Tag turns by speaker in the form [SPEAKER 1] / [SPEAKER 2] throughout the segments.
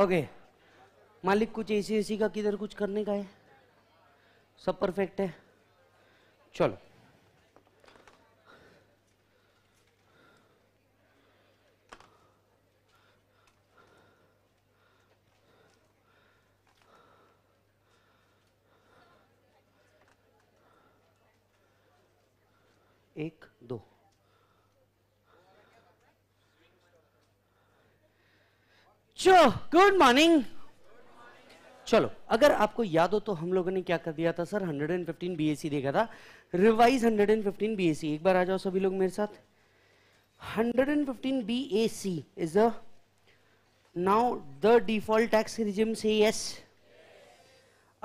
[SPEAKER 1] Okay मालिक कुछ ए सी का किधर कुछ करने का है सब परफेक्ट है चलो चलो गुड मॉर्निंग चलो अगर आपको याद हो तो हम लोगों ने क्या कर दिया था सर 115 बीएससी देखा था रिवाइज 115 बीएससी एक बार आ जाओ सभी लोग मेरे साथ 115 BSC is a the default tax regime से yes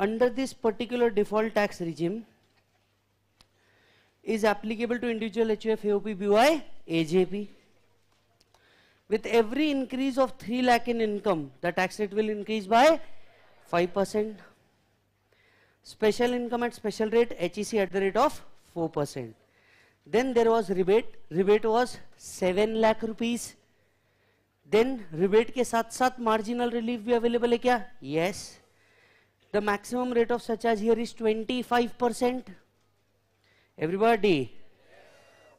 [SPEAKER 1] under this particular default tax regime is applicable to individual H F AOP B Y AJP with every increase of 3 lakh in income, the tax rate will increase by 5%. Special income at special rate, HEC at the rate of 4%. Then there was rebate, rebate was 7 lakh rupees. Then rebate के साथ साथ marginal relief भी available है क्या? Yes. The maximum rate of surcharge here is 25%. Everybody,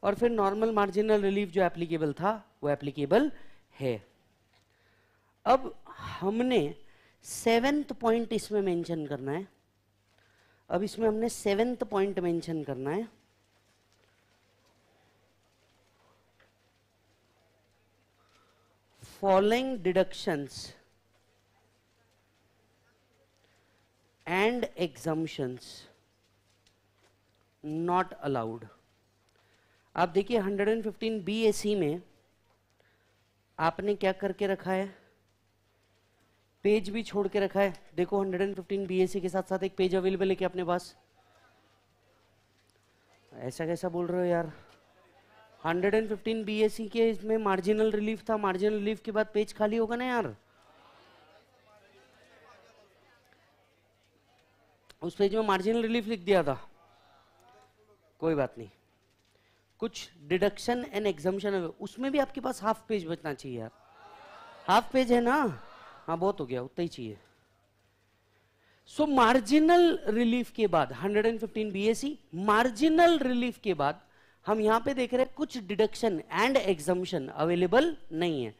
[SPEAKER 1] और फिर normal marginal relief जो applicable था वो एप्लीकेबल है अब हमने सेवेंथ पॉइंट इसमें मेंशन करना है अब इसमें हमने सेवेंथ पॉइंट मेंशन करना है following deductions and exemptions not allowed आप देखिए 115 बीएसी में आपने क्या करके रखा है पेज भी छोड़ के रखा है देखो 115 बीएसी के साथ साथ एक पेज अवेलेबल है क्या अपने पास ऐसा कैसा बोल रहे हो यार 115 बीएससी के इसमें मार्जिनल रिलीफ था मार्जिनल रिलीफ के बाद पेज खाली होगा ना यार उस पेज में मार्जिनल रिलीफ लिख दिया था कोई बात नहीं कुछ डिडक्शन एंड एग्जामेशन उसमें भी आपके पास हाफ पेज बचना चाहिए यार हाफ पेज है ना हाँ बहुत हो गया उतना ही चाहिए सो मार्जिनल रिलीफ के बाद 115 बीएससी मार्जिनल रिलीफ के बाद हम यहां पे देख रहे हैं कुछ डिडक्शन एंड एग्जामेशन अवेलेबल नहीं है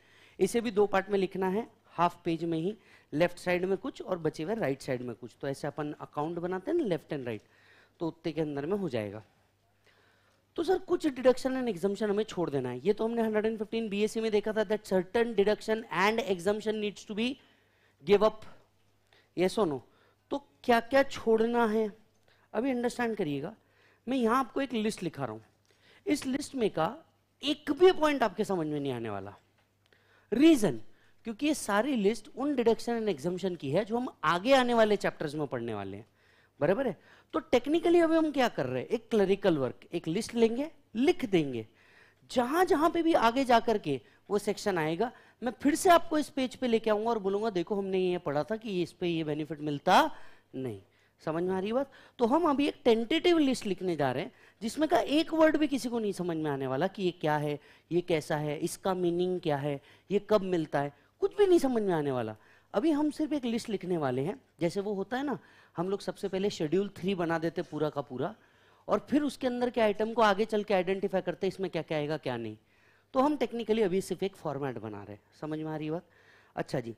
[SPEAKER 1] इसे भी दो पार्ट में लिखना है हाफ पेज में ही लेफ्ट साइड में कुछ और बचे हुए राइट साइड में कुछ तो ऐसे अपन अकाउंट बनाते हैं ना लेफ्ट एंड राइट तो उत्ते के अंदर में हो जाएगा तो सर कुछ डिडक्शन एंड एग्जामेशन हमें छोड़ देना है ये तो हमने 115 बीएससी e में देखा था that certain deduction and exemption needs to be give up ये और नो तो क्या क्या छोड़ना है अभी अंडरस्टैंड करिएगा मैं यहां आपको एक लिस्ट लिखा रहा हूं इस लिस्ट में का एक भी पॉइंट आपके समझ में नहीं आने वाला रीजन क्योंकि ये सारी लिस्ट उन डिडक्शन एंड एग्जामेशन की है जो हम आगे आने वाले चैप्टर्स में पढ़ने वाले हैं बराबर है तो टेक्निकली अभी हम क्या कर रहे हैं एक क्लरिकल वर्क एक लिस्ट लेंगे लिख देंगे जहां जहां पे भी आगे जाकर के वो सेक्शन आएगा मैं फिर से आपको इस पेज पे लेके आऊंगा और बोलूंगा देखो हमने ये पढ़ा था कि इस पे ये बेनिफिट मिलता नहीं समझ में आ रही बात तो हम अभी एक टेंटेटिव लिस्ट लिखने जा रहे हैं जिसमें का एक वर्ड भी किसी को नहीं समझ में आने वाला कि ये क्या है ये कैसा है इसका मीनिंग क्या है ये कब मिलता है कुछ भी नहीं समझ में आने वाला अभी हम सिर्फ एक लिस्ट लिखने वाले हैं जैसे वो होता है ना हम लोग सबसे पहले शेड्यूल थ्री बना देते पूरा का पूरा और फिर उसके अंदर के आइटम को आगे चल के आइडेंटिफाई करते इसमें क्या क्या आएगा क्या नहीं तो हम टेक्निकली अभी सिर्फ एक फॉर्मेट बना रहे हैं समझ में आ रही बात अच्छा जी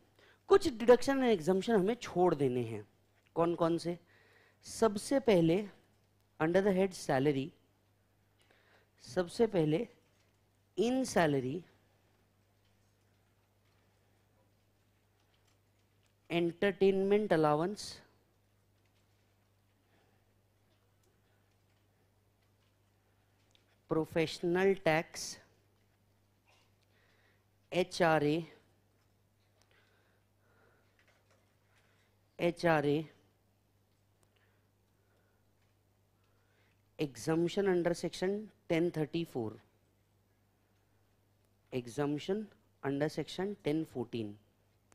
[SPEAKER 1] कुछ डिडक्शन एंड एग्जामेशन हमें छोड़ देने हैं कौन कौन से सबसे पहले अंडर द हेड सैलरी सबसे पहले इन salary entertainment allowance professional tax H R A H R A exemption under section ten thirty four exemption under section ten fourteen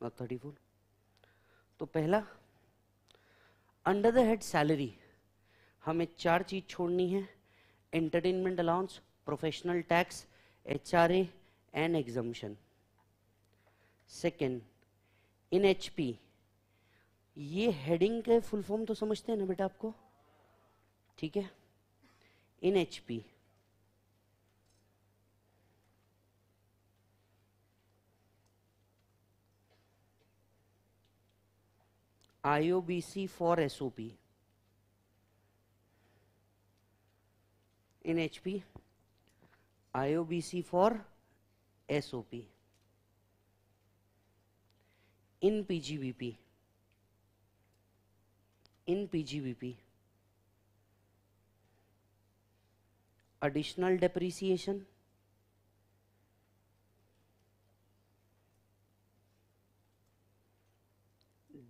[SPEAKER 1] और थर्टी फोर तो पहला अंडर द हेड सैलरी हमें चार चीज छोड़नी है entertainment allowance, professional tax, HRA, and exemption. Second, NHP. ये heading के फुल फॉर्म तो समझते हैं ना बेटा आपको ठीक है in H P IOBC for SOP in HP, IOBC for SOP, in PGBP, in PGBP, additional depreciation,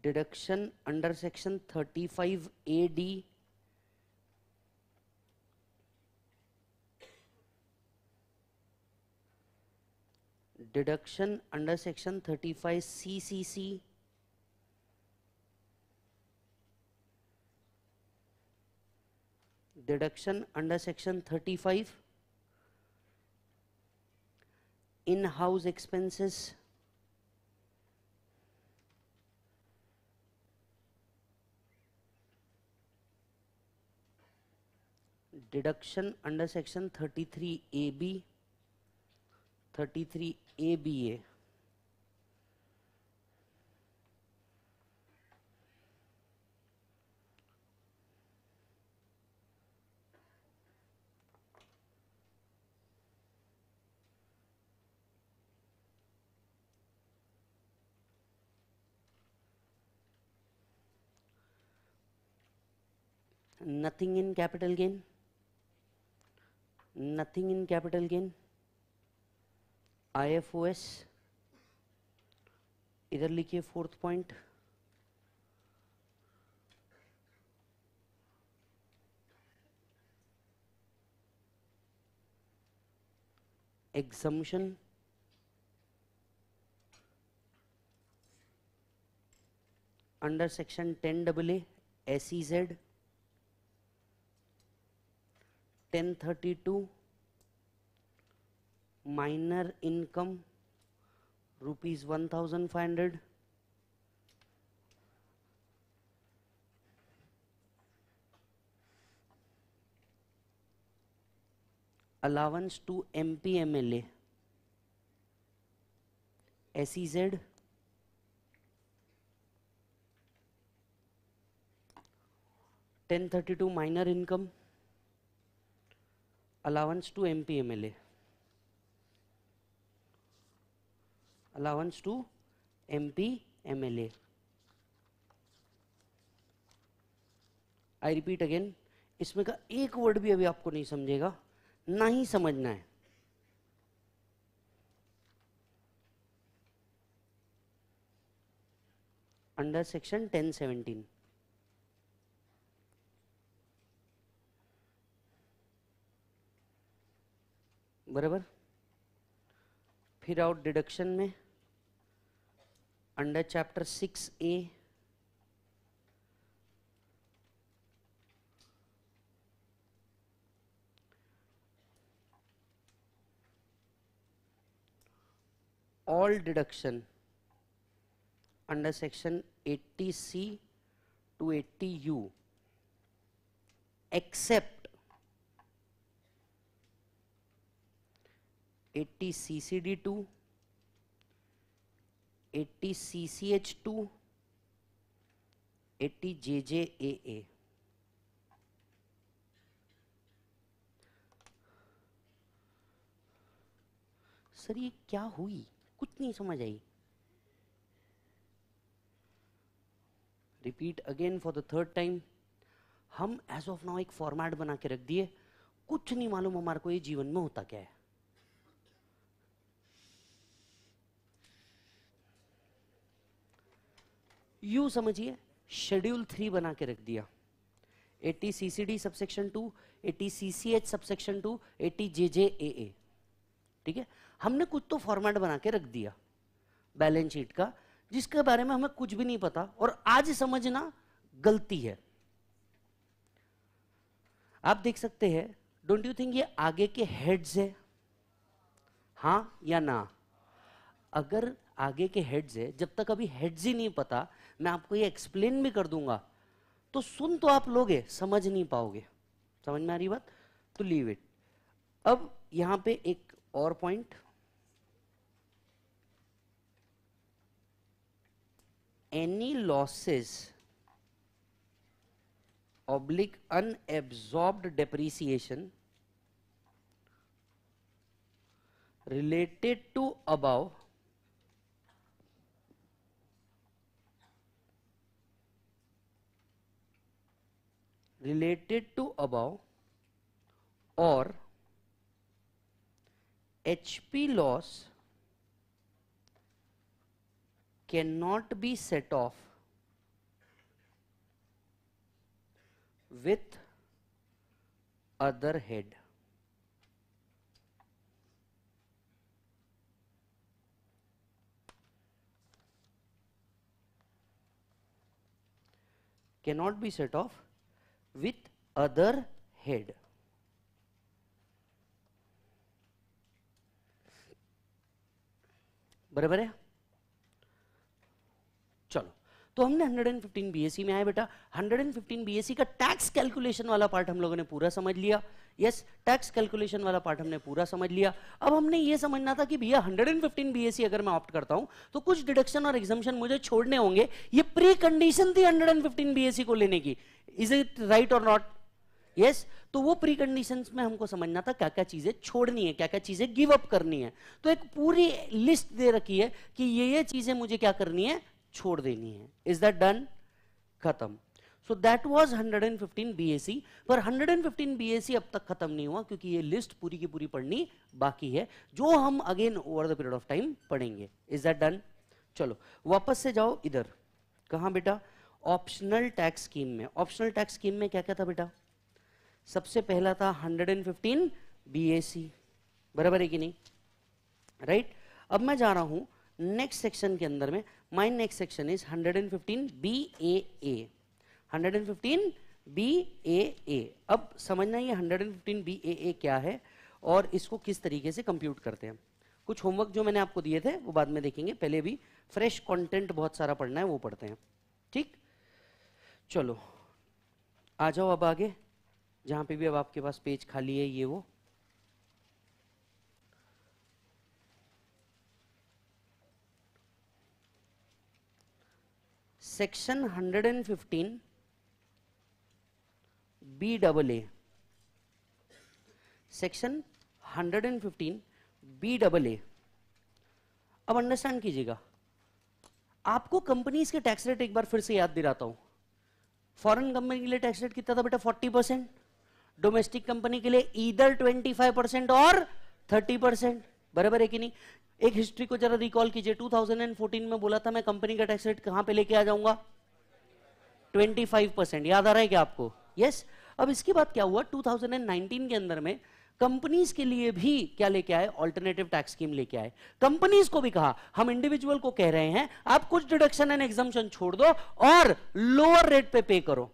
[SPEAKER 1] deduction under section 35 AD deduction under section 35 CCC deduction under section 35 in house expenses deduction under section 33 AB 33 A B A nothing in capital gain nothing in capital gain IFOS इधर लिखिए fourth point exemption under section ten double A S ten thirty two minor income rupees one thousand five hundred allowance to M P M L ACZ ten thirty two minor income allowance to M P M L A allowance to MP MLA. I repeat again इसमें का एक word भी अभी आपको नहीं समझेगा ना ही समझना है अंडर सेक्शन 1017 बराबर फिर आउट डिडक्शन में under chapter 6a all deduction under section 80c to 80u except 80 ccd2 C C H two J J A A sir ये क्या हुई कुछ नहीं समझ आई repeat again for the third time हम एज ऑफ नाउ एक फॉर्मेट बना के रख दिए कुछ नहीं मालूम हमारे को ये जीवन में होता क्या है यू समझिए शेड्यूल थ्री बना के रख दिया eighty CCD subsection two eighty CCH subsection two eighty J J A A ठीक है हमने कुछ तो फॉर्मेट बना के रख दिया बैलेंस शीट का जिसके बारे में हमें कुछ भी नहीं पता और आज समझना गलती है आप देख सकते हैं डोंट यू थिंक ये आगे के हेड्स है हाँ या ना अगर आगे के हेड्स है जब तक अभी हेड्स ही नहीं पता मैं आपको ये एक्सप्लेन भी कर दूंगा तो सुन तो आप लोगे समझ नहीं पाओगे समझ में आ रही बात तो लीव इट अब यहां पे एक और point any losses oblique unabsorbed depreciation related to about related to above or HP loss cannot be set off with other head. cannot be set off with other head. बराबर है चलो तो हमने 115 बीएससी में आया बेटा 115 बीएससी का tax calculation वाला पार्ट हम लोगों ने पूरा समझ लिया यस टैक्स कैलकुलेशन वाला पार्ट हमने पूरा समझ लिया अब हमने ये समझना था कि भैया 115 बीएससी e अगर मैं ऑप्ट करता हूं तो कुछ डिडक्शन और एग्जामेशन मुझे छोड़ने होंगे ये प्री कंडीशन थी 115 बीएससी e को लेने की इज इट राइट और नॉट यस तो वो प्री कंडीशन में हमको समझना था क्या क्या चीजें छोड़नी है क्या क्या चीजें गिव अप करनी है तो एक पूरी लिस्ट दे रखी है कि ये ये चीजें मुझे क्या करनी है छोड़ देनी है इज दैट डन खत्म सो दैट वाज 115 बीएसी पर 115 बीएसी अब तक खत्म नहीं हुआ क्योंकि ये लिस्ट पूरी की पूरी पढ़नी बाकी है जो हम again over the period of time पढ़ेंगे इज दैट डन चलो वापस से जाओ इधर कहा बेटा ऑप्शनल टैक्स स्कीम में ऑप्शनल टैक्स स्कीम में क्या क्या था बेटा सबसे पहला था 115 बीएसी बराबर है कि नहीं राइट right? अब मैं जा रहा हूं नेक्स्ट सेक्शन के अंदर में my next section is 115 B A A 115 B A A अब समझना ये 115 बी ए ए क्या है और इसको किस तरीके से कंप्यूट करते हैं कुछ होमवर्क जो मैंने आपको दिए थे वो बाद में देखेंगे पहले भी फ्रेश कंटेंट बहुत सारा पढ़ना है वो पढ़ते हैं ठीक चलो आ जाओ अब आगे जहां पे भी अब आपके पास पेज खाली है ये वो section 115 B double A section 115 B double A अब अंडरस्टैंड कीजिएगा आपको कंपनीज के टैक्स रेट एक बार फिर से याद दिलाता हूं फॉरेन कंपनी के लिए टैक्स रेट कितना था बेटा 40 परसेंट डोमेस्टिक कंपनी के लिए इधर 25 परसेंट और 30 परसेंट बराबर है कि नहीं एक हिस्ट्री को जरा रिकॉल कीजिए 2014 में बोला था मैं कंपनी का टैक्स रेट कहां पे लेके आ जाऊंगा 25 परसेंट याद आ रहा है क्या आपको यस yes? अब इसके बाद क्या हुआ 2019 के अंदर में कंपनीज के लिए भी क्या लेके आए ऑल्टरनेटिव टैक्स स्कीम लेके आए कंपनीज को भी कहा हम इंडिविजुअल को कह रहे हैं आप कुछ डिडक्शन एंड एग्जामेशन छोड़ दो और लोअर रेट पे पे करो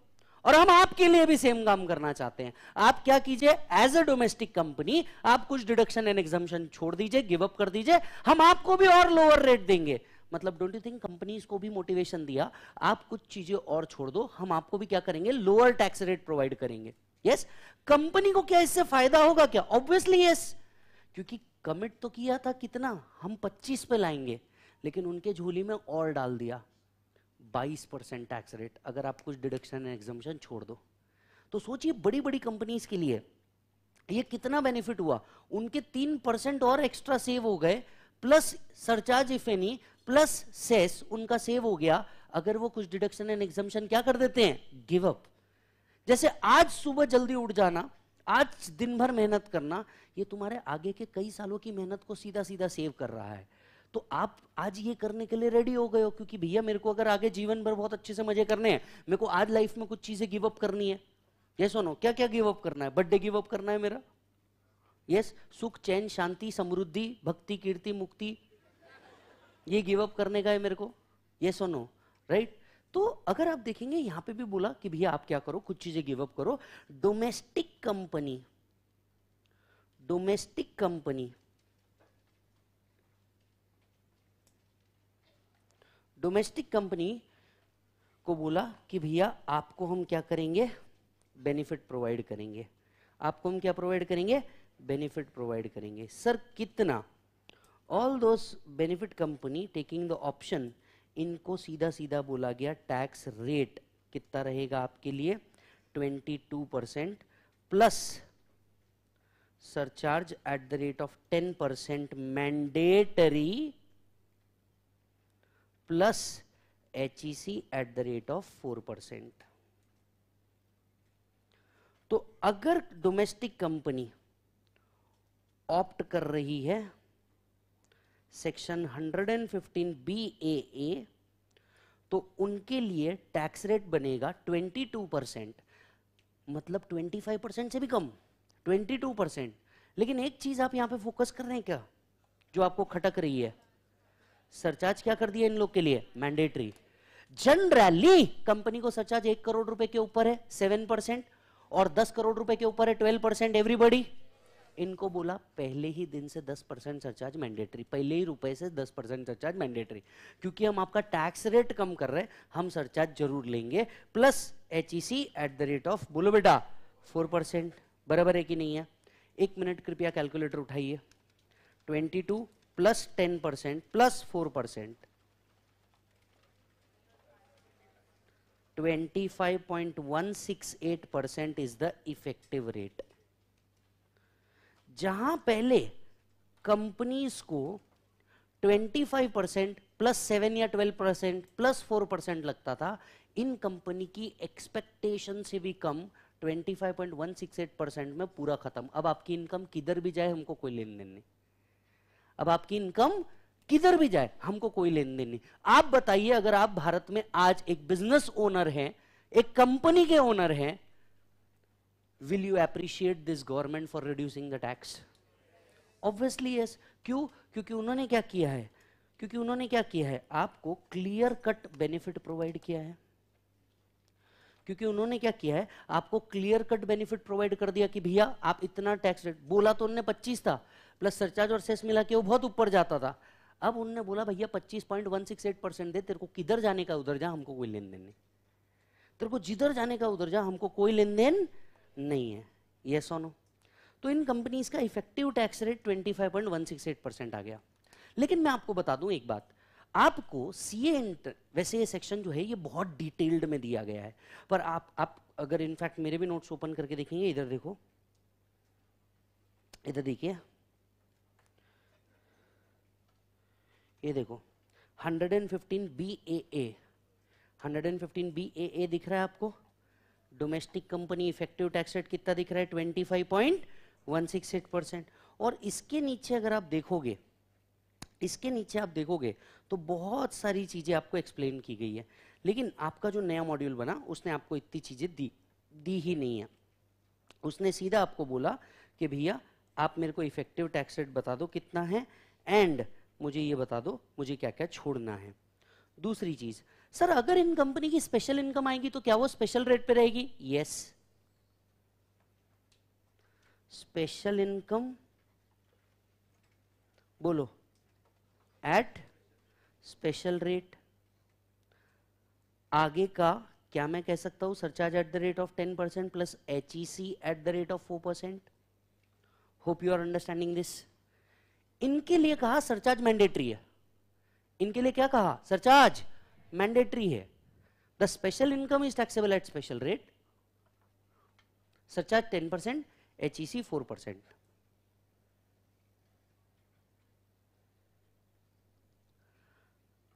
[SPEAKER 1] और हम आपके लिए भी सेम काम करना चाहते हैं आप क्या कीजिए एज अ डोमेस्टिक कंपनी आप कुछ डिडक्शन एंड एग्जामेशन छोड़ दीजिए गिव अप कर दीजिए हम आपको भी और लोअर रेट देंगे मतलब डोंट यू थिंक कंपनीज को भी मोटिवेशन दिया आप कुछ चीजें और छोड़ दो हम आपको भी क्या करेंगे लोअर टैक्स रेट प्रोवाइड करेंगे यस yes? कंपनी को क्या इससे फायदा होगा क्या ऑब्वियसली यस yes. क्योंकि कमिट तो किया था कितना हम 25 पे लाएंगे लेकिन उनके झोली में और डाल दिया 22 परसेंट टैक्स रेट अगर आप कुछ डिडक्शन एंड एग्जामेशन छोड़ दो तो सोचिए बड़ी बड़ी कंपनीज के लिए ये कितना बेनिफिट हुआ उनके तीन परसेंट और एक्स्ट्रा सेव हो गए plus surcharge if any plus cess उनका सेव हो गया अगर वो कुछ डिडक्शन एंड एग्जामेशन क्या कर देते हैं गिव अप जैसे आज सुबह जल्दी उठ जाना आज दिन भर मेहनत करना ये तुम्हारे आगे के कई सालों की मेहनत को सीधा सीधा सेव कर रहा है तो आप आज ये करने के लिए रेडी हो गए हो क्योंकि भैया मेरे को अगर आगे जीवन भर बहुत अच्छे से मजे करने हैं मेरे को आज लाइफ में कुछ चीजें गिव अप करनी है ये सुनो क्या क्या गिव अप करना है बर्थडे गिव अप करना है मेरा यस सुख चैन शांति समृद्धि भक्ति कीर्ति मुक्ति ये गिव अप करने का है मेरे को ये सुनो राइट तो अगर आप देखेंगे यहां पे भी बोला कि भैया आप क्या करो कुछ चीजें गिव अप करो domestic company domestic company domestic company को बोला कि भैया आपको हम क्या करेंगे बेनिफिट प्रोवाइड करेंगे आपको हम क्या प्रोवाइड करेंगे बेनिफिट प्रोवाइड करेंगे सर कितना all those benefit company taking the option इनको सीधा सीधा बोला गया टैक्स रेट कितना रहेगा आपके लिए 22 percent plus surcharge at the rate of 10 percent mandatory plus H at the rate of 4 percent तो अगर डोमेस्टिक कंपनी ऑप्ट कर रही है सेक्शन 115 बी ए ए तो उनके लिए टैक्स रेट बनेगा 22 परसेंट मतलब 25 परसेंट से भी कम 22 परसेंट लेकिन एक चीज आप यहां पे फोकस कर रहे हैं क्या जो आपको खटक रही है सरचार्ज क्या कर दिया इन लोग के लिए मैंडेटरी जनरली कंपनी को सरचार्ज एक करोड़ रुपए के ऊपर है सेवन परसेंट और दस करोड़ रुपए के ऊपर है ट्वेल्व परसेंट एवरीबडी इनको बोला पहले ही दिन से 10 परसेंट सरचार्ज मैंडेटरी पहले ही रुपए से 10 परसेंट सरचार्ज मैंडेटरी क्योंकि हम आपका टैक्स रेट कम कर रहे हैं हम सरचार्ज जरूर लेंगे plus H E C at the rate of बोलो बेटा फोर परसेंट बराबर है कि नहीं है एक मिनट कृपया कैलकुलेटर उठाइए twenty two plus ten percent plus four percent twenty five point one six eight percent is the effective rate जहां पहले कंपनीज को 25 परसेंट प्लस सेवन या 12 परसेंट प्लस फोर परसेंट लगता था इन कंपनी की एक्सपेक्टेशन से भी कम 25.168 परसेंट में पूरा खत्म अब आपकी इनकम किधर भी जाए हमको कोई लेन देन नहीं अब आपकी इनकम किधर भी जाए हमको कोई लेन देन नहीं आप बताइए अगर आप भारत में आज एक बिजनेस ओनर हैं एक कंपनी के ओनर हैं will you appreciate this government for reducing the tax obviously yes क्यों? क्योंकि उन्होंने क्या किया है क्योंकि उन्होंने क्या किया है आपको क्लियर कट बेनिफिट प्रोवाइड किया है क्योंकि उन्होंने क्या किया है आपको क्लियर कट बेनिफिट प्रोवाइड कर दिया कि भैया आप इतना टैक्स रेट बोला तो उनने 25 था प्लस सरचार्ज और सेस मिला के वो बहुत ऊपर जाता था अब उनने बोला भैया 25.168 परसेंट दे तेरे को किधर जाने का उधर जा हमको कोई लेन देन नहीं तेरे को जिधर जाने का उधर जा हमको कोई लेन देन नहीं है येस और नो तो इन कंपनीज का इफेक्टिव टैक्स रेट 25.168 परसेंट आ गया लेकिन मैं आपको बता दूं एक बात आपको सी ए वैसे ये सेक्शन जो है ये बहुत डिटेल्ड में दिया गया है पर आप आप अगर इनफैक्ट मेरे भी नोट्स ओपन करके देखेंगे इधर देखो इधर देखिए ये देखो 115 B A A hundred B A A दिख रहा है आपको domestic company effective tax rate कितना दिख रहा है twenty five point one six eight percent और इसके नीचे अगर आप देखोगे इसके नीचे आप देखोगे तो बहुत सारी चीज़ें आपको एक्सप्लेन की गई है लेकिन आपका जो नया मॉड्यूल बना उसने आपको इतनी चीज़ें दी दी ही नहीं है उसने सीधा आपको बोला कि भैया आप मेरे को इफेक्टिव टैक्स रेट बता दो कितना है एंड मुझे ये बता दो मुझे क्या क्या छोड़ना है दूसरी चीज़ सर अगर इन कंपनी की स्पेशल इनकम आएगी तो क्या वो स्पेशल रेट पे रहेगी यस स्पेशल इनकम बोलो एट स्पेशल रेट आगे का क्या मैं कह सकता हूं surcharge at the rate of ten percent plus H E C at the rate of four percent hope you are understanding this इनके लिए कहा सरचार्ज मैंडेटरी है इनके लिए क्या कहा सरचार्ज मैंडेटरी है the special income is taxable at special rate सचा ten percent H E C four percent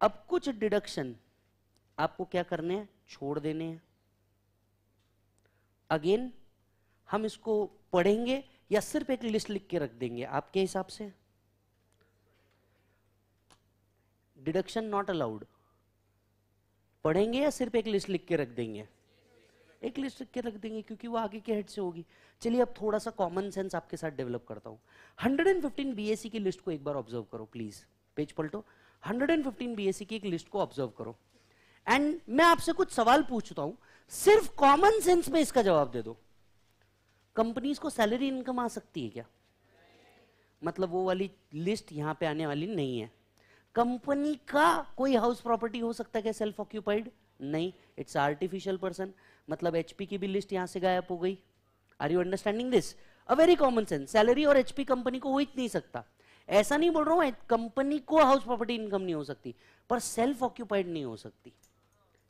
[SPEAKER 1] अब कुछ डिडक्शन आपको क्या करने हैं छोड़ देने हैं अगेन हम इसको पढ़ेंगे या सिर्फ एक लिस्ट लिख के रख देंगे आपके हिसाब से डिडक्शन नॉट अलाउड पढ़ेंगे या सिर्फ एक लिस्ट लिख के रख देंगे एक लिस्ट लिख के रख देंगे क्योंकि वो आगे के हेड से होगी चलिए अब थोड़ा सा कॉमन सेंस आपके साथ डेवलप करता हूँ 115 बीएससी की लिस्ट को एक बार ऑब्जर्व करो प्लीज पेज पलटो 115 बीएससी की एक लिस्ट को ऑब्जर्व करो एंड मैं आपसे कुछ सवाल पूछता हूं सिर्फ कॉमन सेंस में इसका जवाब दे दो कंपनीज को सैलरी इनकम आ सकती है क्या मतलब वो वाली लिस्ट यहां पे आने वाली नहीं है कंपनी का कोई हाउस प्रॉपर्टी हो सकता है क्या सेल्फ ऑक्यूपाइड नहीं इट्स आर्टिफिशियल पर्सन मतलब एचपी की भी लिस्ट यहां से गायब हो गई are you understanding this a very common sense salary और एचपी कंपनी को हो ही नहीं सकता ऐसा नहीं बोल रहा हूं कंपनी को हाउस प्रॉपर्टी इनकम नहीं हो सकती पर सेल्फ ऑक्यूपाइड नहीं हो सकती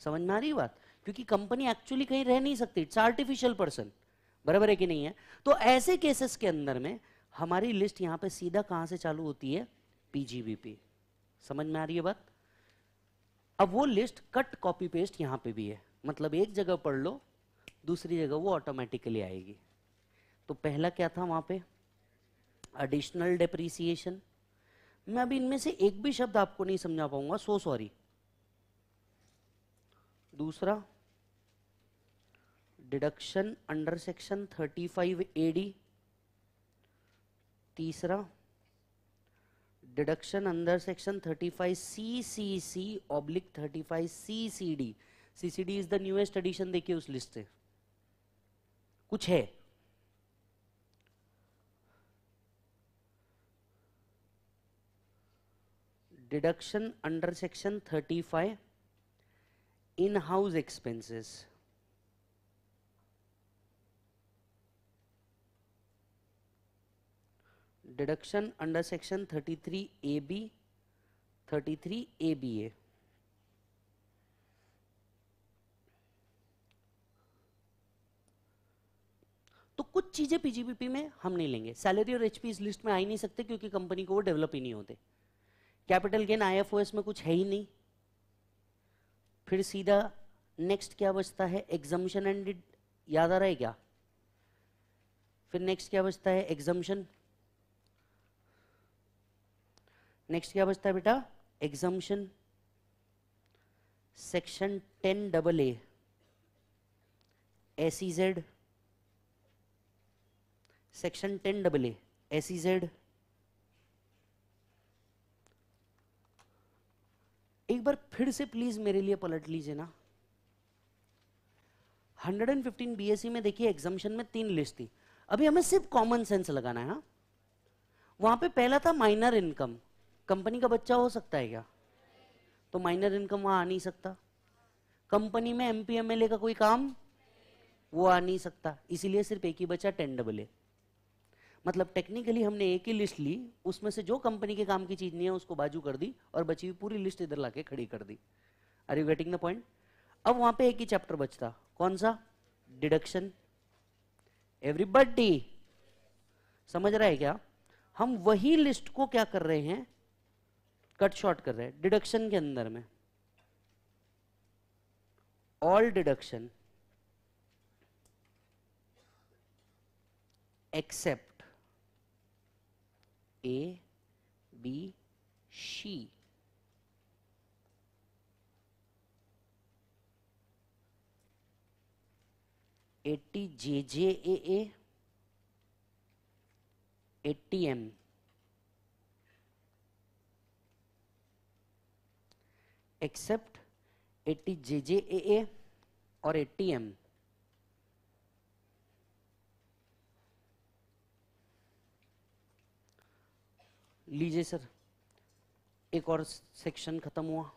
[SPEAKER 1] समझ में आ रही बात क्योंकि कंपनी एक्चुअली कहीं रह नहीं सकती इट्स आर्टिफिशियल पर्सन बराबर है कि नहीं है तो ऐसे केसेस के अंदर में हमारी लिस्ट यहां पे सीधा कहां से चालू होती है पीजीबीपी समझ में आ रही है बात अब वो लिस्ट कट कॉपी पेस्ट यहां पे भी है मतलब एक जगह पढ़ लो दूसरी जगह वो ऑटोमेटिकली आएगी तो पहला क्या था वहां पे एडिशनल डेप्रीसिएशन मैं अभी इनमें से एक भी शब्द आपको नहीं समझा पाऊंगा सो सॉरी दूसरा डिडक्शन अंडर सेक्शन 35 एडी तीसरा deduction under section 35 C oblique 35 C D is the newest addition देखिए उस लिस्ट से कुछ है deduction under section 35 in house expenses deduction under section 33 A B 33 A B A तो कुछ चीजें पीजीबीपी में हम नहीं लेंगे सैलरी और एचपी इस लिस्ट में आ ही नहीं सकते क्योंकि कंपनी को वो डेवलप ही नहीं होते कैपिटल गेन आईएफओएस में कुछ है ही नहीं फिर सीधा नेक्स्ट क्या बचता है एग्जामिशन एंड याद आ रहा है क्या फिर नेक्स्ट क्या बचता है एग्जामिशन नेक्स्ट क्या बचता है बेटा exemption section ten double A S Z section ten double A S Z एक बार फिर से प्लीज मेरे लिए पलट लीजिए ना 115 बीएससी e में देखिए एग्जामेशन में तीन लिस्ट थी अभी हमें सिर्फ कॉमन सेंस लगाना है हा? वहां पे पहला था माइनर इनकम कंपनी का बच्चा हो सकता है क्या तो माइनर इनकम वहां आ नहीं सकता कंपनी में एम पी का कोई काम वो आ नहीं सकता इसीलिए सिर्फ एक ही बचा टेन डबल ए मतलब टेक्निकली हमने एक ही लिस्ट ली उसमें से जो कंपनी के काम की चीज नहीं है उसको बाजू कर दी और बची हुई पूरी लिस्ट इधर लाके खड़ी कर दी are you getting the point अब वहां पे एक ही चैप्टर बचता कौन सा डिडक्शन एवरीबडी समझ रहा है क्या हम वही लिस्ट को क्या कर रहे हैं कट शॉर्ट कर रहे हैं डिडक्शन के अंदर में all deduction except A B C eighty J J A eighty M except A A और टी एम लीजिए सर एक और सेक्शन खत्म हुआ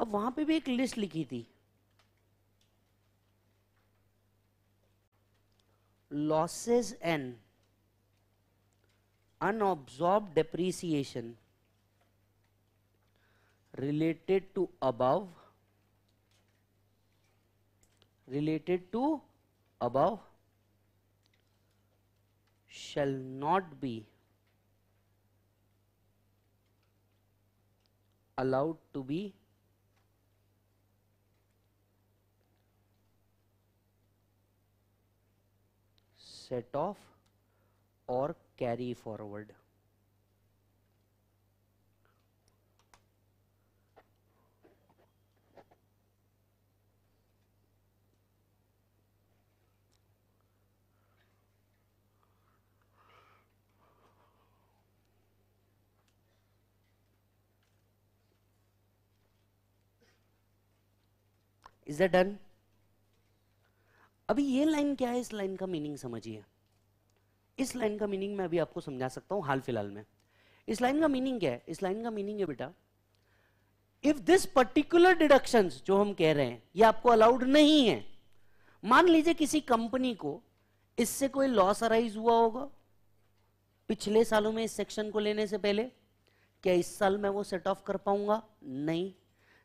[SPEAKER 1] अब वहां पे भी एक लिस्ट लिखी थी losses and unabsorbed depreciation related to above related to above shall not be allowed to be set off or carry forward. Is that done अभी ये लाइन क्या है इस लाइन का मीनिंग समझिए इस लाइन का मीनिंग मैं अभी आपको समझा सकता हूं हाल फिलहाल में इस लाइन का मीनिंग क्या है इस लाइन का मीनिंग है बेटा इफ दिस पर्टिकुलर डिडक्शन जो हम कह रहे हैं ये आपको अलाउड नहीं है मान लीजिए किसी कंपनी को इससे कोई लॉस अराइज हुआ होगा पिछले सालों में इस सेक्शन को लेने से पहले क्या इस साल मैं वो सेट ऑफ कर पाऊंगा नहीं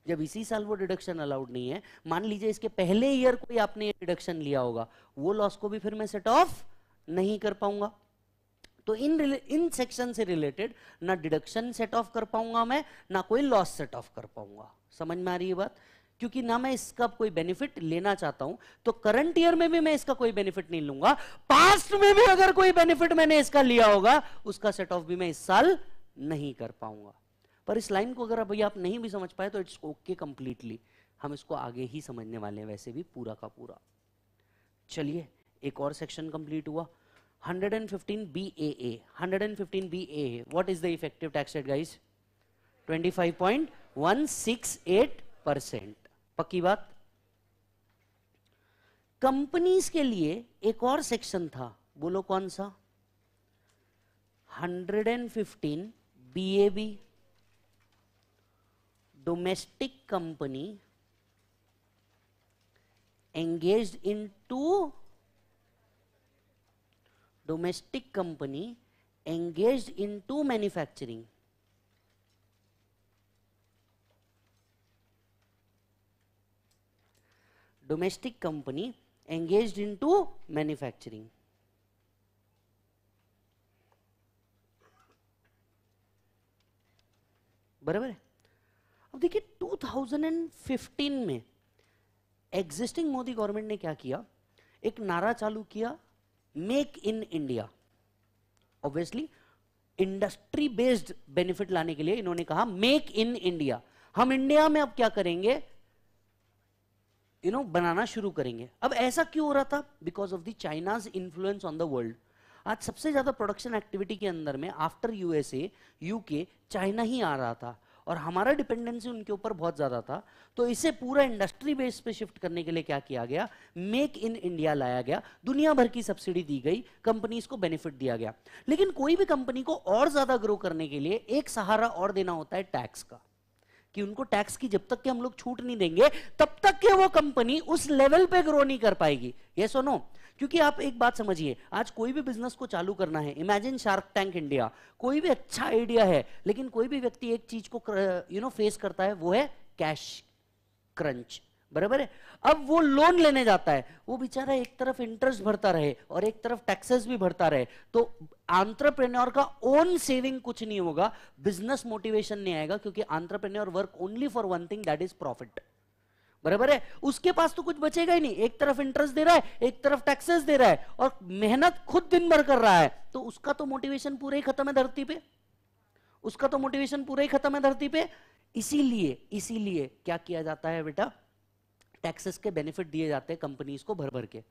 [SPEAKER 1] जब इसी साल वो डिडक्शन अलाउड नहीं है मान लीजिए इसके पहले ईयर कोई आपने ये डिडक्शन लिया होगा वो लॉस को भी फिर मैं सेट ऑफ नहीं कर पाऊंगा तो इन इन सेक्शन से रिलेटेड ना डिडक्शन सेट ऑफ कर पाऊंगा मैं ना कोई लॉस सेट ऑफ कर पाऊंगा समझ में आ रही है बात क्योंकि ना मैं इसका कोई बेनिफिट लेना चाहता हूं तो करंट ईयर में भी मैं इसका कोई बेनिफिट नहीं लूंगा पास्ट में भी अगर कोई बेनिफिट मैंने इसका लिया होगा उसका सेट ऑफ भी मैं इस साल नहीं कर पाऊंगा पर इस लाइन को अगर अब आप नहीं भी समझ पाए तो इट्स ओके कंप्लीटली हम इसको आगे ही समझने वाले हैं वैसे भी पूरा का पूरा चलिए एक और सेक्शन कंप्लीट हुआ 115 BAA 115 BAA what is the effective tax rate guys 25.168 percent पक्की बात कंपनीज के लिए एक और सेक्शन था बोलो कौन सा 115 BAB domestic company engaged in two domestic company engaged in two manufacturing domestic company engaged in two manufacturing बराबर है अब देखिए 2015 में एग्जिस्टिंग मोदी गवर्नमेंट ने क्या किया एक नारा चालू किया make in India obviously industry based benefit लाने के लिए इन्होंने कहा मेक इन इंडिया हम इंडिया में अब क्या करेंगे यू नो बनाना शुरू करेंगे अब ऐसा क्यों हो रहा था because of the China's influence on the world आज सबसे ज्यादा प्रोडक्शन एक्टिविटी के अंदर में आफ्टर यूएसए यूके चाइना ही आ रहा था और हमारा डिपेंडेंसी उनके ऊपर बहुत ज़्यादा था तो इसे पूरा इंडस्ट्री बेस पे शिफ्ट करने के लिए क्या किया गया मेक इन इंडिया लाया गया दुनिया भर की सब्सिडी दी गई कंपनीज को बेनिफिट दिया गया लेकिन कोई भी कंपनी को और ज़्यादा ग्रो करने के लिए एक सहारा और देना होता है टैक्स का कि उनको टैक्स की जब तक के हम लोग छूट नहीं देंगे तब तक के वो कंपनी उस लेवल पे ग्रो नहीं कर पाएगी ये सुनो क्योंकि आप एक बात समझिए आज कोई भी बिजनेस को चालू करना है इमेजिन शार्क टैंक इंडिया कोई भी अच्छा आइडिया है लेकिन कोई भी व्यक्ति एक चीज को यू नो फेस करता है वो है कैश क्रंच बराबर है अब वो लोन लेने जाता है वो बेचारा एक तरफ इंटरेस्ट भरता रहे और एक तरफ टैक्सेस भी भरता रहे तो आंट्रप्रेन्योर का ओन सेविंग कुछ नहीं होगा बिजनेस मोटिवेशन नहीं आएगा क्योंकि entrepreneur work only for one thing that is profit बराबर है उसके पास तो कुछ बचेगा ही नहीं एक तरफ इंटरेस्ट दे रहा है एक तरफ टैक्सेस दे रहा है और मेहनत खुद दिन भर कर रहा है तो उसका तो मोटिवेशन पूरे ही खत्म है धरती पे उसका तो मोटिवेशन पूरा ही खत्म है धरती पे इसीलिए इसीलिए क्या किया जाता है बेटा टैक्सेस के बेनिफिट दिए जाते हैं कंपनीज को भर भर के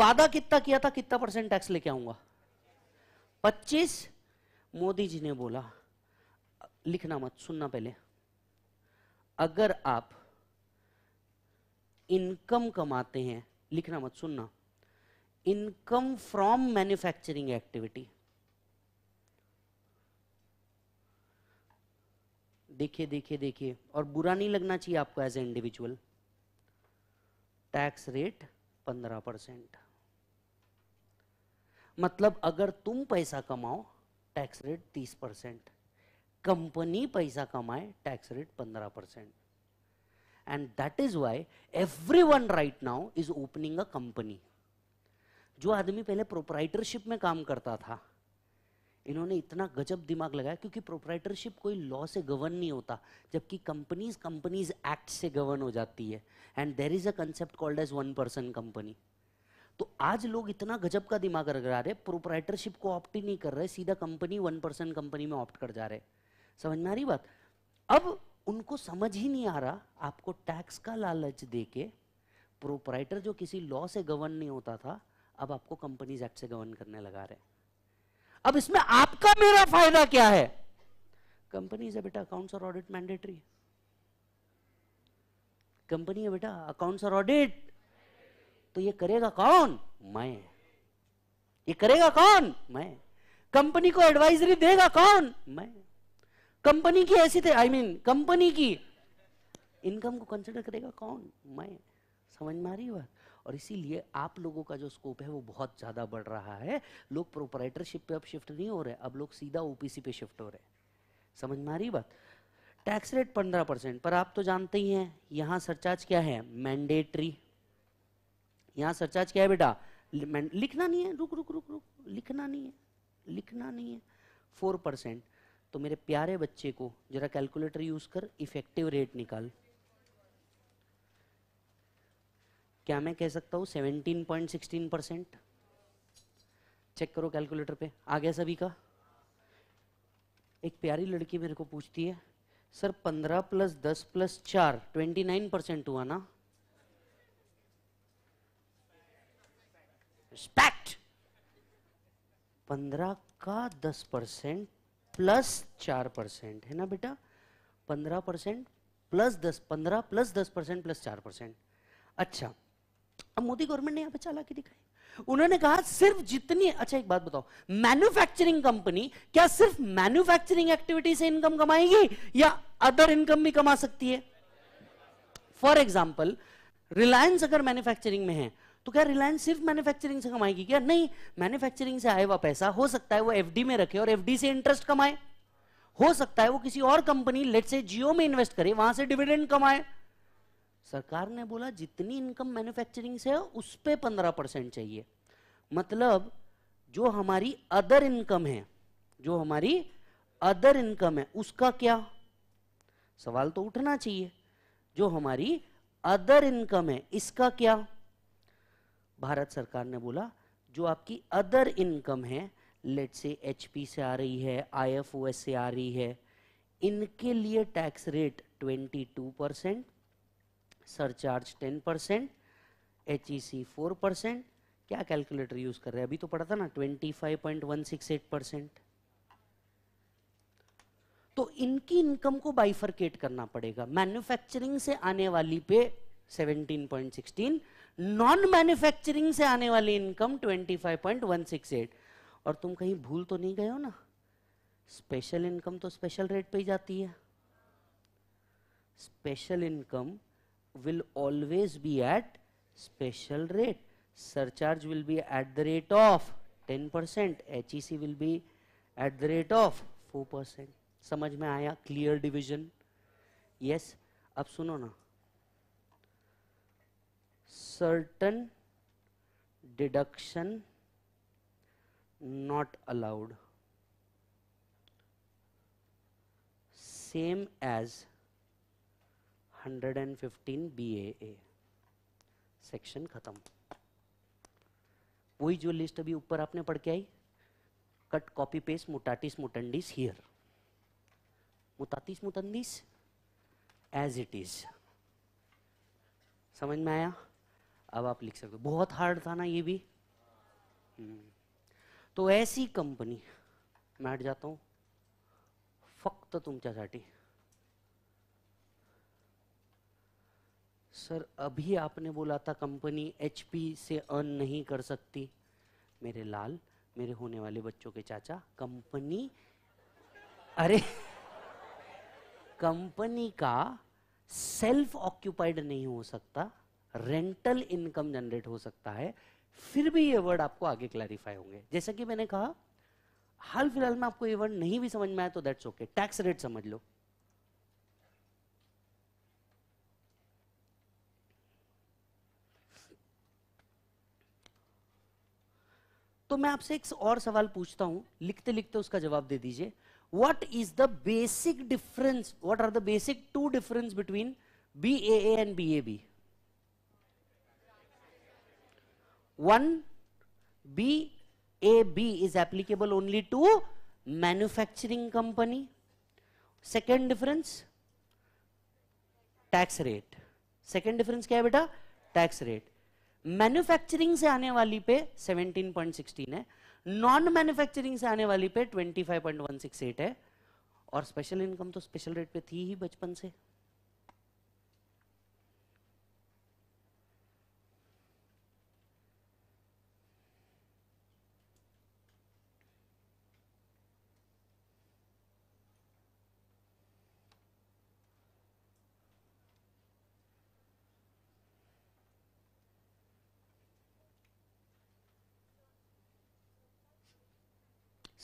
[SPEAKER 1] वादा कितना किया था कितना परसेंट टैक्स लेके आऊंगा पच्चीस मोदी जी ने बोला लिखना मत सुनना पहले अगर आप इनकम कमाते हैं लिखना मत सुनना इनकम फ्रॉम मैन्युफैक्चरिंग एक्टिविटी देखिए देखिए देखिए और बुरा नहीं लगना चाहिए आपको as a individual tax rate पंद्रह परसेंट मतलब अगर तुम पैसा कमाओ टैक्स रेट तीस परसेंट कंपनी पैसा कमाए टैक्स रेट पंद्रह percent And that is why everyone right now is opening a company. जो आदमी पहले प्रोपराइटरशिप में काम करता था इन्होंने इतना गजब दिमाग लगाया क्योंकि प्रोपराइटरशिप कोई लॉ से गवर्न नहीं होता जबकि कंपनीज कंपनीज एक्ट से गवर्न हो जाती है and there is a concept called as one person company तो आज लोग इतना गजब का दिमाग लगा रहे प्रोपराइटरशिप को ऑप्ट ही नहीं कर रहे सीधा कंपनी वन पर्सन कंपनी में ऑप्ट कर जा रहे समझ में आ रही बात अब उनको समझ ही नहीं आ रहा आपको टैक्स का लालच दे के प्रोपराइटर जो किसी लॉ से गवर्न नहीं होता था अब आपको कंपनीज एक्ट से गवर्न करने लगा रहे अब इसमें आपका मेरा फायदा क्या है कंपनी है बेटा अकाउंट्स और ऑडिट मैंडेटरी कंपनी है बेटा अकाउंट्स और ऑडिट तो ये करेगा कौन मैं ये करेगा कौन मैं कंपनी को एडवाइजरी देगा कौन मैं कंपनी की ऐसी थे आई मीन कंपनी की इनकम को कंसिडर करेगा कौन मैं समझ में आ रही बात और इसीलिए आप लोगों का जो स्कोप है वो बहुत ज़्यादा बढ़ रहा है लोग प्रोपराइटरशिप पे अब शिफ्ट नहीं हो रहे अब लोग सीधा ओपीसी पे शिफ्ट हो रहे हैं समझ में आ रही बात टैक्स रेट पंद्रह परसेंट पर आप तो जानते ही हैं यहाँ सरचार्ज क्या है मैंडेटरी यहाँ सरचार्ज क्या है बेटा लिखना नहीं है रुक रुक रुक रुक लिखना नहीं है लिखना नहीं है फोर परसेंट तो मेरे प्यारे बच्चे को जरा कैलकुलेटर यूज कर इफेक्टिव रेट निकाल क्या मैं कह सकता हूं पॉइंट सिक्सटीन परसेंट चेक करो कैलकुलेटर पे आ गया सभी का एक प्यारी लड़की मेरे को पूछती है सर पंद्रह प्लस दस प्लस चार ट्वेंटी नाइन परसेंट हुआ ना रिस्पेक्ट पंद्रह का दस परसेंट प्लस चार परसेंट है ना बेटा पंद्रह परसेंट प्लस दस पंद्रह प्लस दस परसेंट प्लस चार परसेंट अच्छा अब मोदी गवर्नमेंट ने पर पे चालाकी दिखाई उन्होंने कहा सिर्फ जितनी अच्छा एक बात बताओ मैन्युफैक्चरिंग कंपनी क्या सिर्फ मैन्युफैक्चरिंग एक्टिविटी से इनकम कमाएगी या अदर इनकम भी कमा सकती है फॉर एग्जाम्पल रिलायंस अगर मैन्युफैक्चरिंग में है तो क्या रिलायंस सिर्फ मैन्युफैक्चरिंग से कमाएगी क्या नहीं मैन्युफैक्चरिंग से आया हुआ पैसा हो सकता है वो एफडी में रखे और एफडी से इंटरेस्ट कमाए हो सकता है वो किसी और कंपनी लेट से जियो में इन्वेस्ट करे वहां से डिविडेंड कमाए सरकार ने बोला जितनी इनकम मैन्युफैक्चरिंग से है उस पर पंद्रह परसेंट चाहिए मतलब जो हमारी अदर इनकम है जो हमारी अदर इनकम है उसका क्या सवाल तो उठना चाहिए जो हमारी अदर इनकम है इसका क्या भारत सरकार ने बोला जो आपकी अदर इनकम है लेट से पी से आ रही है एस से आ रही है इनके लिए tax rate 22 percent surcharge 10 percent H E C four percent क्या कैलकुलेटर यूज कर रहे हैं अभी तो पढ़ा था ना 25.168 परसेंट तो इनकी इनकम को बाइफरकेट करना पड़ेगा मैन्युफैक्चरिंग से आने वाली पे 17.16 नॉन मैन्युफैक्चरिंग से आने वाली इनकम 25.168 और तुम कहीं भूल तो नहीं गए हो ना स्पेशल इनकम तो स्पेशल रेट पे ही जाती है special income will always be at special rate surcharge will be at the rate of 10%. H will be at the rate of 4%. समझ में आया क्लियर डिवीजन यस अब सुनो ना certain deduction not allowed same as 115 BAA section खत्म वही जो list अभी ऊपर आपने पढ़ के आई cut copy paste mutatis mutandis here mutatis mutandis as it is समझ में आया अब आप लिख सकते हो बहुत हार्ड था ना ये भी हम्म। तो ऐसी कंपनी मैं हट जाता हूं फक्त तुमच्यासाठी सर अभी आपने बोला था कंपनी एचपी से अर्न नहीं कर सकती मेरे लाल मेरे होने वाले बच्चों के चाचा कंपनी अरे कंपनी का सेल्फ ऑक्यूपाइड नहीं हो सकता रेंटल इनकम जनरेट हो सकता है फिर भी ये वर्ड आपको आगे क्लैरिफाई होंगे जैसा कि मैंने कहा हाल फिलहाल में आपको ये वर्ड नहीं भी समझ में आया तो दैट्स ओके टैक्स रेट समझ लो तो मैं आपसे एक और सवाल पूछता हूं लिखते लिखते उसका जवाब दे दीजिए is basic difference what are the basic two difference between B A and B A B B B B is applicable only to manufacturing company. Second difference tax rate second difference क्या है बेटा tax rate manufacturing से आने वाली पे 17.16 है non manufacturing से आने वाली पे 25.168 है और स्पेशल इनकम तो स्पेशल रेट पे थी ही बचपन से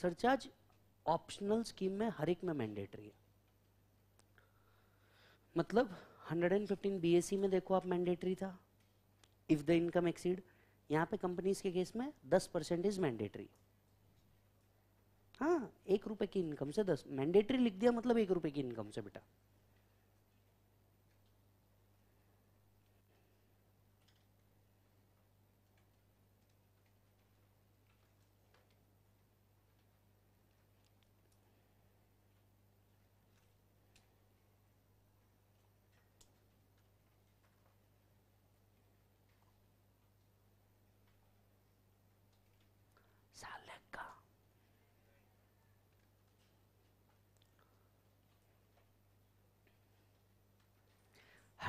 [SPEAKER 1] सरचार्ज ऑप्शनल स्कीम में हर एक में मैंडेटरी है मतलब 115 बीएससी में देखो आप मैंडेटरी था इफ़ द इनकम एक्सीड यहाँ पे कंपनीज के केस में 10 परसेंट इज मैंडेटरी हाँ एक रुपए की इनकम से 10 मैंडेटरी लिख दिया मतलब एक रुपए की इनकम से बेटा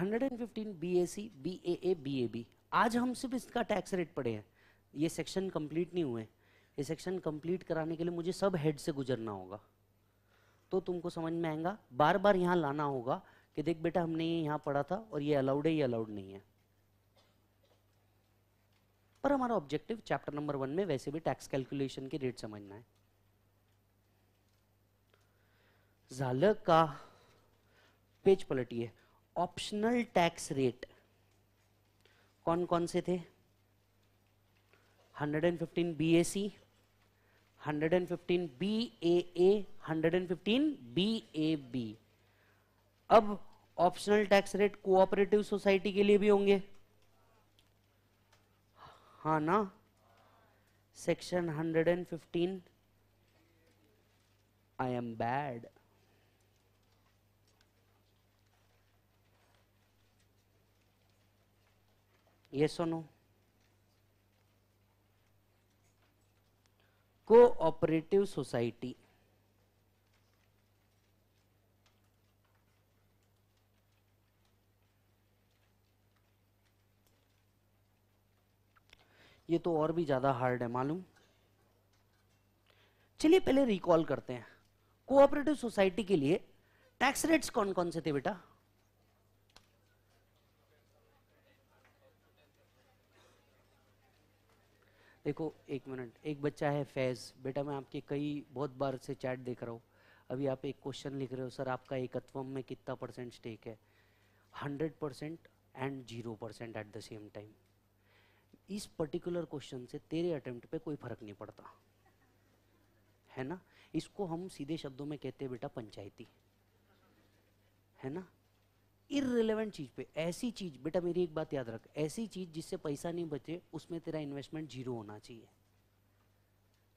[SPEAKER 1] 115 BAC, BAA, BAB आज हम सिर्फ इसका टैक्स रेट पढ़े हैं ये सेक्शन कंप्लीट नहीं हुए ये सेक्शन कंप्लीट कराने के लिए मुझे सब हेड से गुजरना होगा तो तुमको समझ में आएगा बार बार यहाँ लाना होगा कि देख बेटा हमने ये यहाँ पढ़ा था और ये अलाउड है ये अलाउड नहीं है पर हमारा ऑब्जेक्टिव चैप्टर नंबर वन में वैसे भी टैक्स कैलकुलेशन के रेट समझना है झालक का पेज पलटिए ऑप्शनल टैक्स रेट कौन कौन से थे 115 BAC, 115 BAA, 115 BAB. अब optional tax rate cooperative society के लिए भी होंगे हा ना section 115 I am bad Yes or no? Cooperative society. ये तो और भी ज्यादा हार्ड है मालूम चलिए पहले रिकॉल करते हैं कोऑपरेटिव सोसाइटी के लिए टैक्स रेट्स कौन कौन से थे बेटा देखो एक मिनट एक बच्चा है फैज़ बेटा मैं आपके कई बहुत बार से चैट देख रहा हूँ अभी आप एक क्वेश्चन लिख रहे हो सर आपका एकत्वम में कितना परसेंट स्टेक है hundred percent and zero percent at the same time इस पर्टिकुलर क्वेश्चन से तेरे अटेम्प्ट पे कोई फर्क नहीं पड़ता है ना इसको हम सीधे शब्दों में कहते हैं बेटा पंचायती है ना इरेलीवेंट चीज़ पे ऐसी चीज़ बेटा मेरी एक बात याद रख ऐसी चीज़ जिससे पैसा नहीं बचे उसमें तेरा इन्वेस्टमेंट जीरो होना चाहिए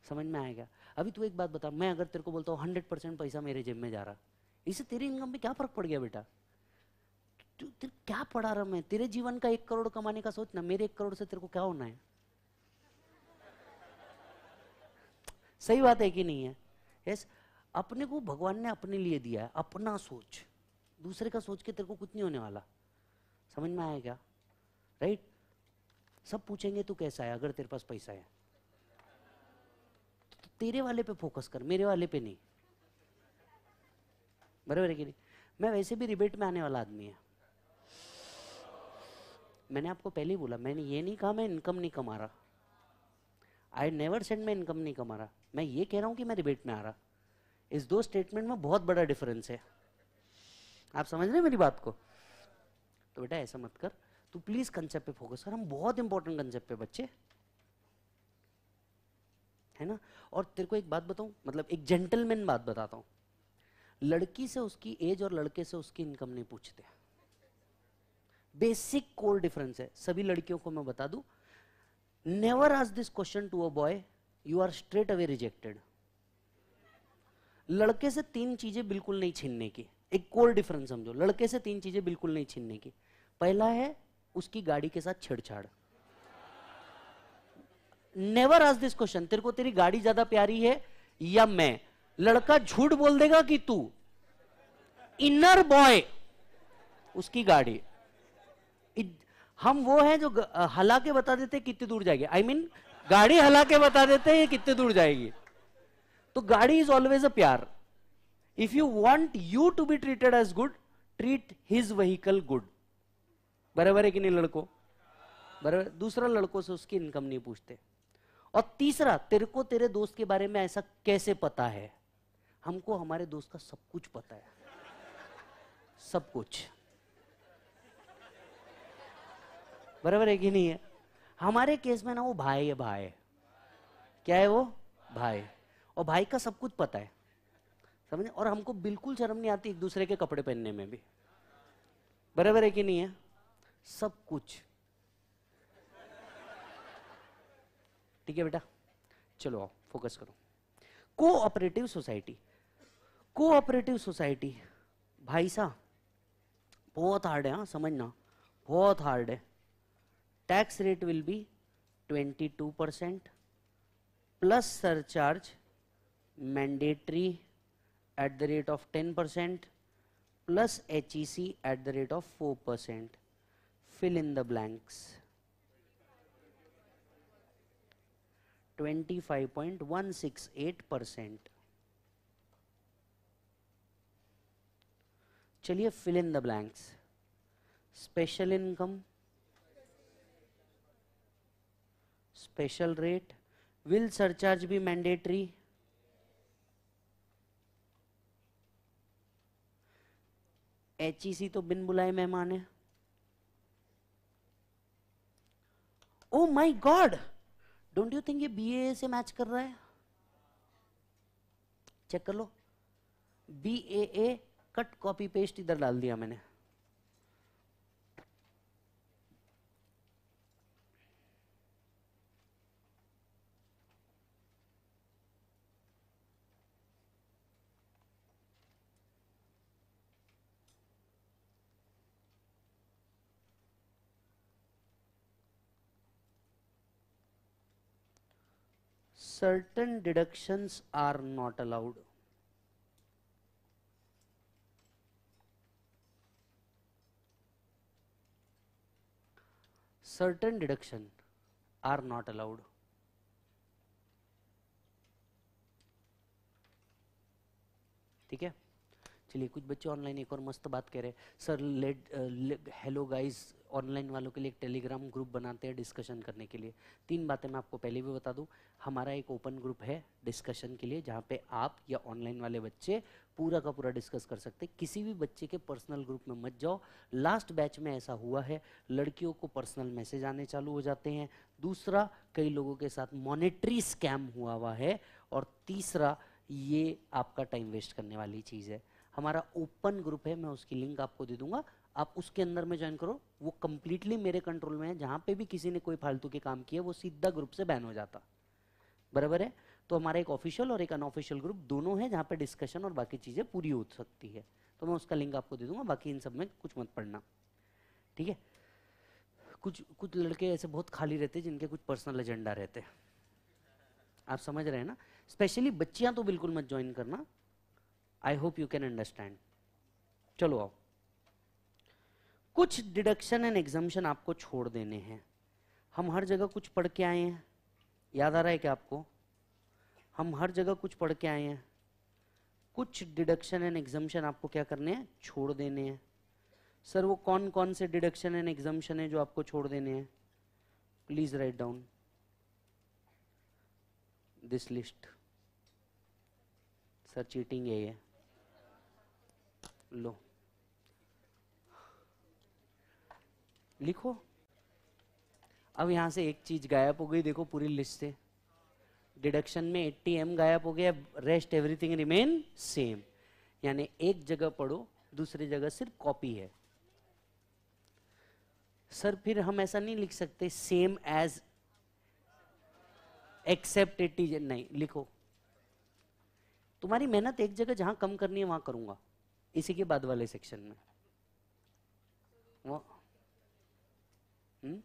[SPEAKER 1] समझ में आएगा अभी तू एक बात बता मैं अगर तेरे को बोलता हूँ हंड्रेड परसेंट पैसा मेरे जेब में जा रहा इससे तेरी इनकम पे क्या फर्क पड़ गया बेटा तू तेरे क्या पढ़ा रहा मैं तेरे जीवन का एक करोड़ कमाने का सोच ना मेरे एक करोड़ से तेरे को क्या होना है सही बात है कि नहीं है यस अपने को भगवान ने अपने लिए दिया है अपना सोच दूसरे का सोच के तेरे को कुछ नहीं होने वाला समझ में आया क्या राइट सब पूछेंगे तू कैसा है अगर तेरे पास पैसा है तो तेरे वाले पे फोकस कर मेरे वाले पे नहीं बराबर है कि नहीं मैं वैसे भी रिबेट में आने वाला आदमी है मैंने आपको पहले ही बोला मैंने ये नहीं कहा मैं इनकम नहीं कमा रहा आई नेवर सेंड मैं इनकम नहीं कमा रहा मैं ये कह रहा हूँ कि मैं रिबेट में आ रहा इस दो स्टेटमेंट में बहुत बड़ा डिफरेंस है आप समझ रहे मेरी बात को तो बेटा ऐसा मत कर तू प्लीज कंसेप्ट पे फोकस कर हम बहुत इंपॉर्टेंट कंसेप्ट पे बच्चे है ना और तेरे को एक बात बताऊं मतलब एक जेंटलमैन बात बताता हूं लड़की से उसकी एज और लड़के से उसकी इनकम नहीं पूछते बेसिक कोर डिफरेंस है सभी लड़कियों को मैं बता दू नेवर आज this question to a boy you are straight away rejected लड़के से तीन चीजें बिल्कुल नहीं छीनने की एक कोर डिफरेंस समझो लड़के से तीन चीजें बिल्कुल नहीं छीनने की पहला है उसकी गाड़ी के साथ छेड़छाड़ नेवर आज दिस क्वेश्चन तेरे को तेरी गाड़ी ज्यादा प्यारी है या मैं लड़का झूठ बोल देगा कि तू इनर बॉय उसकी गाड़ी हम वो हैं जो हला के बता देते कितनी दूर जाएगी आई I मीन mean, गाड़ी हला के बता देते ये कितनी दूर जाएगी तो गाड़ी इज ऑलवेज अ प्यार if you want you to be treated as good treat his vehicle good बराबर है कि नहीं लड़को बराबर दूसरा लड़कों से उसकी इनकम नहीं पूछते और तीसरा तेरे को तेरे दोस्त के बारे में ऐसा कैसे पता है हमको हमारे दोस्त का सब कुछ पता है सब कुछ बराबर है कि नहीं है हमारे केस में ना वो भाई है भाई क्या है वो भाई और भाई का सब कुछ पता है समझे और हमको बिल्कुल शर्म नहीं आती एक दूसरे के कपड़े पहनने में भी बराबर है कि नहीं है सब कुछ ठीक है बेटा चलो आओ फोकस करो कोऑपरेटिव सोसाइटी कोऑपरेटिव सोसाइटी भाई साहब बहुत हार्ड है हाँ समझना बहुत हार्ड है tax rate will be 22 percent plus surcharge mandatory at the rate of 10% plus HEC at the rate of 4%. Fill in the blanks. 25.168%. चलिए fill in the blanks special income special rate will surcharge भी mandatory H E C तो बिन बुलाए मेहमान है oh my God don't you think ये BA से match कर रहा है चेक कर लो B A A cut copy paste इधर डाल दिया मैंने certain deductions are not allowed. Certain deduction are not allowed. ठीक है चलिए कुछ बच्चे ऑनलाइन एक और मस्त बात कह रहे हैं sir let hello guys online वालों के लिए एक टेलीग्राम ग्रुप बनाते हैं डिस्कशन करने के लिए तीन बातें मैं आपको पहले भी बता दूं हमारा एक ओपन ग्रुप है डिस्कशन के लिए जहाँ पे आप या ऑनलाइन वाले बच्चे पूरा का पूरा डिस्कस कर सकते किसी भी बच्चे के पर्सनल ग्रुप में मत जाओ लास्ट बैच में ऐसा हुआ है लड़कियों को पर्सनल मैसेज आने चालू हो जाते हैं दूसरा कई लोगों के साथ मॉनिटरी स्कैम हुआ हुआ है और तीसरा ये आपका टाइम वेस्ट करने वाली चीज़ है हमारा ओपन ग्रुप है मैं उसकी लिंक आपको दे दूंगा आप उसके अंदर में ज्वाइन करो वो कम्प्लीटली मेरे कंट्रोल में है जहाँ पे भी किसी ने कोई फालतू के काम किए वो सीधा ग्रुप से बैन हो जाता बराबर है तो हमारा एक ऑफिशियल और एक अनऑफिशियल ग्रुप दोनों है जहाँ पे डिस्कशन और बाकी चीज़ें पूरी हो सकती है तो मैं उसका लिंक आपको दे दूंगा बाकी इन सब में कुछ मत पढ़ना ठीक है कुछ कुछ लड़के ऐसे बहुत खाली रहते जिनके कुछ पर्सनल एजेंडा रहते आप समझ रहे हैं ना स्पेशली बच्चियाँ तो बिल्कुल मत ज्वाइन करना I hope you can understand चलो आओ कुछ डिडक्शन एंड एग्जाम्शन आपको छोड़ देने हैं हम हर जगह कुछ पढ़ के आए हैं याद आ रहा है क्या आपको हम हर जगह कुछ पढ़ के आए हैं कुछ डिडक्शन एंड एग्जाम्शन आपको क्या करने हैं छोड़ देने हैं सर वो कौन कौन से डिडक्शन एंड एग्जाम्शन है जो आपको छोड़ देने हैं please write down this list sir cheating है ये लो लिखो अब यहां से एक चीज गायब हो गई देखो पूरी लिस्ट से डिडक्शन में एट्टी एम गायब हो गया रेस्ट एवरीथिंग रिमेन सेम यानी एक जगह पढ़ो दूसरी जगह सिर्फ कॉपी है सर फिर हम ऐसा नहीं लिख सकते सेम एज एक्सेप्ट एट्टी नहीं लिखो तुम्हारी मेहनत एक जगह जहां कम करनी है वहां करूंगा इसी के बाद वाले सेक्शन में वो Hmm?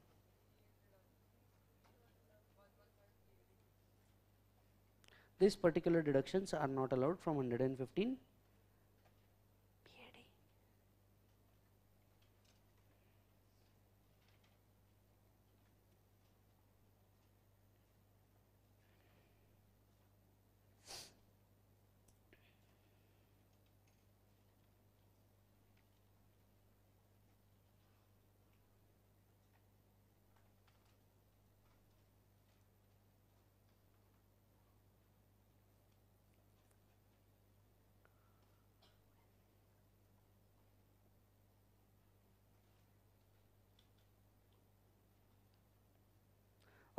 [SPEAKER 1] These particular deductions are not allowed from 115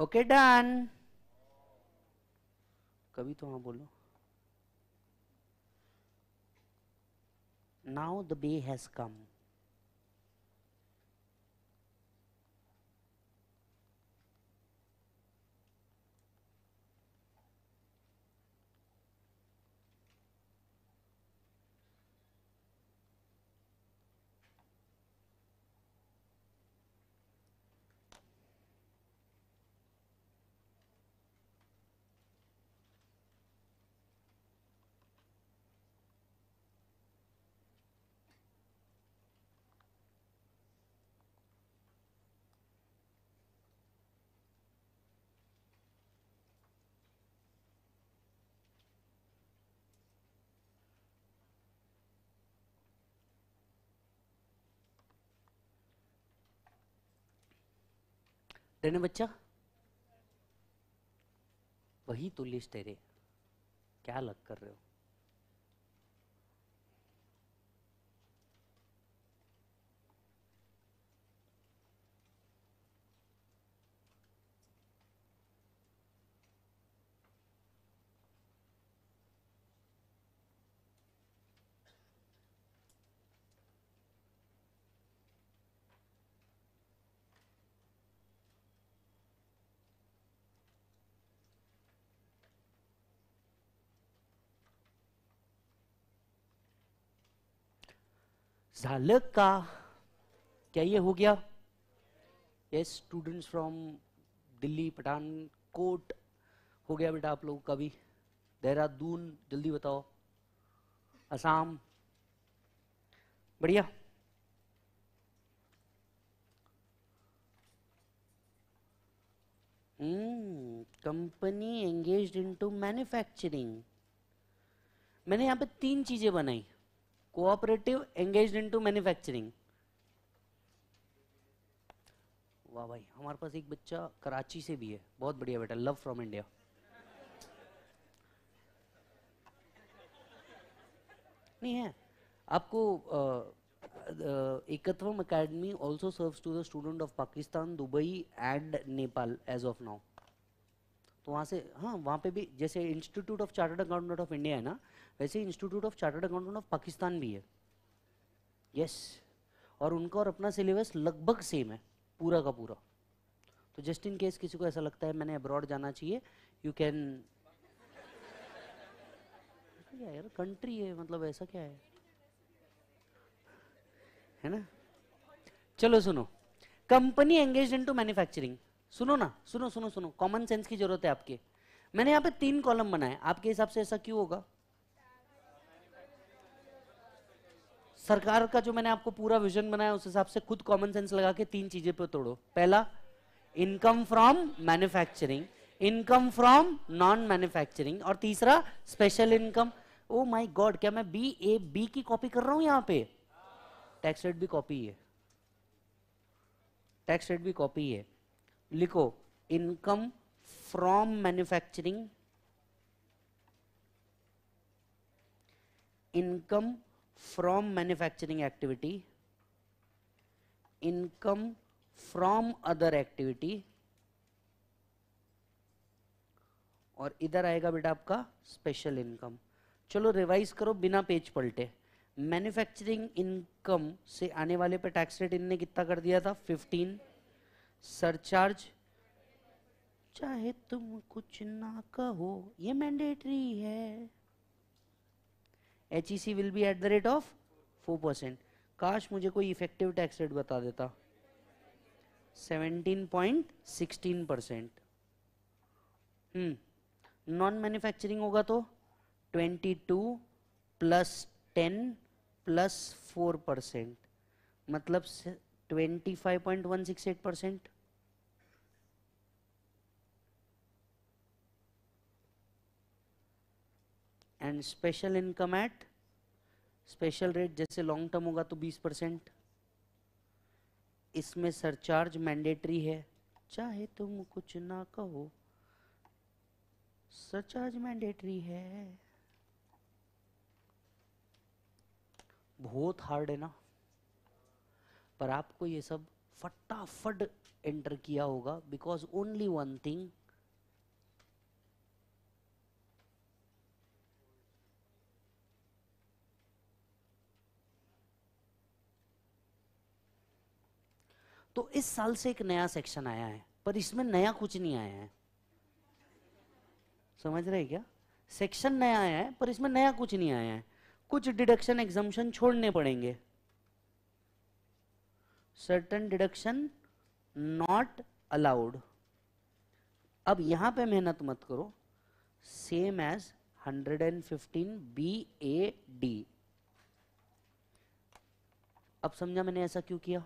[SPEAKER 1] okay done कभी तो हाँ बोलो now the bay has come रहने बच्चा वही तो लिस्ट है रे क्या लग कर रहे हो झालं का क्या ये हो गया ये स्टूडेंट्स फ्रॉम दिल्ली पठानकोट हो गया बेटा आप लोगों का भी देहरादून जल्दी बताओ असम बढ़िया कंपनी एंगेज इनटू मैन्युफैक्चरिंग मैंने यहाँ पे तीन चीजें बनाई cooperative engage in to manufacturing वाह भाई हमारे पास एक बच्चा कराची से भी है बहुत बढ़िया बेटा लव फ्रॉम इंडिया नहीं है आपको Ekatvam Academy also serves to the student of Pakistan Dubai and Nepal as of now तो वहाँ से हाँ वहाँ पे भी जैसे Institute of Chartered Accountant of India है ना वैसे Institute of Chartered Accountant of Pakistan भी है यस और उनका और अपना सिलेबस लगभग सेम है पूरा का पूरा तो जस्ट इन केस किसी को ऐसा लगता है मैंने अब्रॉड जाना चाहिए यू कैन क्या यार कंट्री है मतलब ऐसा क्या है है ना चलो सुनो company engage in to manufacturing सुनो ना सुनो सुनो सुनो कॉमन सेंस की जरूरत है आपके मैंने यहाँ पे तीन कॉलम बनाए आपके हिसाब से ऐसा क्यों होगा सरकार का जो मैंने आपको पूरा विजन बनाया उस हिसाब से खुद कॉमन सेंस लगा के तीन चीजें पर तोड़ो पहला income from manufacturing income from non manufacturing और तीसरा special income oh my God क्या मैं बी ए बी की कॉपी कर रहा हूं यहां पे टैक्स रेट भी कॉपी है टैक्स रेट भी कॉपी है लिखो income from manufacturing income from manufacturing activity, income from other activity, और इधर आएगा बेटा आपका स्पेशल इनकम चलो रिवाइज करो बिना पेज पलटे मैन्युफैक्चरिंग इनकम से आने वाले पे टैक्स रेट इनने कितना कर दिया था 15 सरचार्ज चाहे तुम कुछ ना कहो ये मैंडेटरी है H E C will be at the rate of four percent काश मुझे कोई इफेक्टिव टैक्स रेट बता देता seventeen point sixteen percent non manufacturing होगा तो twenty two plus ten plus four percent मतलब twenty five point one six eight percent and special income at special rate जैसे long term होगा तो 20 percent इसमें surcharge mandatory है चाहे तुम कुछ ना कहो सरचार्ज मैंडेटरी है बहुत हार्ड है ना पर आपको ये सब फटाफट एंटर किया होगा बिकॉज ओनली वन थिंग तो इस साल से एक नया सेक्शन आया है पर इसमें नया कुछ नहीं आया है समझ रहे क्या सेक्शन नया आया है पर इसमें नया कुछ नहीं आया है कुछ डिडक्शन एग्जामेशन छोड़ने पड़ेंगे सर्टन डिडक्शन नॉट अलाउड अब यहां पे मेहनत मत करो same as 115 B A D अब समझा मैंने ऐसा क्यों किया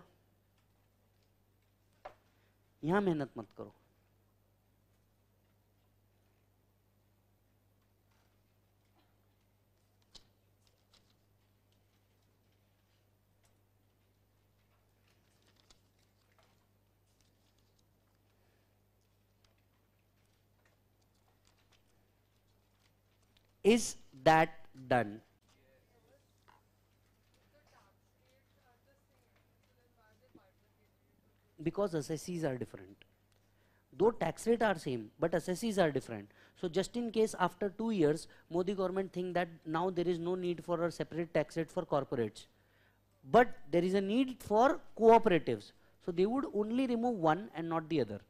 [SPEAKER 1] यहां मेहनत मत करो is that done because assesses are different. Though tax rate are same, but assesses are different. So just in case after two years, Modi government think that now there is no need for a separate tax rate for corporates. But there is a need for cooperatives. So they would only remove one and not the other.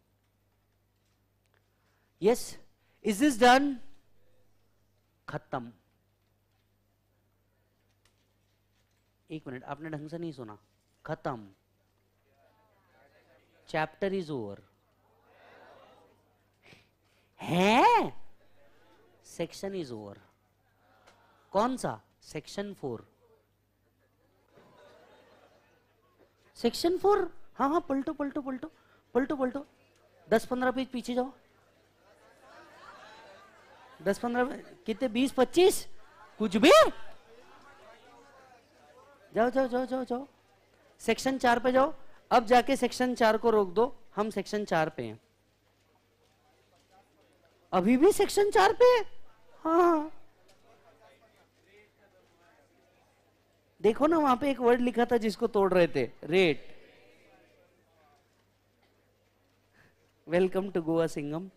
[SPEAKER 1] Yes? Is this done? Khatam. एक minute आपने ढंग से नहीं Khattam. Chapter is over है section is over कौन सा section four section four हाँ हाँ पलटो पलटो पलटो पलटो पलटो दस पंद्रह पेज पीछे जाओ दस पंद्रह कितने बीस पच्चीस कुछ भी जाओ जाओ जाओ जाओ जाओ सेक्शन चार पे जाओ अब जाके सेक्शन चार को रोक दो हम सेक्शन चार पे हैं अभी भी सेक्शन चार पे है हाँ देखो ना वहां पे एक वर्ड लिखा था जिसको तोड़ रहे थे rate welcome to Goa Singham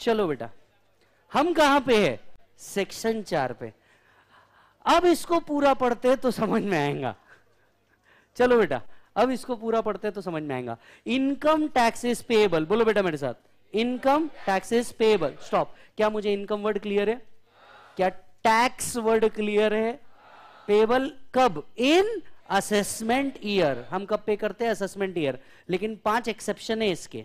[SPEAKER 1] चलो बेटा हम कहां पे है सेक्शन चार पे अब इसको पूरा पढ़ते तो समझ में आएगा चलो बेटा अब इसको पूरा पढ़ते तो समझ में आएगा इनकम टैक्सेस पेएबल बोलो बेटा मेरे साथ इनकम टैक्सेस पेएबल स्टॉप क्या मुझे इनकम वर्ड क्लियर है क्या टैक्स वर्ड क्लियर है पेबल कब इन असेसमेंट ईयर हम कब पे करते हैं असेसमेंट ईयर लेकिन पांच एक्सेप्शन है इसके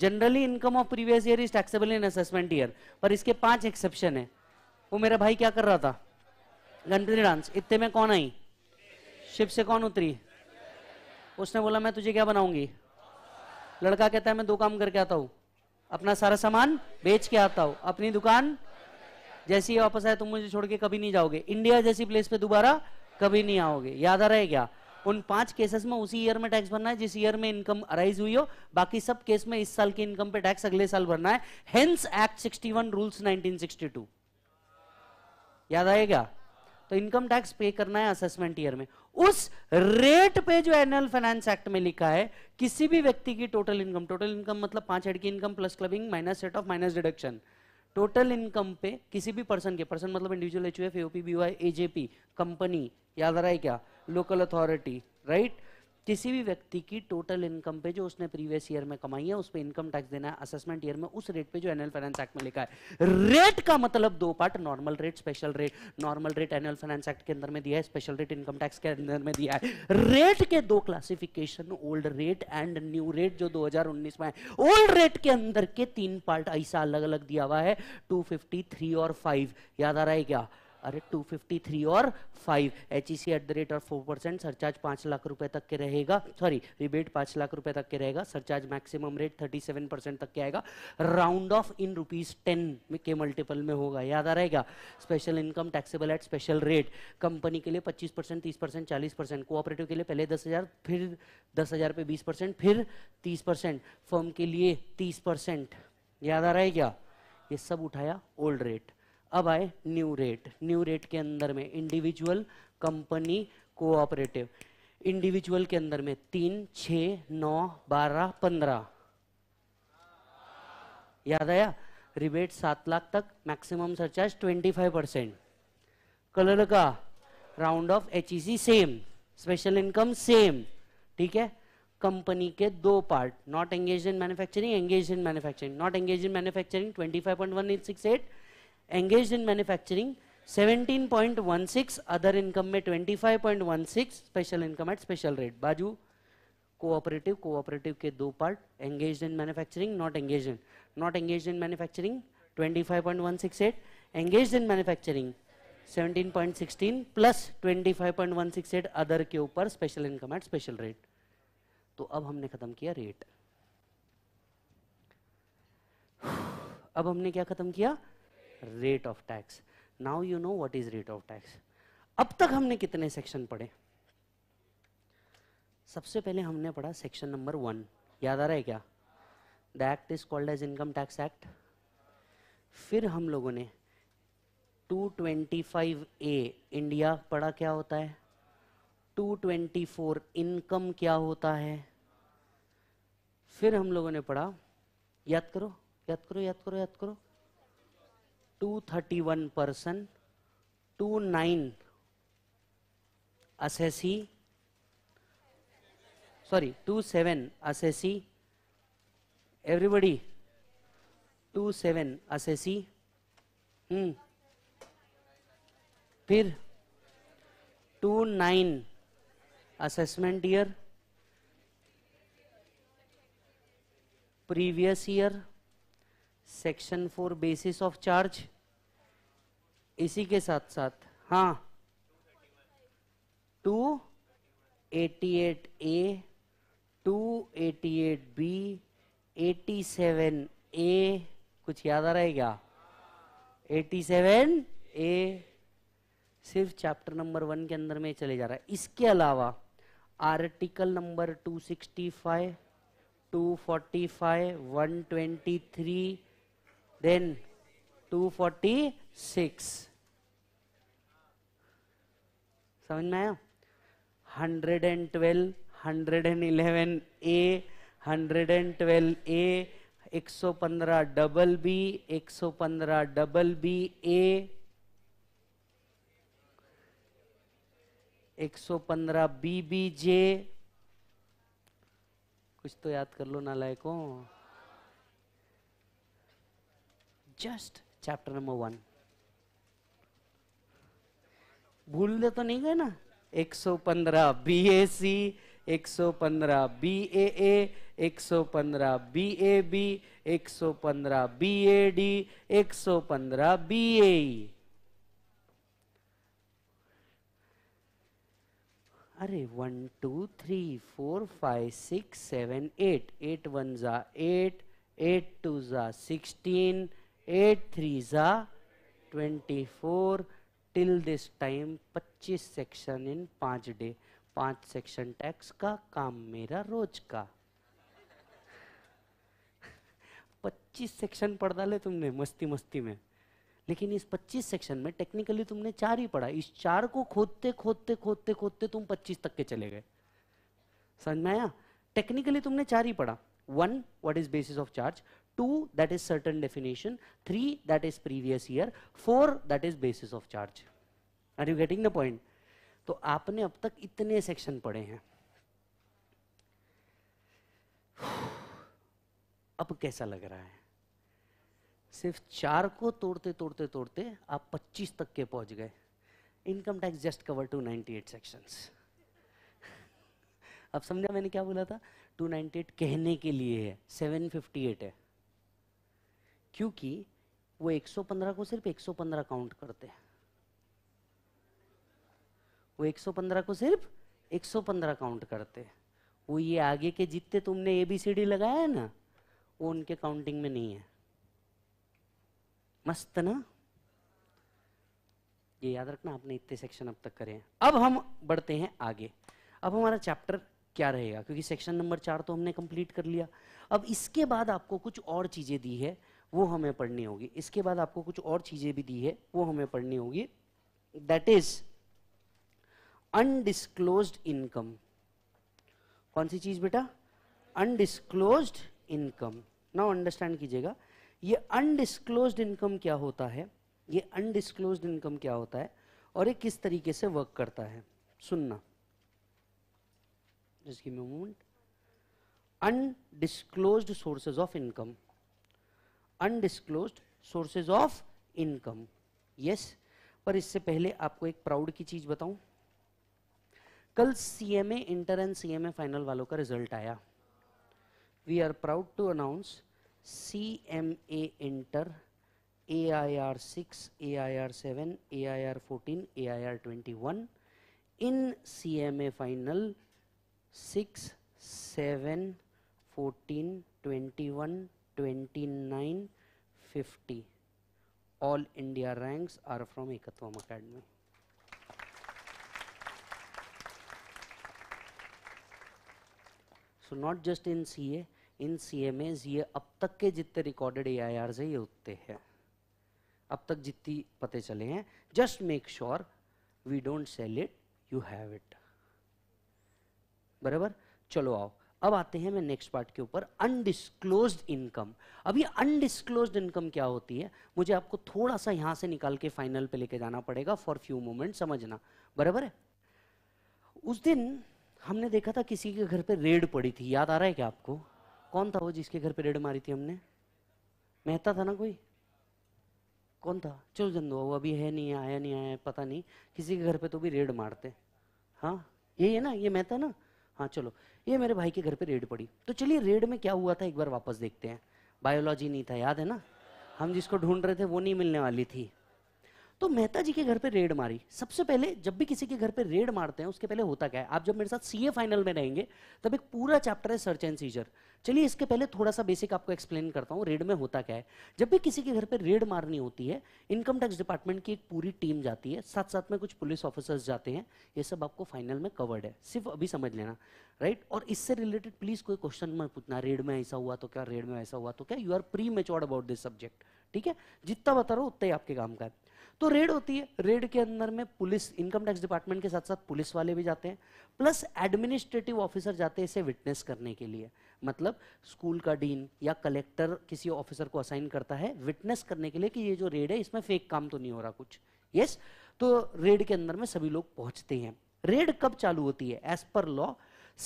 [SPEAKER 1] generally income of previous year is taxable in assessment year पर इसके पांच एक्सेप्शन है वो मेरा भाई क्या कर रहा था गणपति डांस इतने में कौन आई शिव से कौन उतरी उसने बोला मैं तुझे क्या बनाऊंगी लड़का कहता है मैं दो काम करके आता हूँ अपना सारा सामान बेच के आता हूँ अपनी दुकान जैसी ही वापस आए तुम मुझे छोड़ के कभी नहीं जाओगे इंडिया जैसी प्लेस पे दोबारा कभी नहीं आओगे याद आ रहा है क्या उन पांच केसेस में उसी ईयर में टैक्स भरना है जिस ईयर में इनकम अराइज हुई हो बाकी सब केस में इस साल की इनकम पे टैक्स अगले साल भरना है hence act sixty rules nineteen याद आएगा तो इनकम टैक्स पे करना है असेसमेंट ईयर में उस रेट पे जो एनुअल फाइनेंस एक्ट में लिखा है किसी भी व्यक्ति की टोटल इनकम टोटल इनकम मतलब पांच हेड की income plus clubbing minus rate of minus deduction total income पे किसी भी पर्सन के पर्सन मतलब individual H F AOP BOI AJP company याद आ रहा है क्या लोकल अथॉरिटी राइट किसी भी व्यक्ति की टोटल इनकम पे जो उसने प्रीवियस ईयर में कमाई है उस पर इनकम टैक्स देना है असेसमेंट ईयर में उस रेट पे जो एनुअल फाइनेंस एक्ट में लिखा है रेट का मतलब दो part normal rate special rate normal rate annual finance act के अंदर में दिया है स्पेशल रेट इनकम टैक्स के अंदर में दिया है रेट के दो classification old rate and new rate जो दो में है ओल्ड रेट के अंदर के तीन पार्ट ऐसा अलग अलग दिया हुआ है टू फिफ्टी थ्री और फाइव याद आ रहा है क्या अरे 253 और 5 H E C at the rate और 4 परसेंट सरचार्ज पाँच लाख रुपए तक के रहेगा सॉरी रिबेट पाँच लाख रुपए तक के रहेगा सरचार्ज मैक्सिमम रेट 37 परसेंट तक के आएगा round off in rupees ten में के मल्टीपल में होगा याद आ रहेगा special income taxable at special rate company के लिए पच्चीस परसेंट तीस परसेंट चालीस परसेंट कोऑपरेटिव के लिए पहले दस हज़ार फिर दस हज़ार पे बीस परसेंट फिर तीस परसेंट फर्म के लिए तीस परसेंट याद आ रहा है क्या ये सब उठाया ओल्ड रेट अब आए न्यू रेट न्यू रेट के अंदर में इंडिविजुअल कंपनी कोऑपरेटिव इंडिविजुअल के अंदर में तीन छ नौ बारह पंद्रह याद आया रिबेट सात लाख तक maximum surcharge twenty five percent कलर का round off H same special income same ठीक है कंपनी के दो part not engage in manufacturing engage in manufacturing not engage in manufacturing twenty five point one eight six eight engaged in manufacturing 17.16 other income में 25.16 special income at special rate बाजू cooperative cooperative के दो part engage in manufacturing not engage in not engage in manufacturing 25.168 engage in manufacturing 17.16 plus 25.168 other के ऊपर special income at special rate तो अब हमने खत्म किया रेट अब हमने क्या खत्म किया rate of tax now you know what is rate of tax अब तक हमने कितने सेक्शन पढ़े सबसे पहले हमने पढ़ा सेक्शन नंबर वन याद आ रहा है क्या the act is called as income tax act फिर हम लोगों ने 225 ए इंडिया पढ़ा क्या होता है 224 इनकम क्या होता है फिर हम लोगों ने पढ़ा याद करो याद करो याद करो याद करो 231 person 29 assessee sorry 27 assessee everybody 27 assessee hmm फिर 29 assessment year previous year section four basis of charge इसी के साथ साथ हाँ two eighty eight A two eighty eight B eighty seven A कुछ याद आ रहा है क्या एटी सेवन ए सिर्फ चैप्टर नंबर वन के अंदर में चले जा रहा है इसके अलावा article number two two sixty five five forty one twenty three then 246 समझ में आया 112 111 a 112 a 115 double B 115 double B A 115 BBJ कुछ तो याद कर लो ना लायकों जस्ट चैप्टर नंबर वन भूल दे तो नहीं गए ना 115 BAC 115 BAA 115 BAB 115 BAD 115 BAE अरे one two three four five six seven eight eight one जा एट एट टू जा सिक्सटीन एट थ्री ज़ा twenty four till this time पच्चीस सेक्शन इन पांच डे पांच सेक्शन टैक्स का काम मेरा रोज का पच्चीस सेक्शन पढ़ डाले तुमने मस्ती मस्ती में लेकिन इस पच्चीस सेक्शन में टेक्निकली तुमने चार ही पढ़ा इस चार को खोदते खोदते खोदते खोदते तुम पच्चीस तक के चले गए समझ में आया टेक्निकली तुमने चार ही पढ़ा one what is basis of charge two that is certain definition, three that is previous year, four that is basis of charge. Are you getting the point? तो आपने अब तक इतने सेक्शन पढ़े हैं अब कैसा लग रहा है सिर्फ चार को तोड़ते तोड़ते तोड़ते आप 25 तक के पहुंच गए income tax just cover to 98 sections अब समझा मैंने क्या बोला था 298 कहने के लिए है 758 है क्योंकि वो 115 को सिर्फ 115 काउंट करते हैं वो 115 को सिर्फ 115 काउंट करते हैं वो ये आगे के जितने तुमने एबीसीडी लगाया है ना वो उनके काउंटिंग में नहीं है मस्त ना ये याद रखना आपने इतने सेक्शन अब तक करे हैं अब हम बढ़ते हैं आगे अब हमारा चैप्टर क्या रहेगा क्योंकि सेक्शन नंबर चार तो हमने कंप्लीट कर लिया अब इसके बाद आपको कुछ और चीज़ें दी है वो हमें पढ़नी होगी इसके बाद आपको कुछ और चीज़ें भी दी है वो हमें पढ़नी होगी दैट इज अनडिस्क्लोज इनकम कौन सी चीज़ बेटा अनडिस्क्लोज इनकम नाउ अंडरस्टैंड कीजिएगा ये अनडिस्क्लोज इनकम क्या होता है ये अनडिस्क्लोज इनकम क्या होता है और ये किस तरीके से वर्क करता है सुनना जिसकी movement undisclose sources of income undisclosed sources of income yes पर इससे पहले आपको एक प्राउड की चीज बताऊं कल CMA inter and CMA final वालों का रिजल्ट आया we are proud to announce CMA inter A I R six A I R seven A I R fourteen A I R twenty one in C M A final six seven fourteen twenty one 2950 all india ranks are from ekatvam academy not just in C A in C M as ये अब तक के जितने recorded A I are ये उतते हैं अब तक जितनी पते चले हैं just make sure we don't sell it you have it बराबर चलो आओ अब आते हैं मैं नेक्स्ट पार्ट के ऊपर अनडिसक्लोज इनकम अब ये इनकम क्या होती है मुझे आपको थोड़ा सा यहां से निकाल के फाइनल पे लेके जाना पड़ेगा फॉर फ्यू मोमेंट समझना बराबर है उस दिन हमने देखा था किसी के घर पे रेड पड़ी थी याद आ रहा है क्या आपको कौन था वो जिसके घर पे रेड मारी थी हमने मेहता था ना कोई कौन था चलो जन दो अभी है नहीं आया नहीं आया पता नहीं किसी के घर पे तो भी रेड मारते हाँ यही है ना ये मेहता ना हाँ चलो ये मेरे भाई के घर पे रेड पड़ी तो चलिए रेड में क्या हुआ था एक बार वापस देखते हैं बायोलॉजी नहीं था याद है ना हम जिसको ढूंढ रहे थे वो नहीं मिलने वाली थी तो मेहता जी के घर पे रेड मारी सबसे पहले जब भी किसी के घर पे रेड मारते हैं उसके पहले होता क्या है आप जब मेरे साथ सीए फाइनल में रहेंगे तब एक पूरा चैप्टर है सर्च एंड सीजर चलिए इसके पहले थोड़ा सा बेसिक आपको एक्सप्लेन करता हूँ रेड में होता क्या है जब भी किसी के घर पे रेड मारनी होती है इनकम टैक्स डिपार्टमेंट की एक पूरी टीम जाती है साथ साथ में कुछ पुलिस ऑफिसर्स जाते हैं ये सब आपको फाइनल में कवर्ड है सिर्फ अभी समझ लेना राइट और इससे रिलेटेड प्लीज कोई क्वेश्चन मत पूछना रेड में ऐसा हुआ तो क्या रेड में ऐसा हुआ तो क्या you are prematured about this subject ठीक है जितना बता हूँ उतना ही आपके काम का है तो रेड होती है रेड के अंदर में पुलिस इनकम टैक्स डिपार्टमेंट के साथ साथ पुलिस वाले भी जाते हैं प्लस एडमिनिस्ट्रेटिव ऑफिसर जाते हैं इसे विटनेस करने के लिए मतलब स्कूल का डीन या कलेक्टर किसी ऑफिसर को असाइन करता है विटनेस करने के लिए कि ये जो रेड है इसमें फेक काम तो नहीं हो रहा कुछ यस yes? तो रेड के अंदर में सभी लोग पहुंचते हैं रेड कब चालू होती है एज पर लॉ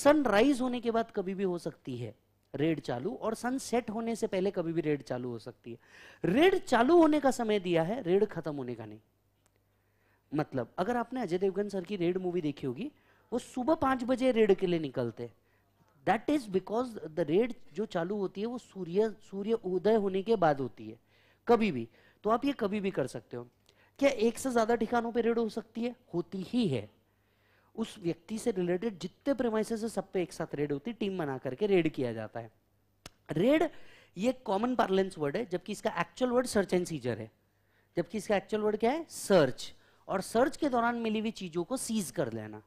[SPEAKER 1] सनराइज होने के बाद कभी भी हो सकती है रेड चालू और सन सेट होने से पहले कभी भी रेड चालू हो सकती है रेड चालू होने का समय दिया है रेड खत्म होने का नहीं मतलब अगर आपने अजय देवगन सर की रेड मूवी देखी होगी वो सुबह पांच बजे रेड के लिए निकलते that is because the raid जो चालू होती है वो सूर्य सूर्य उदय होने के बाद होती है कभी भी तो आप ये कभी भी कर सकते हो क्या एक से ज्यादा ठिकानों पर रेड हो सकती है होती ही है उस व्यक्ति से रिलेटेड जितने प्रेमाइसेस है सब पे एक साथ रेड होती टीम बना करके रेड किया जाता है रेड ये कॉमन पार्लेंस वर्ड है जबकि इसका actual word search and seizure है जबकि इसका एक्चुअल वर्ड क्या है सर्च और सर्च के दौरान मिली हुई चीजों को सीज कर लेना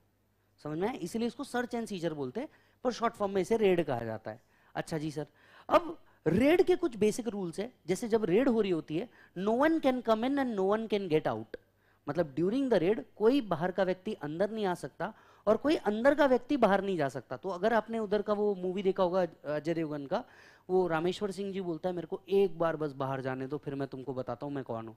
[SPEAKER 1] समझ में इसलिए इसको सर्च एंड सीजर बोलते हैं पर शॉर्ट फॉर्म में इसे रेड कहा जाता है अच्छा जी सर अब रेड के कुछ बेसिक रूल्स है जैसे जब रेड हो रही होती है no one can come in and no one can get out मतलब ड्यूरिंग द रेड कोई बाहर का व्यक्ति अंदर नहीं आ सकता और कोई अंदर का व्यक्ति बाहर नहीं जा सकता तो अगर आपने उधर का वो मूवी देखा होगा अजय देवगन का वो रामेश्वर सिंह जी बोलता है मेरे को एक बार बस बाहर जाने दो फिर मैं तुमको बताता हूँ मैं कौन हूँ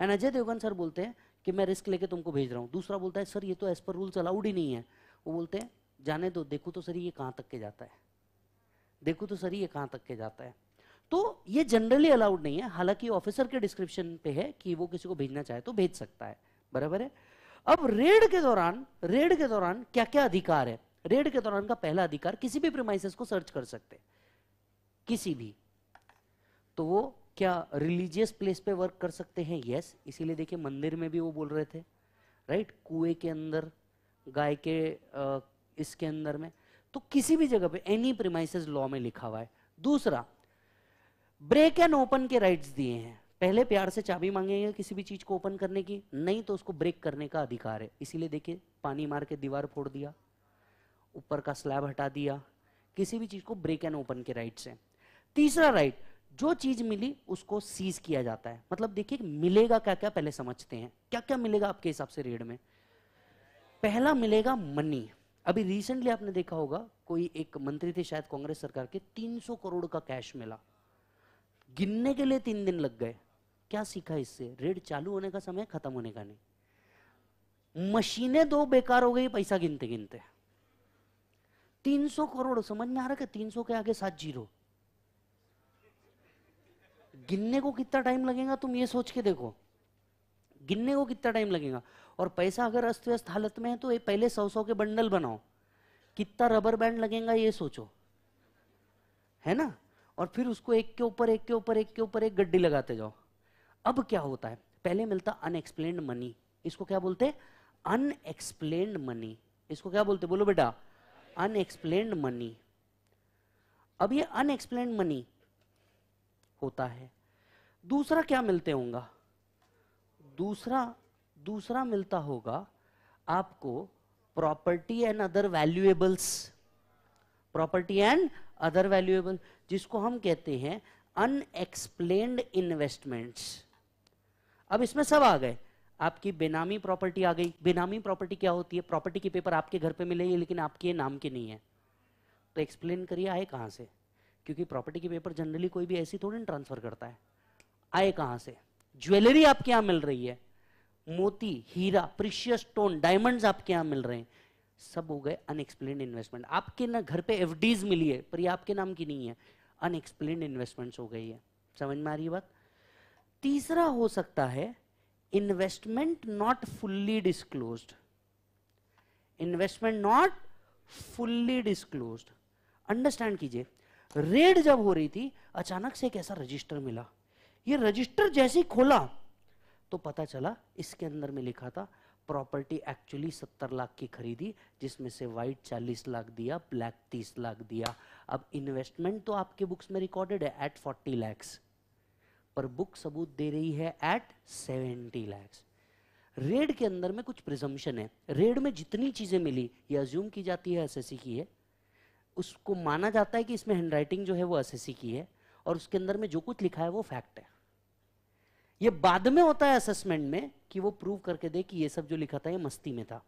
[SPEAKER 1] एंड अजय देवगन सर बोलते हैं कि मैं रिस्क लेके तुमको भेज रहा हूँ दूसरा बोलता है सर ये तो एज पर रूल्स अलाउड ही नहीं है वो बोलते हैं जाने दो देखो तो सर ये कहाँ तक के जाता है देखो तो सर ये कहाँ तक के जाता है तो ये जनरली अलाउड नहीं है हालांकि ऑफिसर के डिस्क्रिप्शन पे है कि वो किसी को भेजना चाहे तो भेज सकता है बराबर है अब रेड के दौरान रेड के दौरान क्या क्या अधिकार है रेड के दौरान का पहला अधिकार किसी भी प्रीमाइसिस को सर्च कर सकते किसी भी तो वो क्या रिलीजियस प्लेस पे वर्क कर सकते हैं यस yes, इसीलिए देखिए मंदिर में भी वो बोल रहे थे राइट कुएं के अंदर गाय के इसके अंदर में तो किसी भी जगह पे एनी प्रिमाइसिस लॉ में लिखा हुआ है दूसरा ब्रेक एंड ओपन के राइट्स दिए हैं पहले प्यार से चाबी मांगेंगे किसी भी चीज को ओपन करने की नहीं तो उसको ब्रेक करने का अधिकार है इसीलिए देखिए पानी मार के दीवार फोड़ दिया ऊपर का स्लैब हटा दिया किसी भी चीज को ब्रेक एंड ओपन के राइट से तीसरा राइट जो चीज मिली उसको सीज किया जाता है मतलब देखिए मिलेगा क्या क्या पहले समझते हैं क्या क्या मिलेगा आपके हिसाब से रेड में पहला मिलेगा मनी अभी रिसेंटली आपने देखा होगा कोई एक मंत्री थे शायद कांग्रेस सरकार के 300 करोड़ का कैश मिला गिनने के लिए तीन दिन लग गए क्या सीखा इससे रेड चालू होने का समय खत्म होने का नहीं मशीनें दो बेकार हो गई पैसा गिनते गिनते 300 करोड़ समझ में आ रहा है तीन सौ के आगे सात जीरो गिनने को कितना टाइम लगेगा तुम ये सोच के देखो गिनने को कितना टाइम लगेगा और पैसा अगर अस्त व्यस्त हालत में है तो ये पहले सौ सौ के बंडल बनाओ कितना रबर बैंड लगेगा ये सोचो है ना और फिर उसको एक के ऊपर एक के ऊपर एक के ऊपर एक गड्डी लगाते जाओ अब क्या होता है पहले मिलता अनएक्सप्लेन्ड मनी इसको क्या बोलते अनएक्सप्लेन्ड मनी इसको क्या बोलते बोलो बेटा अनएक्सप्लेन्ड मनी अब ये अनएक्सप्लेन्ड मनी होता है दूसरा क्या मिलते होगा दूसरा दूसरा मिलता होगा आपको property and other valuables property and other valuable जिसको हम कहते हैं अनएक्सप्लेन्ड इन्वेस्टमेंट्स अब इसमें सब आ गए आपकी बेनामी प्रॉपर्टी आ गई बेनामी प्रॉपर्टी क्या होती है प्रॉपर्टी के पेपर आपके घर पे हैं लेकिन आपके नाम के नहीं है तो एक्सप्लेन करिए आए कहां से क्योंकि प्रॉपर्टी के पेपर जनरली कोई भी ऐसी थोड़ी ट्रांसफर करता है आए कहां से ज्वेलरी आपके यहाँ मिल रही है मोती हीरा प्रिशियस स्टोन डायमंड आपके यहाँ मिल रहे हैं सब हो गए अनएक्सप्लेन इन्वेस्टमेंट आपके ना घर पे एफडीज मिली है पर ये आपके नाम की नहीं है अनएक्सप्लेन इन्वेस्टमेंट्स हो गई है समझ में आ रही बात तीसरा हो सकता है investment not fully disclosed investment not fully disclose understand कीजिए रेड जब हो रही थी अचानक से एक ऐसा रजिस्टर मिला ये रजिस्टर जैसे ही खोला तो पता चला इसके अंदर में लिखा था प्रॉपर्टी एक्चुअली सत्तर लाख की खरीदी जिसमें से वाइट चालीस लाख दिया ब्लैक तीस लाख दिया अब इन्वेस्टमेंट तो आपके बुक्स में रिकॉर्डेड है एट फोर्टी लैक्स पर बुक सबूत दे रही है एट सेवेंटी लैक्स रेड के अंदर में कुछ प्रिजम्पन है रेड में जितनी चीज़ें मिली ये अज्यूम की जाती है एस की है उसको माना जाता है कि इसमें हैंडराइटिंग जो है वो एस की है और उसके अंदर में जो कुछ लिखा है वो फैक्ट है ये बाद में होता है असेसमेंट में कि वो प्रूव करके दे कि ये सब जो लिखा था ये मस्ती में था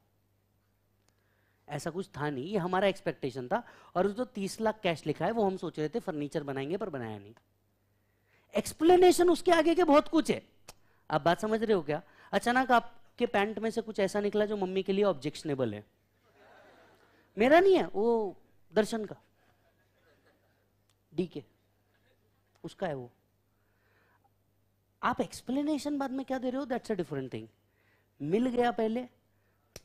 [SPEAKER 1] ऐसा कुछ था नहीं ये हमारा एक्सपेक्टेशन था और जो तीस लाख कैश लिखा है वो हम सोच रहे थे फर्नीचर बनाएंगे पर बनाया नहीं एक्सप्लेनेशन उसके आगे के बहुत कुछ है आप बात समझ रहे हो क्या अचानक आपके पैंट में से कुछ ऐसा निकला जो मम्मी के लिए ऑब्जेक्शनेबल है मेरा नहीं है वो दर्शन का डीके उसका है वो आप एक्सप्लेनेशन बाद में क्या दे रहे हो दैट्स अ डिफरेंट थिंग मिल गया पहले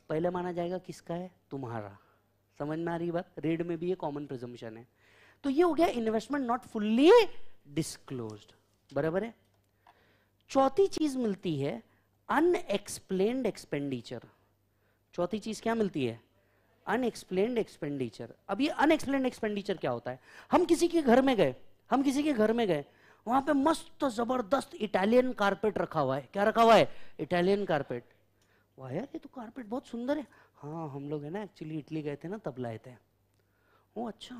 [SPEAKER 1] पहले माना जाएगा किसका है तुम्हारा समझ में आ रही बात रेड में भी ये कॉमन प्रिजम्पन है तो ये हो गया इन्वेस्टमेंट नॉट फुल्ली डिस्कलोज बराबर है चौथी चीज मिलती है अनएक्सप्लेन एक्सपेंडिचर चौथी चीज क्या मिलती है अनएक्सप्लेन एक्सपेंडिचर अब ये अनएक्सप्लेन एक्सपेंडिचर क्या होता है हम किसी के घर में गए हम किसी के घर में गए वहां पे मस्त जबरदस्त इटालियन कारपेट रखा हुआ है क्या रखा हुआ है इटालियन कारपेट वाह यार ये तो कारपेट बहुत सुंदर है हाँ हम लोग है ना एक्चुअली इटली गए थे ना तब लाए थे ओ अच्छा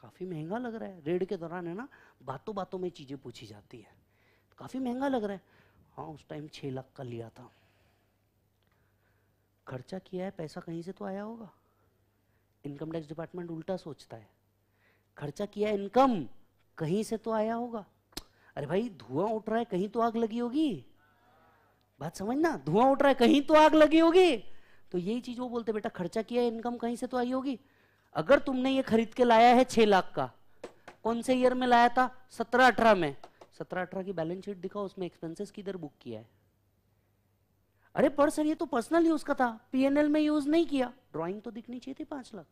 [SPEAKER 1] काफ़ी महंगा लग रहा है रेड के दौरान है ना बातों बातों में चीज़ें पूछी जाती है काफ़ी महंगा लग रहा है हाँ उस टाइम छः लाख का लिया था खर्चा किया है पैसा कहीं से तो आया होगा इनकम टैक्स डिपार्टमेंट उल्टा सोचता है खर्चा किया इनकम कहीं से तो आया होगा अरे भाई धुआं उठ रहा है कहीं तो आग लगी होगी बात समझना धुआं उठ रहा है कहीं तो आग लगी होगी तो यही चीज वो बोलते बेटा खर्चा किया है इनकम कहीं से तो आई होगी अगर तुमने ये खरीद के लाया है छह लाख का कौन से ईयर में लाया था सत्रह अठारह में सत्रह अठारह की बैलेंस शीट दिखाओ उसमें एक्सपेंसेस किधर बुक किया है अरे पर सर ये तो पर्सनल यूज का था पीएनएल में यूज नहीं किया ड्राइंग तो दिखनी चाहिए थी पांच लाख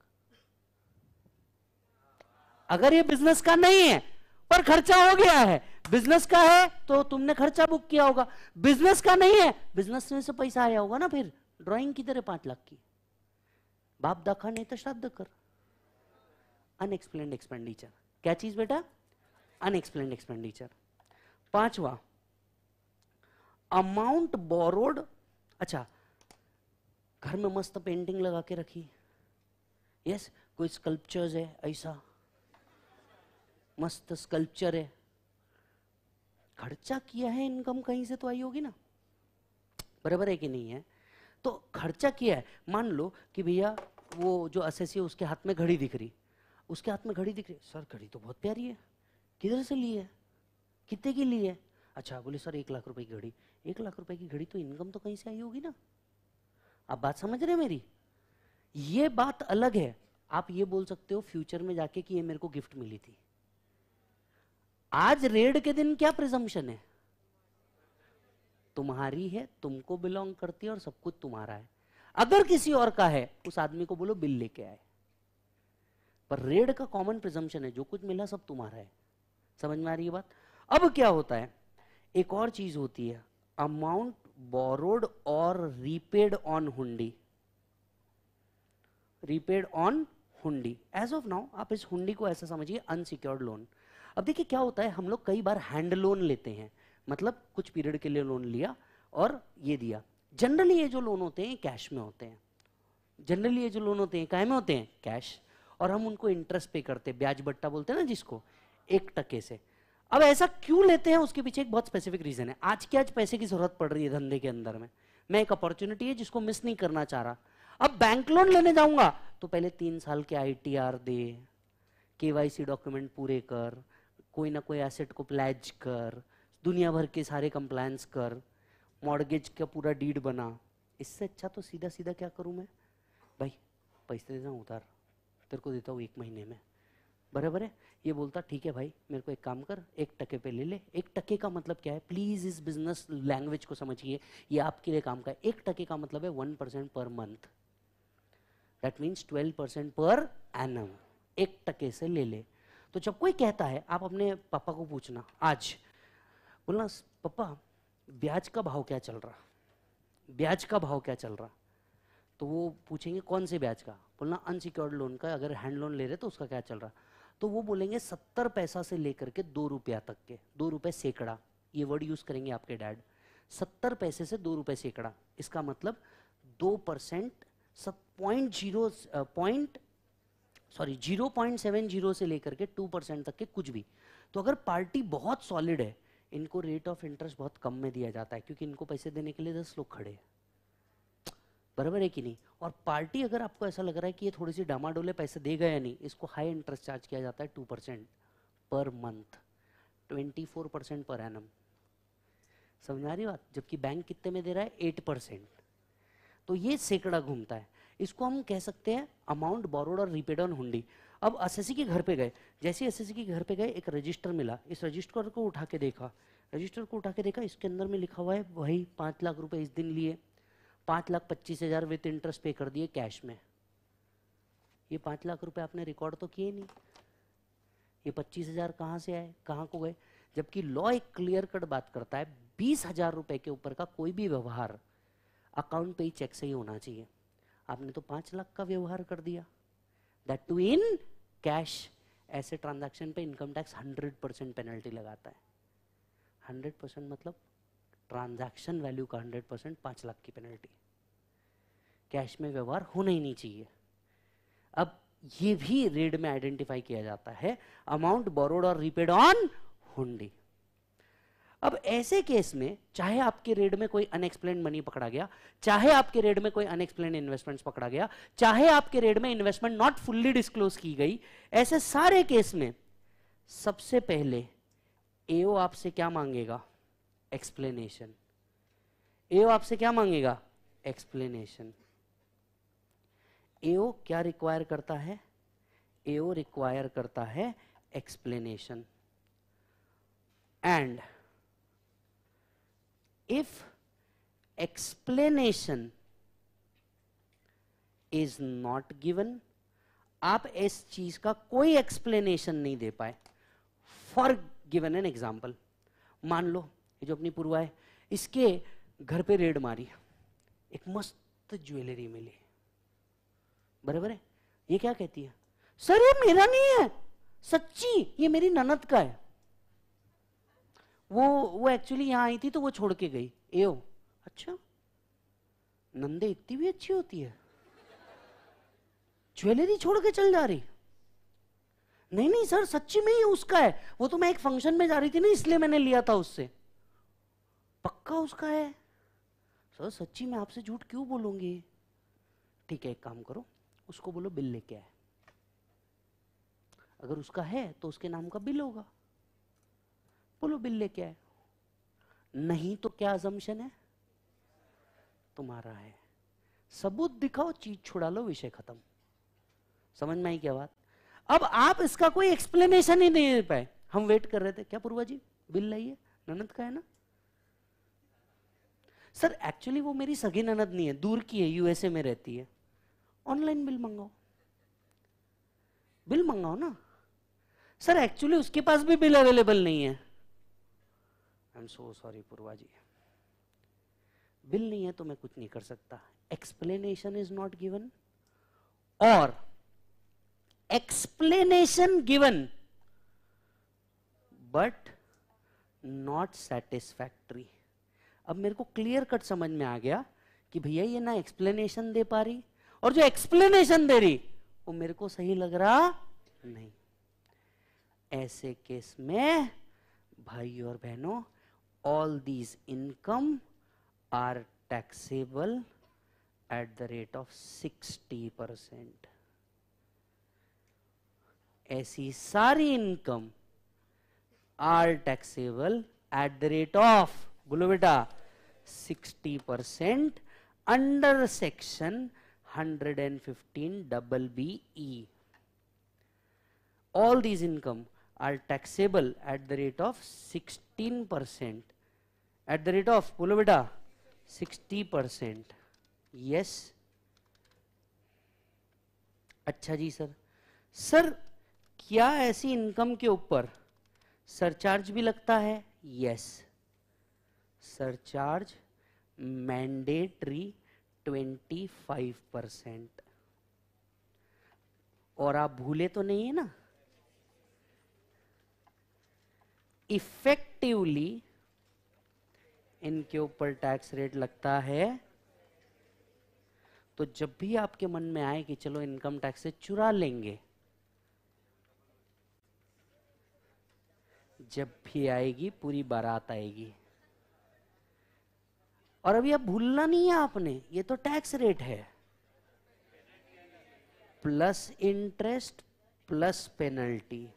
[SPEAKER 1] अगर ये बिजनेस का नहीं है पर खर्चा हो गया है बिजनेस का है तो तुमने खर्चा बुक किया होगा बिजनेस का नहीं है बिजनेस में से पैसा आया होगा ना फिर ड्रॉइंग की तरह पांच लाख की बाप दखा नहीं तो श्राद्ध कर अनएक्सप्लेन एक्सपेंडिचर क्या चीज बेटा अनएक्सप्लेन एक्सपेंडिचर पांचवा अमाउंट बोरोड अच्छा घर में मस्त पेंटिंग लगा के रखी यस yes, कोई स्कल्पचर्स है ऐसा मस्त स्कल्पचर है खर्चा किया है इनकम कहीं से तो आई होगी ना बराबर है कि नहीं है तो खर्चा किया है मान लो कि भैया वो जो असेसी है उसके हाथ में घड़ी दिख रही उसके हाथ में घड़ी दिख रही सर घड़ी तो बहुत प्यारी है किधर से ली है कितने की ली है अच्छा बोले सर एक लाख रुपए की घड़ी एक लाख रुपए की घड़ी तो इनकम तो कहीं से आई होगी ना आप बात समझ रहे मेरी ये बात अलग है आप ये बोल सकते हो फ्यूचर में जाके कि ये मेरे को गिफ्ट मिली थी आज रेड के दिन क्या प्रिजम्पन है तुम्हारी है तुमको बिलोंग करती है और सब कुछ तुम्हारा है अगर किसी और का है उस आदमी को बोलो बिल लेके आए पर रेड का कॉमन प्रिजम्पन है जो कुछ मिला सब तुम्हारा है समझ में आ रही है बात अब क्या होता है एक और चीज होती है अमाउंट बोरोड और repaid on hundi repaid on hundi as of now आप इस हुंडी को ऐसा समझिए अनसिक्योर्ड लोन अब देखिए क्या होता है हम लोग कई बार हैंड लोन लेते हैं मतलब कुछ पीरियड के लिए लोन लिया और ये दिया जनरली ये जो लोन होते हैं कैश में होते हैं जनरली ये जो लोन होते हैं काय में होते हैं कैश और हम उनको इंटरेस्ट पे करते हैं ब्याज बट्टा बोलते हैं ना जिसको एक टके से अब ऐसा क्यों लेते हैं उसके पीछे एक बहुत स्पेसिफिक रीजन है आज के आज पैसे की जरूरत पड़ रही है धंधे के अंदर में मैं एक अपॉर्चुनिटी है जिसको मिस नहीं करना चाह रहा अब बैंक लोन लेने जाऊंगा तो पहले तीन साल के आई दे के डॉक्यूमेंट पूरे कर कोई ना कोई एसेट को प्लेज कर दुनिया भर के सारे कंप्लायंस कर मॉडगेज का पूरा डीड बना इससे अच्छा तो सीधा सीधा क्या करूँ मैं भाई पैसे देता हूँ उतार तेरे को देता हूँ एक महीने में बराबर है ये बोलता ठीक है भाई मेरे को एक काम कर एक टके पे ले ले एक टके का मतलब क्या है प्लीज़ इस बिजनेस लैंग्वेज को समझिए ये आपके लिए काम का है एक टके का मतलब है one percent per month that means twelve percent per annum एक टके से ले ले तो जब कोई कहता है आप अपने पापा को पूछना आज बोलना पापा ब्याज का भाव क्या चल रहा ब्याज का भाव क्या चल रहा तो वो पूछेंगे कौन से ब्याज का बोलना अनसिक्योर्ड लोन का अगर हैंड लोन ले रहे तो उसका क्या चल रहा तो वो बोलेंगे सत्तर पैसा से लेकर के दो रुपया तक के दो रुपये सैकड़ा ये वर्ड यूज़ करेंगे आपके डैड सत्तर पैसे से दो रुपये सैकड़ा इसका मतलब दो परसेंट सब पॉइंट जीरो पॉइंट सॉरी 0.70 से लेकर के 2 परसेंट तक के कुछ भी तो अगर पार्टी बहुत सॉलिड है इनको रेट ऑफ इंटरेस्ट बहुत कम में दिया जाता है क्योंकि इनको पैसे देने के लिए दस लोग खड़े हैं बराबर है कि नहीं और पार्टी अगर आपको ऐसा लग रहा है कि ये थोड़ी सी डामाडोले पैसे देगा या नहीं इसको हाई इंटरेस्ट चार्ज किया जाता है two percent per month twenty four percent per annum समझा रही बात जबकि बैंक कितने में दे रहा है एट परसेंट तो ये सैकड़ा घूमता है इसको हम कह सकते हैं अमाउंट बोरोड और रिपेड ऑन हुंडी अब एस के घर पे गए जैसे एस के घर पे गए एक रजिस्टर मिला इस रजिस्टर को उठा के देखा रजिस्टर को उठा के देखा इसके अंदर में लिखा हुआ है भाई पाँच लाख रुपए इस दिन लिए पाँच लाख पच्चीस हज़ार विथ इंटरेस्ट पे कर दिए कैश में ये पाँच लाख रुपये आपने रिकॉर्ड तो किए नहीं ये पच्चीस हज़ार कहाँ से आए कहाँ को गए जबकि लॉ एक क्लियर कट बात करता है बीस हज़ार रुपये के ऊपर का कोई भी व्यवहार अकाउंट पे ही चेक से ही होना चाहिए आपने तो पांच लाख का व्यवहार कर दिया दैट टू इन कैश ऐसे ट्रांजैक्शन पे income tax hundred percent penalty लगाता है हंड्रेड परसेंट मतलब ट्रांजैक्शन वैल्यू का हंड्रेड परसेंट पांच लाख की पेनल्टी कैश में व्यवहार होना ही नहीं चाहिए अब ये भी रेड में आइडेंटिफाई किया जाता है अमाउंट बोरोड और रिपेड ऑन हुंडी अब ऐसे केस में चाहे आपके रेड में कोई अनएक्सप्लेन मनी पकड़ा गया चाहे आपके रेड में कोई अनएक्सप्लेन इन्वेस्टमेंट पकड़ा गया चाहे आपके रेड में इन्वेस्टमेंट नॉट फुल्ली डिस्क्लोज की गई ऐसे सारे केस में सबसे पहले एओ आपसे क्या मांगेगा एक्सप्लेनेशन एओ आपसे क्या मांगेगा एक्सप्लेनेशन एओ क्या रिक्वायर करता है एओ रिक्वायर करता है explanation and if explanation is not given आप इस चीज का कोई एक्सप्लेनेशन नहीं दे पाए फॉर गिवन एन एग्जाम्पल मान लो ये जो अपनी पूर्वा है इसके घर पे रेड मारी एक मस्त ज्वेलरी मिली बराबर है ये क्या कहती है सर ये मेरा नहीं है सच्ची ये मेरी ननद का है वो वो एक्चुअली यहाँ आई थी तो वो छोड़ के गई ए अच्छा नंदे इतनी भी अच्छी होती है ज्वेलरी छोड़ के चल जा रही नहीं नहीं सर सच्ची में ही उसका है वो तो मैं एक फंक्शन में जा रही थी ना इसलिए मैंने लिया था उससे पक्का उसका है सर सच्ची में आपसे झूठ क्यों बोलूंगी ठीक है एक काम करो उसको बोलो बिल लेके आए अगर उसका है तो उसके नाम का बिल होगा बोलो बिल लेके आए नहीं तो क्या अजम्पन है तुम्हारा है सबूत दिखाओ चीज छुड़ा लो विषय खत्म समझ में आई क्या बात अब आप इसका कोई एक्सप्लेनेशन ही नहीं दे पाए हम वेट कर रहे थे क्या पूर्वा जी बिल लाइए ननद का है ना सर एक्चुअली वो मेरी सगी ननद नहीं है दूर की है यूएसए में रहती है ऑनलाइन बिल मंगाओ बिल मंगाओ ना सर एक्चुअली उसके पास भी बिल अवेलेबल नहीं है I am so sorry Purva ji bill नहीं है तो मैं कुछ नहीं कर सकता एक्सप्लेनेशन इज नॉट गिवन और explanation given but not satisfactory अब मेरे को क्लियर कट समझ में आ गया कि भैया ये ना एक्सप्लेनेशन दे पा रही और जो एक्सप्लेनेशन दे रही वो मेरे को सही लग रहा नहीं ऐसे केस में भाई और बहनों all these income are taxable at the rate of 60 percent. ऐसी सारी income are taxable at the rate of बोलो बेटा 60 percent under section 115 double b e. all these income are taxable at the rate of 16 percent at the rate of बोलो बेटा sixty percent yes अच्छा जी sir sir क्या ऐसी income के ऊपर surcharge भी लगता है yes surcharge mandatory five percent और आप भूले तो नहीं है ना इफेक्टिवली इनके ऊपर टैक्स रेट लगता है तो जब भी आपके मन में आए कि चलो इनकम टैक्स से चुरा लेंगे जब भी आएगी पूरी बारात आएगी और अभी आप भूलना नहीं है आपने ये तो टैक्स रेट है plus interest plus penalty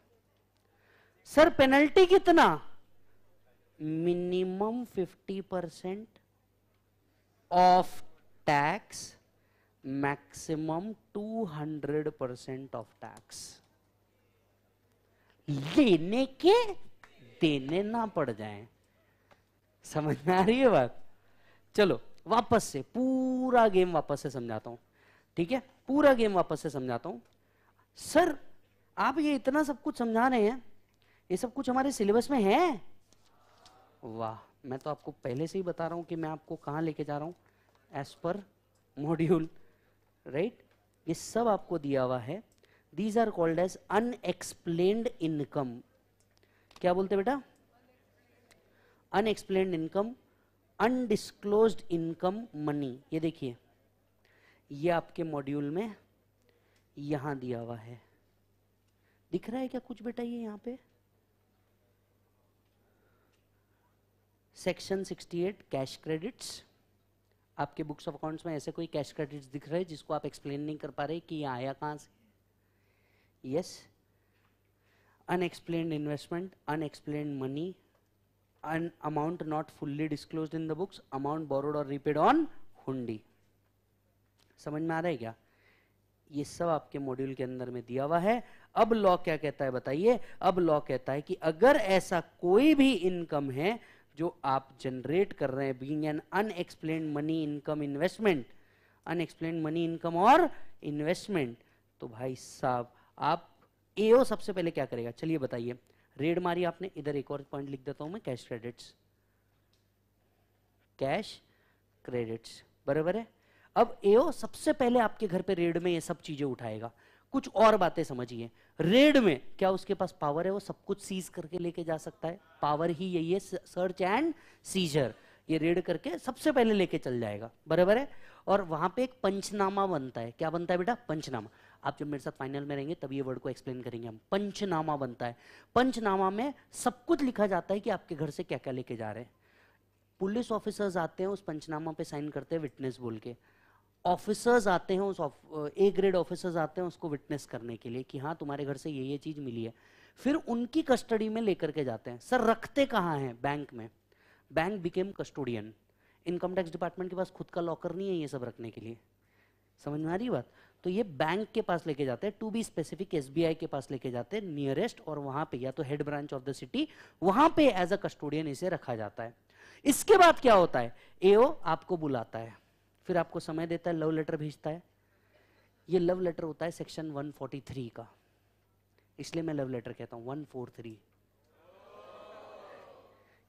[SPEAKER 1] sir penalty कितना minimum 50% of tax, maximum 200% of tax. लेने के देने ना पड़ जाए समझ में आ रही है बात चलो वापस से पूरा गेम वापस से समझाता हूं ठीक है पूरा गेम वापस से समझाता हूं सर आप ये इतना सब कुछ समझा रहे हैं ये सब कुछ हमारे सिलेबस में है वाह मैं तो आपको पहले से ही बता रहा हूँ कि मैं आपको कहाँ लेके जा रहा हूँ एज पर मॉड्यूल राइट ये सब आपको दिया हुआ है these are called as unexplained income क्या बोलते बेटा unexplained income undisclose income money ये देखिए ये आपके मॉड्यूल में यहां दिया हुआ है दिख रहा है क्या कुछ बेटा ये यहाँ पे सेक्शन 68 कैश क्रेडिट्स आपके बुक्स ऑफ अकाउंट्स में ऐसे कोई कैश क्रेडिट्स दिख रहे हैं जिसको आप एक्सप्लेन नहीं कर पा रहे कि ये आया कहाँ से yes unexplain investment unexplain money an amount not fully disclose in the books amount borrowed और रिपेड ऑन हुंडी समझ में आ रहा है क्या ये सब आपके मॉड्यूल के अंदर में दिया हुआ है अब लॉ क्या कहता है बताइए अब लॉ कहता है कि अगर ऐसा कोई भी इनकम है जो आप जनरेट कर रहे हैं being an unexplain money income investment unexplain money income और इन्वेस्टमेंट तो भाई साहब आप एओ सबसे पहले क्या करेगा चलिए बताइए रेड मारी आपने इधर एक और पॉइंट लिख देता हूं मैं कैश क्रेडिट्स कैश क्रेडिट्स बराबर है अब एओ सबसे पहले आपके घर पे रेड में ये सब चीजें उठाएगा कुछ और बातें समझिए रेड में क्या उसके पास पावर है वो सब कुछ सीज करके लेके जा सकता है पावर ही यही है सर्च एंड सीजर ये रेड करके सबसे पहले लेके चल जाएगा बराबर है और वहां पे एक पंचनामा बनता है क्या बनता है बेटा पंचनामा आप जब मेरे साथ फाइनल में रहेंगे तब ये वर्ड को एक्सप्लेन करेंगे हम पंचनामा बनता है पंचनामा में सब कुछ लिखा जाता है कि आपके घर से क्या क्या लेके जा रहे हैं पुलिस ऑफिसर्स आते हैं उस पंचनामा पे साइन करते हैं विटनेस बोल के ऑफिसर्स आते हैं उस ए ग्रेड ऑफिसर्स आते हैं उसको विटनेस करने के लिए कि हाँ तुम्हारे घर से ये ये चीज़ मिली है फिर उनकी कस्टडी में लेकर के जाते हैं सर रखते कहाँ हैं बैंक में bank became custodian income tax department के पास खुद का लॉकर नहीं है ये सब रखने के लिए समझ में आ रही बात तो ये बैंक के पास लेके जाते हैं टू बी स्पेसिफिक एसबीआई के पास लेके जाते हैं नियरेस्ट और वहां पे या तो head branch of the city वहां पे एज अ कस्टोडियन इसे रखा जाता है इसके बाद क्या होता है एओ आपको बुलाता है फिर आपको समय देता है लव लेटर भेजता है ये लव लेटर होता है सेक्शन 143 का इसलिए मैं लव लेटर कहता हूँ 143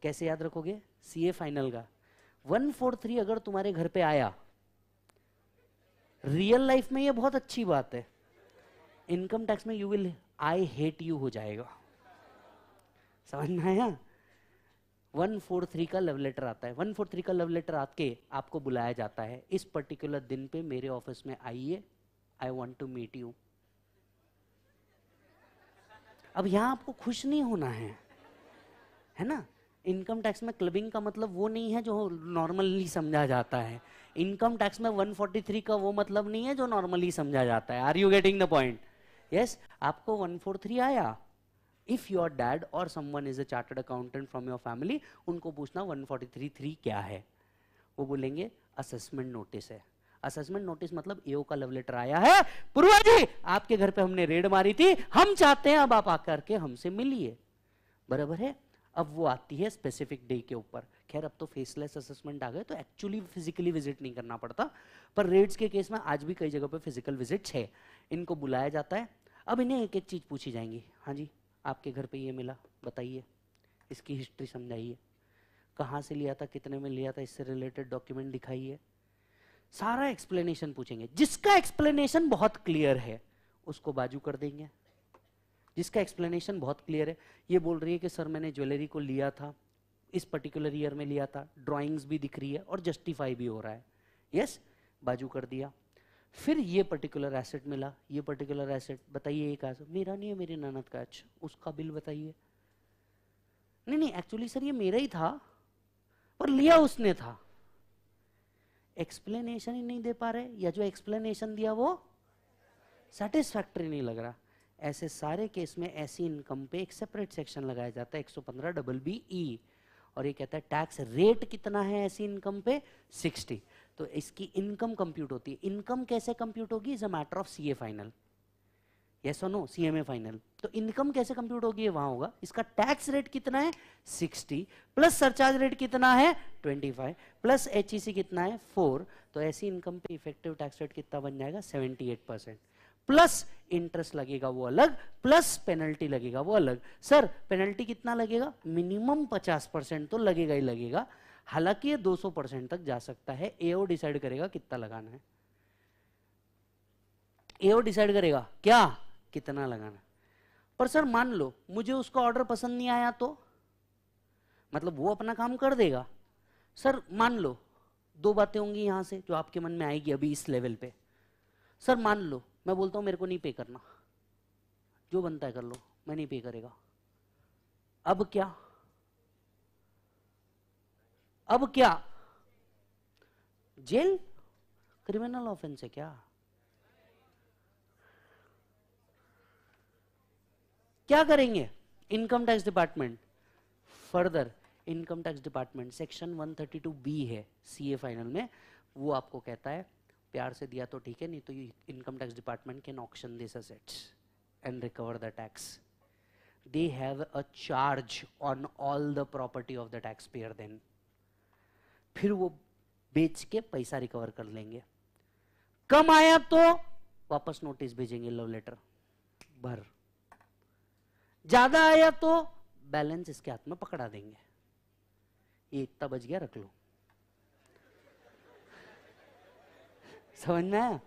[SPEAKER 1] कैसे याद रखोगे सीए फाइनल का 143 अगर तुम्हारे घर पे आया रियल लाइफ में ये बहुत अच्छी बात है इनकम टैक्स में you will I hate you हो जाएगा समझ में आया वन फोर थ्री का लव लेटर आता है वन फोर थ्री का लव लेटर आके आपको बुलाया जाता है इस पर्टिकुलर दिन पे मेरे ऑफिस में आइए I want to meet you अब यहाँ आपको खुश नहीं होना है है ना इनकम टैक्स में क्लबिंग का मतलब वो नहीं है जो नॉर्मली समझा जाता है इनकम टैक्स में 143 का वो मतलब नहीं है जो नॉर्मली समझा जाता है are you getting the point yes आपको 143 आया इफ योर डैड और someone is a chartered accountant from your family उनको पूछना 1433 क्या है वो बोलेंगे असेसमेंट नोटिस है असेसमेंट नोटिस मतलब एओ का लव लेटर आया है पूर्वा जी आपके घर पे हमने रेड मारी थी हम चाहते हैं अब आप आकर के हमसे मिलिए बराबर है अब वो आती है स्पेसिफिक डे के ऊपर खैर अब तो फेसलेस असेसमेंट आ गए तो एक्चुअली फिजिकली विजिट नहीं करना पड़ता पर रेड्स के केस में आज भी कई जगह पे फिजिकल विजिट्स है इनको बुलाया जाता है अब इन्हें एक एक चीज पूछी जाएंगी हाँ जी आपके घर पे ये मिला बताइए इसकी हिस्ट्री समझाइए कहाँ से लिया था कितने में लिया था इससे रिलेटेड डॉक्यूमेंट दिखाइए सारा एक्सप्लेनेशन पूछेंगे जिसका एक्सप्लेनेशन बहुत क्लियर है उसको बाजू कर देंगे जिसका एक्सप्लेनेशन बहुत क्लियर है ये बोल रही है कि सर मैंने ज्वेलरी को लिया था इस पर्टिकुलर ईयर में लिया था ड्राइंग्स भी दिख रही है और जस्टिफाई भी हो रहा है यस बाजू कर दिया फिर ये पर्टिकुलर एसेट मिला ये पर्टिकुलर एसेट बताइए एक एसेट मेरा नहीं है मेरी ननद का अच्छा उसका बिल बताइए नहीं नहीं एक्चुअली सर ये मेरा ही था पर लिया उसने था एक्सप्लेनेशन ही नहीं दे पा रहे या जो एक्सप्लेनेशन दिया वो सेटिस्फैक्ट्री नहीं लग रहा ऐसे सारे केस में ऐसी इनकम पे एक सेपरेट सेक्शन लगाया जाता है एक डबल बी ई और ये कहता है टैक्स रेट कितना है ऐसी इनकम पे सिक्सटी तो इसकी इनकम कंप्यूट होती है इनकम कैसे कंप्यूट होगी is a matter of C A final yes और no C M A final तो इनकम कैसे कंप्यूट होगी वहां होगा इसका टैक्स रेट कितना है 60 प्लस सरचार्ज रेट कितना है 25 प्लस एच कितना है 4 तो ऐसी इनकम पे इफेक्टिव टैक्स रेट कितना बन जाएगा 78 परसेंट प्लस इंटरेस्ट लगेगा वो अलग प्लस पेनल्टी लगेगा वो अलग सर पेनल्टी कितना लगेगा मिनिमम 50 परसेंट तो लगेगा ही लगेगा हालांकि ये 200 परसेंट तक जा सकता है एओ डिसाइड करेगा कितना लगाना है एओ डिसाइड करेगा क्या कितना लगाना पर सर मान लो मुझे उसका ऑर्डर पसंद नहीं आया तो मतलब वो अपना काम कर देगा सर मान लो दो बातें होंगी यहाँ से जो आपके मन में आएगी अभी इस लेवल पे सर मान लो मैं बोलता हूँ मेरे को नहीं पे करना जो बनता है कर लो मैं नहीं पे करेगा अब क्या अब क्या जेल क्रिमिनल ऑफेंस है क्या क्या करेंगे income tax department further income tax department section 132 B है सीए फाइनल में वो आपको कहता है प्यार से दिया तो ठीक है नहीं तो income tax department can auction this assets recover the tax they have a charge on all the property of the tax payer then फिर वो बेच के पैसा रिकवर कर लेंगे कम आया तो वापस नोटिस भेजेंगे लव लेटर भर ज्यादा आया तो बैलेंस इसके हाथ में पकड़ा देंगे ये इतना बच गया रख लो समझ में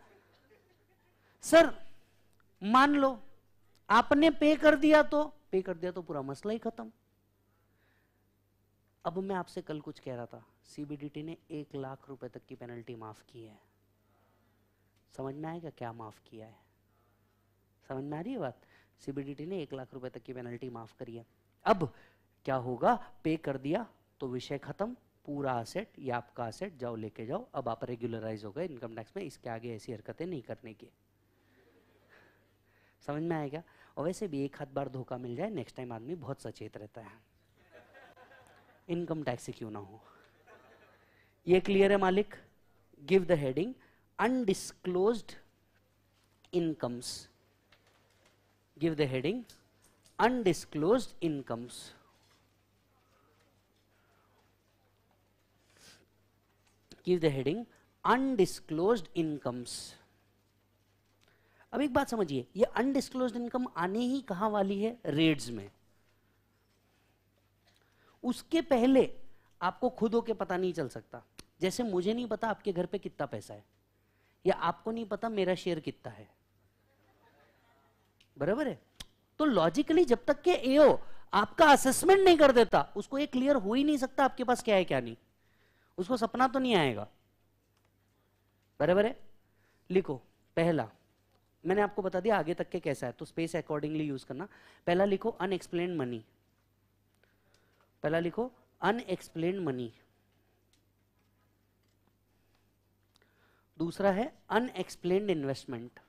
[SPEAKER 1] सर मान लो आपने पे कर दिया तो पे कर दिया तो पूरा मसला ही खत्म अब मैं आपसे कल कुछ कह रहा था सीबीडीटी ने एक लाख रुपए तक की पेनल्टी माफ़ की है समझ में आएगा क्या माफ़ किया है समझ में आ रही है बात सीबीडीटी ने एक लाख रुपए तक की पेनल्टी माफ़ करी है अब क्या होगा पे कर दिया तो विषय खत्म पूरा असेट या आपका असेट जाओ लेके जाओ अब आप रेगुलराइज हो गए इनकम टैक्स में इसके आगे ऐसी हरकतें नहीं करने की समझ में आएगा और वैसे भी एक हाथ बार धोखा मिल जाए नेक्स्ट टाइम आदमी बहुत सचेत रहता है इनकम टैक्स क्यों ना हो ये क्लियर है मालिक give the heading undisclose incomes give the heading undisclose incomes give the heading undisclose incomes अब एक बात समझिए ये अनडिस्कलोज इनकम आने ही कहां वाली है रेड्स में उसके पहले आपको खुद होके पता नहीं चल सकता जैसे मुझे नहीं पता आपके घर पे कितना पैसा है या आपको नहीं पता मेरा शेयर कितना है बराबर है तो लॉजिकली जब तक के एओ आपका असेसमेंट नहीं कर देता उसको ये क्लियर हो ही नहीं सकता आपके पास क्या है क्या नहीं उसको सपना तो नहीं आएगा बराबर है लिखो पहला मैंने आपको बता दिया आगे तक के कैसा है तो स्पेस अकॉर्डिंगली यूज करना पहला लिखो अनएक्सप्लेन मनी पहला लिखो अनएक्सप्लेन मनी दूसरा है अनएक्सप्लेन्ड इन्वेस्टमेंट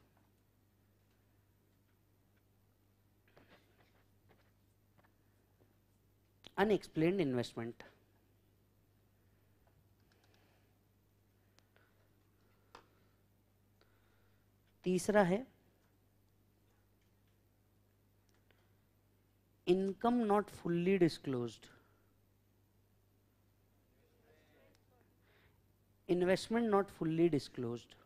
[SPEAKER 1] अनएक्सप्लेन्ड इन्वेस्टमेंट तीसरा है income not fully disclosed investment not fully disclosed.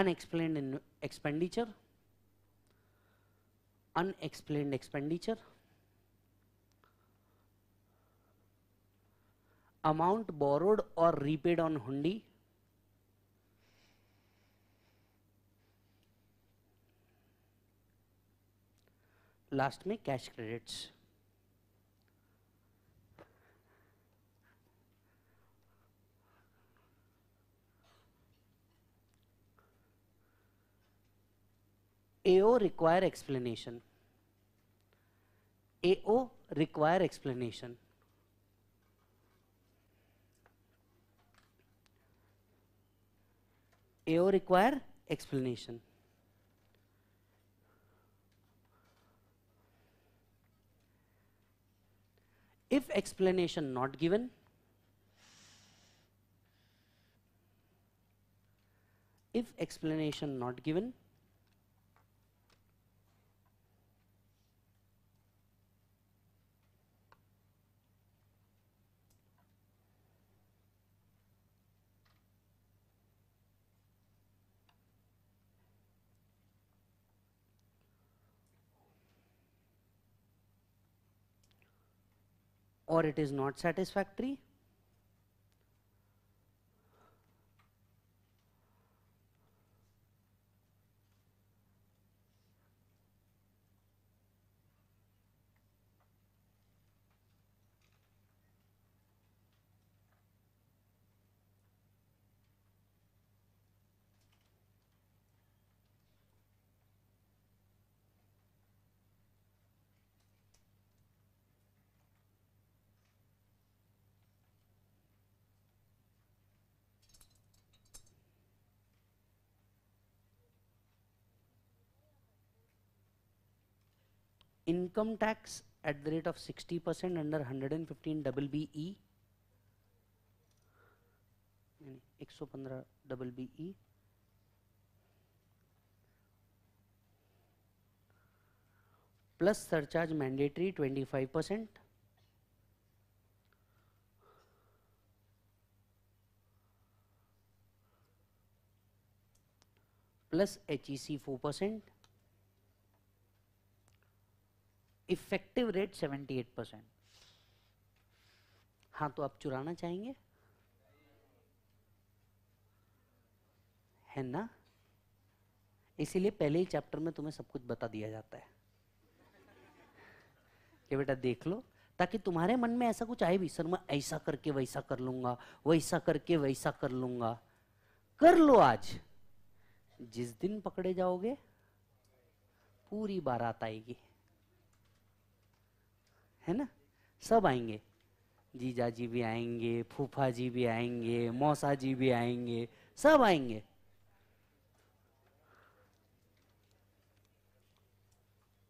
[SPEAKER 1] unexplained expenditure unexplained expenditure amount borrowed और रीपेड ऑन हुंडी लास्ट में cash credits AO require explanation AO require explanation AO require explanation. If explanation not given, if explanation not given, or it is not satisfactory income tax at the rate of 60% under 115 double BE 115 double BE plus surcharge mandatory 25% plus HEC 4% effective rate 78 percent हाँ तो आप चुराना चाहेंगे है ना इसीलिए पहले ही chapter में तुम्हें सब कुछ बता दिया जाता है कि बेटा देख लो ताकि तुम्हारे मन में ऐसा कुछ आए भी सर मैं ऐसा करके वैसा कर लूंगा वैसा करके वैसा कर लूंगा कर लो आज जिस दिन पकड़े जाओगे पूरी बारात आएगी है ना सब आएंगे जीजा जी भी आएंगे फूफा जी भी आएंगे मौसा जी भी आएंगे सब आएंगे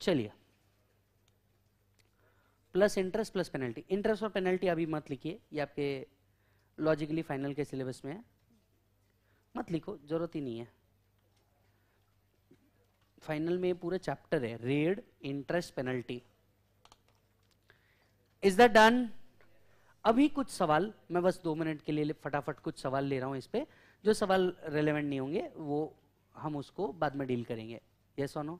[SPEAKER 1] चलिए plus interest plus penalty interest और पेनल्टी अभी मत लिखिए ये आपके लॉजिकली फाइनल के सिलेबस में है मत लिखो जरूरत ही नहीं है फाइनल में पूरा चैप्टर है raid interest penalty is the done अभी कुछ सवाल मैं बस दो मिनट के लिए फटाफट कुछ सवाल ले रहा हूं इस पर जो सवाल रेलेवेंट नहीं होंगे वो हम उसको बाद में डील करेंगे ये सोनो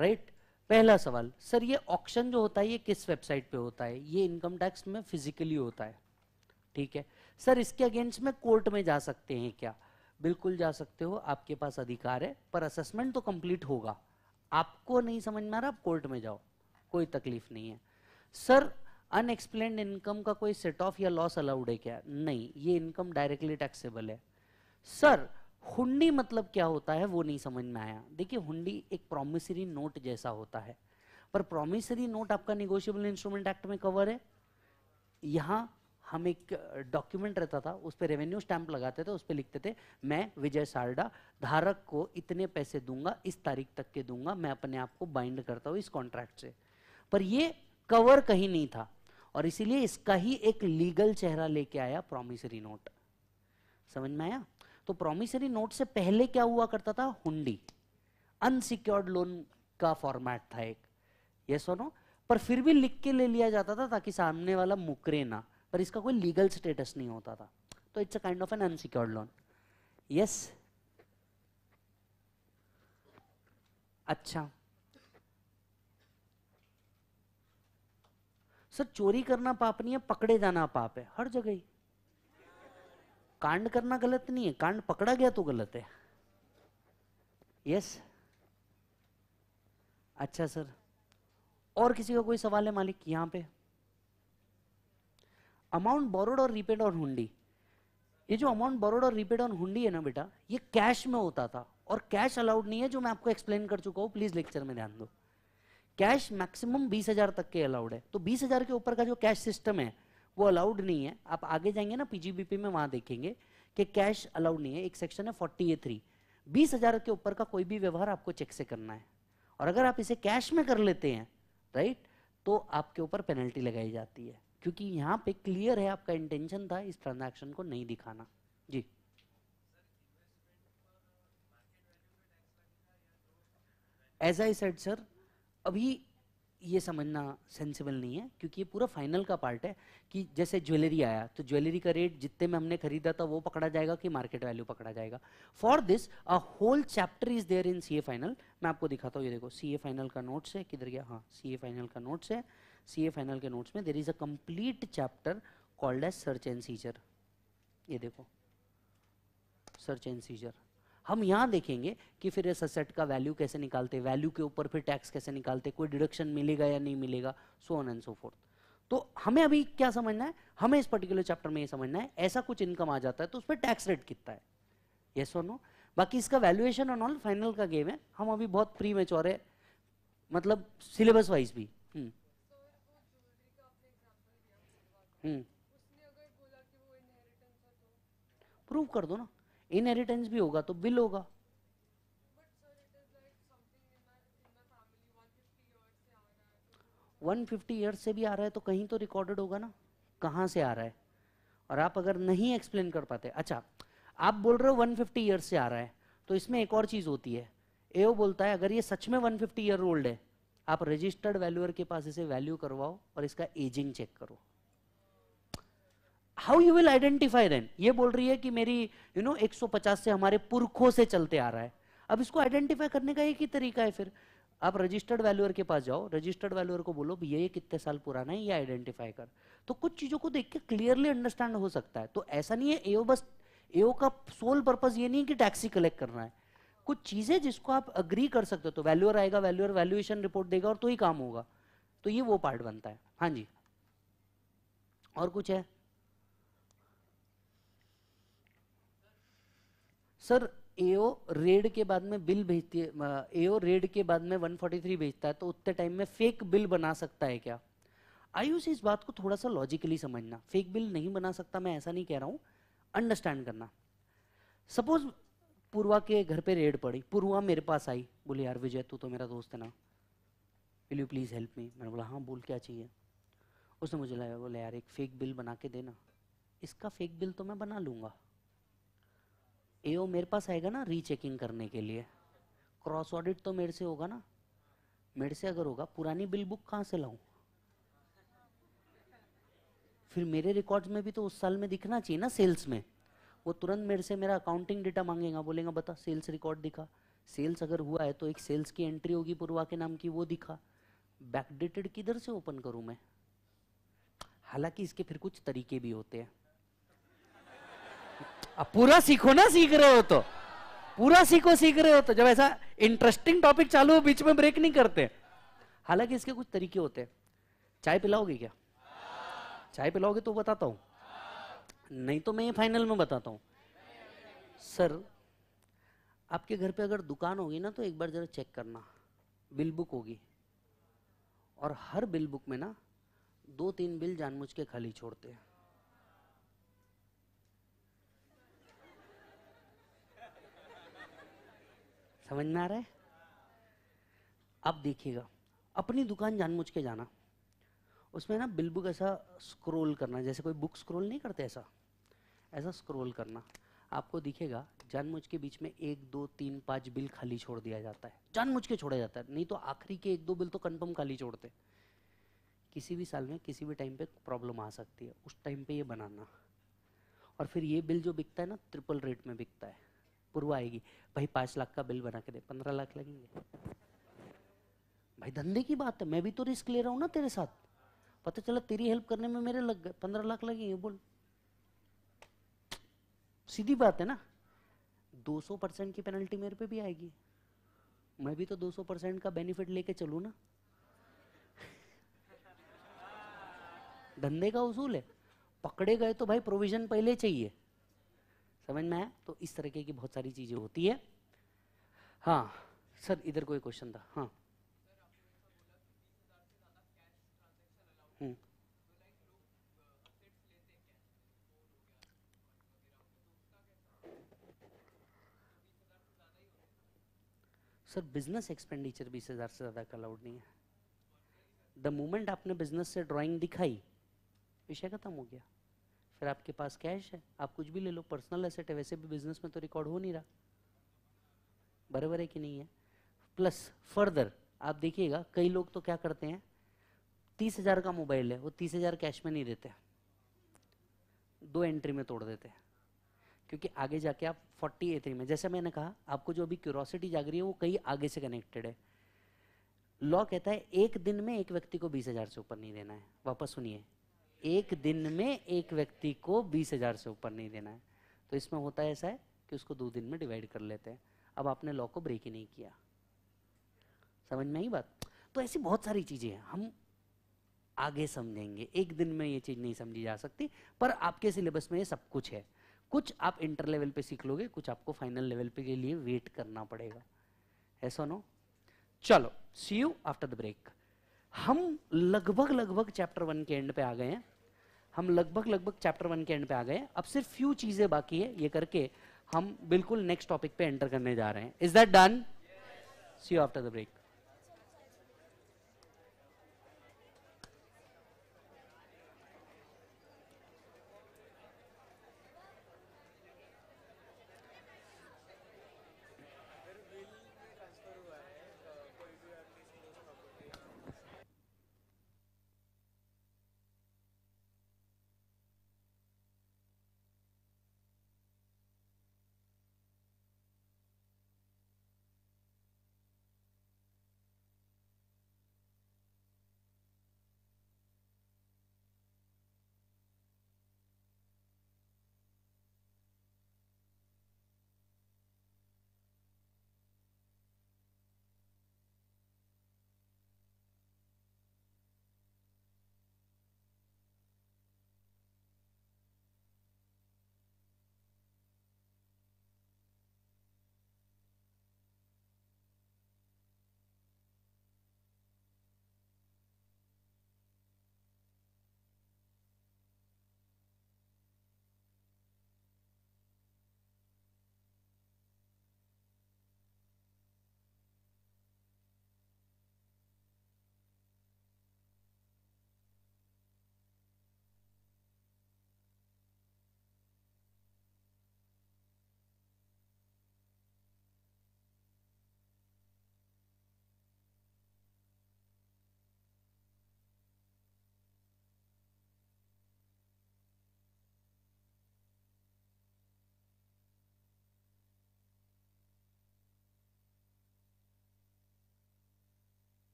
[SPEAKER 1] राइट पहला सवाल सर ये ऑक्शन जो होता है ये किस वेबसाइट पे होता है ये इनकम टैक्स में फिजिकली होता है ठीक है सर इसके अगेंस्ट में कोर्ट में जा सकते हैं क्या बिल्कुल जा सकते हो आपके पास अधिकार है पर असेसमेंट तो कंप्लीट होगा आपको नहीं समझ में आ रहा आप कोर्ट में जाओ कोई तकलीफ नहीं है सर अनएक्सप्लेन इनकम का कोई सेट ऑफ या लॉस अलाउड है क्या नहीं ये इनकम डायरेक्टली टैक्सेबल है सर हुंडी मतलब क्या होता है वो नहीं समझ में आया देखिए हुंडी एक प्रोमिसरी नोट जैसा होता है पर प्रोमिसरी नोट आपका निगोशियबल इंस्ट्रूमेंट एक्ट में कवर है यहाँ हम एक डॉक्यूमेंट रहता था उस पर रेवेन्यू स्टैंप लगाते थे उस पर लिखते थे मैं विजय सारडा धारक को इतने पैसे दूंगा इस तारीख तक के दूंगा मैं अपने आप को बाइंड करता हूँ इस कॉन्ट्रैक्ट से पर ये कवर कहीं नहीं था और इसीलिए इसका ही एक लीगल चेहरा लेके आया प्रोमिसरी नोट समझ में आया तो प्रोमिसरी नोट से पहले क्या हुआ करता था हुंडी अनसिक्योर्ड लोन का फॉर्मेट था एक ये सोनो पर फिर भी लिख के ले लिया जाता था ताकि सामने वाला मुकरे ना पर इसका कोई लीगल स्टेटस नहीं होता था तो it's a kind of an unsecured loan yes अच्छा सर चोरी करना पाप नहीं है पकड़े जाना पाप है हर जगह ही कांड करना गलत नहीं है कांड पकड़ा गया तो गलत है यस अच्छा सर और किसी का कोई सवाल है मालिक यहां पे अमाउंट बोरोड और रिपेड और हुंडी ये जो अमाउंट बोरोड और रिपेड ऑन हुंडी है ना बेटा ये कैश में होता था और कैश अलाउड नहीं है जो मैं आपको एक्सप्लेन कर चुका हूँ प्लीज लेक्चर में ध्यान दो कैश मैक्सिमम बीस हजार तक के अलाउड है तो बीस हजार के ऊपर का जो कैश सिस्टम है वो अलाउड नहीं है आप आगे जाएंगे ना पीजीबीपी में वहां देखेंगे कि कैश अलाउड नहीं है एक सेक्शन है फोर्टी ए थ्री बीस हजार के ऊपर का कोई भी व्यवहार आपको चेक से करना है और अगर आप इसे कैश में कर लेते हैं राइट तो आपके ऊपर पेनल्टी लगाई जाती है क्योंकि यहाँ पे क्लियर है आपका इंटेंशन था इस ट्रांजैक्शन को नहीं दिखाना जी एज आई सेड सर अभी ये समझना सेंसिबल नहीं है क्योंकि ये पूरा फाइनल का पार्ट है कि जैसे ज्वेलरी आया तो ज्वेलरी का रेट जितने में हमने खरीदा था वो पकड़ा जाएगा कि मार्केट वैल्यू पकड़ा जाएगा for this a whole chapter is there in C A final मैं आपको दिखाता हूँ ये देखो सी ए फाइनल का नोट्स है किधर गया हाँ सी ए फाइनल का नोट्स है सी ए फाइनल के नोट्स में there is a complete chapter called as search and seizure ये देखो सर्च एंड सीजर हम यहाँ देखेंगे कि फिर इस असेट का वैल्यू कैसे निकालते वैल्यू के ऊपर फिर टैक्स कैसे निकालते कोई डिडक्शन मिलेगा या नहीं मिलेगा so on and so forth तो हमें अभी क्या समझना है हमें इस पर्टिकुलर चैप्टर में ये समझना है ऐसा कुछ इनकम आ जाता है तो उस पर टैक्स रेट कितना है yes सोनो no? बाकी इसका वैल्यूएशन और ऑल फाइनल का गेम है हम अभी बहुत प्री में चौरे मतलब सिलेबस वाइज भी हम्म प्रूव हम्म। तो? कर दो ना इनहेरिटेंस भी होगा तो बिल होगा वन फिफ्टी ईयर्स से भी आ रहा है तो कहीं तो रिकॉर्डेड होगा ना कहा से आ रहा है और आप अगर नहीं एक्सप्लेन कर पाते अच्छा आप बोल रहे हो वन फिफ्टी ईयर्स से आ रहा है तो इसमें एक और चीज़ होती है एओ बोलता है अगर ये सच में वन फिफ्टी ईयर ओल्ड है आप रजिस्टर्ड वैल्यूअर के पास इसे वैल्यू करवाओ और इसका एजिंग चेक करो how you will identify then ये बोल रही है कि मेरी यू नो 150 से हमारे पुरखों से चलते आ रहा है अब इसको आइडेंटिफाई करने का एक ही तरीका है फिर आप रजिस्टर्ड वैल्यूअर के पास जाओ रजिस्टर्ड वैल्यूअर को बोलो ये ये कितने साल पुराना है ये आइडेंटिफाई कर तो कुछ चीज़ों को देख के क्लियरली अंडरस्टैंड हो सकता है तो ऐसा नहीं है एओ बस एओ का सोल पर्पज ये नहीं है कि टैक्सी कलेक्ट करना है कुछ चीज़ें जिसको आप अग्री कर सकते हो तो वैल्यूअर आएगा वैल्यूअर वैल्यूएशन रिपोर्ट देगा और तो ही काम होगा तो ये वो पार्ट बनता है हाँ जी और कुछ है सर एओ रेड के बाद में बिल भेजती है एओ रेड के बाद में 143 भेजता है तो उतने टाइम में फेक बिल बना सकता है क्या आयुष इस बात को थोड़ा सा लॉजिकली समझना फेक बिल नहीं बना सकता मैं ऐसा नहीं कह रहा हूँ अंडरस्टैंड करना सपोज पूर्वा के घर पे रेड पड़ी पूर्वा मेरे पास आई बोले यार विजय तू तो मेरा दोस्त है ना will you please help me मैंने बोला हाँ बोल क्या चाहिए उसने मुझे लगा बोले यार एक फेक बिल बना के देना इसका फेक बिल तो मैं बना लूँगा एओ मेरे पास आएगा ना रीचेकिंग करने के लिए क्रॉस ऑडिट तो मेरे से होगा ना मेरे से अगर होगा पुरानी बिल बुक कहाँ से लाऊं फिर मेरे रिकॉर्ड्स में भी तो उस साल में दिखना चाहिए ना सेल्स में वो तुरंत मेरे से मेरा अकाउंटिंग डेटा मांगेगा बोलेगा बता सेल्स रिकॉर्ड दिखा सेल्स अगर हुआ है तो एक सेल्स की एंट्री होगी पुरवा के नाम की वो दिखा बैकडेटेड किधर से ओपन करूँ मैं हालांकि इसके फिर कुछ तरीके भी होते हैं अब पूरा सीखो ना सीख रहे हो तो पूरा सीखो सीख रहे हो तो जब ऐसा इंटरेस्टिंग टॉपिक चालू हो बीच में ब्रेक नहीं करते हालांकि इसके कुछ तरीके होते हैं चाय पिलाओगे क्या चाय पिलाओगे तो बताता हूँ नहीं तो मैं ये फाइनल में बताता हूँ सर आपके घर पे अगर दुकान होगी ना तो एक बार जरा चेक करना बिल बुक होगी और हर बिल बुक में ना दो तीन बिल जानबूझ के खाली छोड़ते हैं समझ में आ रहा है अब देखिएगा अपनी दुकान जानबूझ के जाना उसमें ना बिल बुक ऐसा स्क्रोल करना जैसे कोई बुक स्क्रोल नहीं करते ऐसा ऐसा स्क्रोल करना आपको दिखेगा जानबूझ के बीच में एक दो तीन पाँच बिल खाली छोड़ दिया जाता है जानबूझ के छोड़ा जाता है नहीं तो आखिरी के एक दो बिल तो कन्फर्म खाली छोड़ते किसी भी साल में किसी भी टाइम पे प्रॉब्लम आ सकती है उस टाइम पे ये बनाना और फिर ये बिल जो बिकता है ना ट्रिपल रेट में बिकता है पूर्व आएगी भाई पांच लाख का बिल बना के दे पंद्रह लाख लगेंगे भाई धंधे की बात है मैं भी तो रिस्क ले रहा हूँ ना तेरे साथ पता चला तेरी हेल्प करने में मेरे लग गए पंद्रह लाख लगेंगे बोल सीधी बात है ना 200 परसेंट की पेनल्टी मेरे पे भी आएगी मैं भी तो 200 परसेंट का बेनिफिट लेके चलू ना धंधे का उसूल है पकड़े गए तो भाई प्रोविजन पहले चाहिए समझ में आया तो इस तरीके की बहुत सारी चीज़ें होती है हाँ सर इधर कोई क्वेश्चन था हाँ हम्म। सर बिजनेस एक्सपेंडिचर बीस हज़ार से ज़्यादा का अलाउड नहीं है द मोमेंट आपने बिजनेस से ड्राइंग दिखाई विषय खत्म हो गया फिर आपके पास कैश है आप कुछ भी ले लो पर्सनल एसेट है वैसे भी बिजनेस में तो रिकॉर्ड हो नहीं रहा बराबर है कि नहीं है प्लस फर्दर आप देखिएगा कई लोग तो क्या करते हैं तीस हजार का मोबाइल है वो तीस हजार कैश में नहीं देते दो एंट्री में तोड़ देते हैं क्योंकि आगे जाके आप फोर्टी ए थ्री में जैसे मैंने कहा आपको जो अभी क्यूरोसिटी जाग रही है वो कई आगे से कनेक्टेड है लॉ कहता है एक दिन में एक व्यक्ति को बीस हजार से ऊपर नहीं देना है वापस सुनिए एक दिन में एक व्यक्ति को बीस हजार से ऊपर नहीं देना है तो इसमें होता है ऐसा है कि उसको दो दिन में डिवाइड कर लेते हैं अब आपने लॉ को ब्रेक ही नहीं किया समझ में आई बात तो ऐसी बहुत सारी चीजें हैं हम आगे समझेंगे एक दिन में ये चीज नहीं समझी जा सकती पर आपके सिलेबस में ये सब कुछ है कुछ आप इंटर लेवल पे सीख लोगे कुछ आपको फाइनल लेवल पे के लिए वेट करना पड़ेगा ऐसा नो चलो see you after the break हम लगभग लगभग चैप्टर वन के एंड पे आ गए हैं हम लगभग लगभग चैप्टर वन के एंड पे आ गए अब सिर्फ फ्यू चीजें बाकी है ये करके हम बिल्कुल नेक्स्ट टॉपिक पे एंटर करने जा रहे हैं is that done see you after the break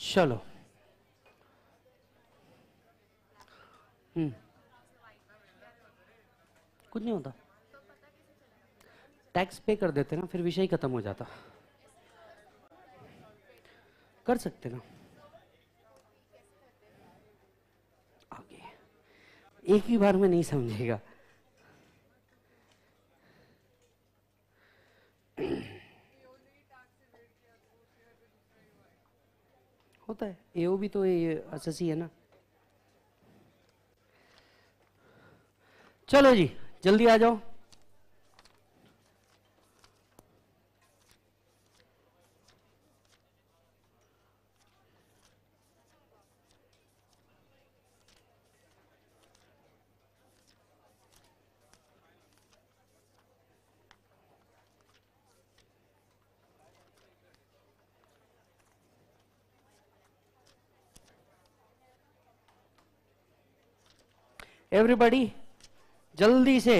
[SPEAKER 1] चलो हम्म कुछ नहीं होता टैक्स पे कर देते ना फिर विषय खत्म हो जाता कर सकते ना आगे एक ही बार में नहीं समझेगा होता है ए भी तो ये एस है ना चलो जी जल्दी आ जाओ एवरीबडी जल्दी से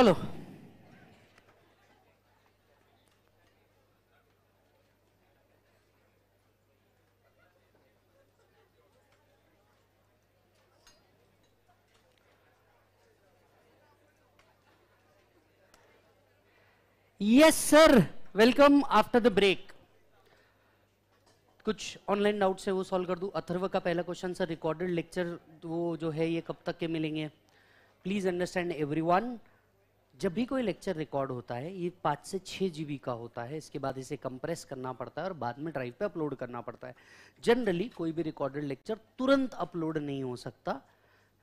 [SPEAKER 1] चलो yes sir welcome after the break कुछ ऑनलाइन डाउट्स है वो सॉल्व कर दूं अथर्व का पहला क्वेश्चन सर रिकॉर्डेड लेक्चर वो जो है ये कब तक के मिलेंगे प्लीज अंडरस्टैंड एवरीवन जब भी कोई लेक्चर रिकॉर्ड होता है ये पाँच से छः जी का होता है इसके बाद इसे कंप्रेस करना पड़ता है और बाद में ड्राइव पे अपलोड करना पड़ता है जनरली कोई भी रिकॉर्डेड लेक्चर तुरंत अपलोड नहीं हो सकता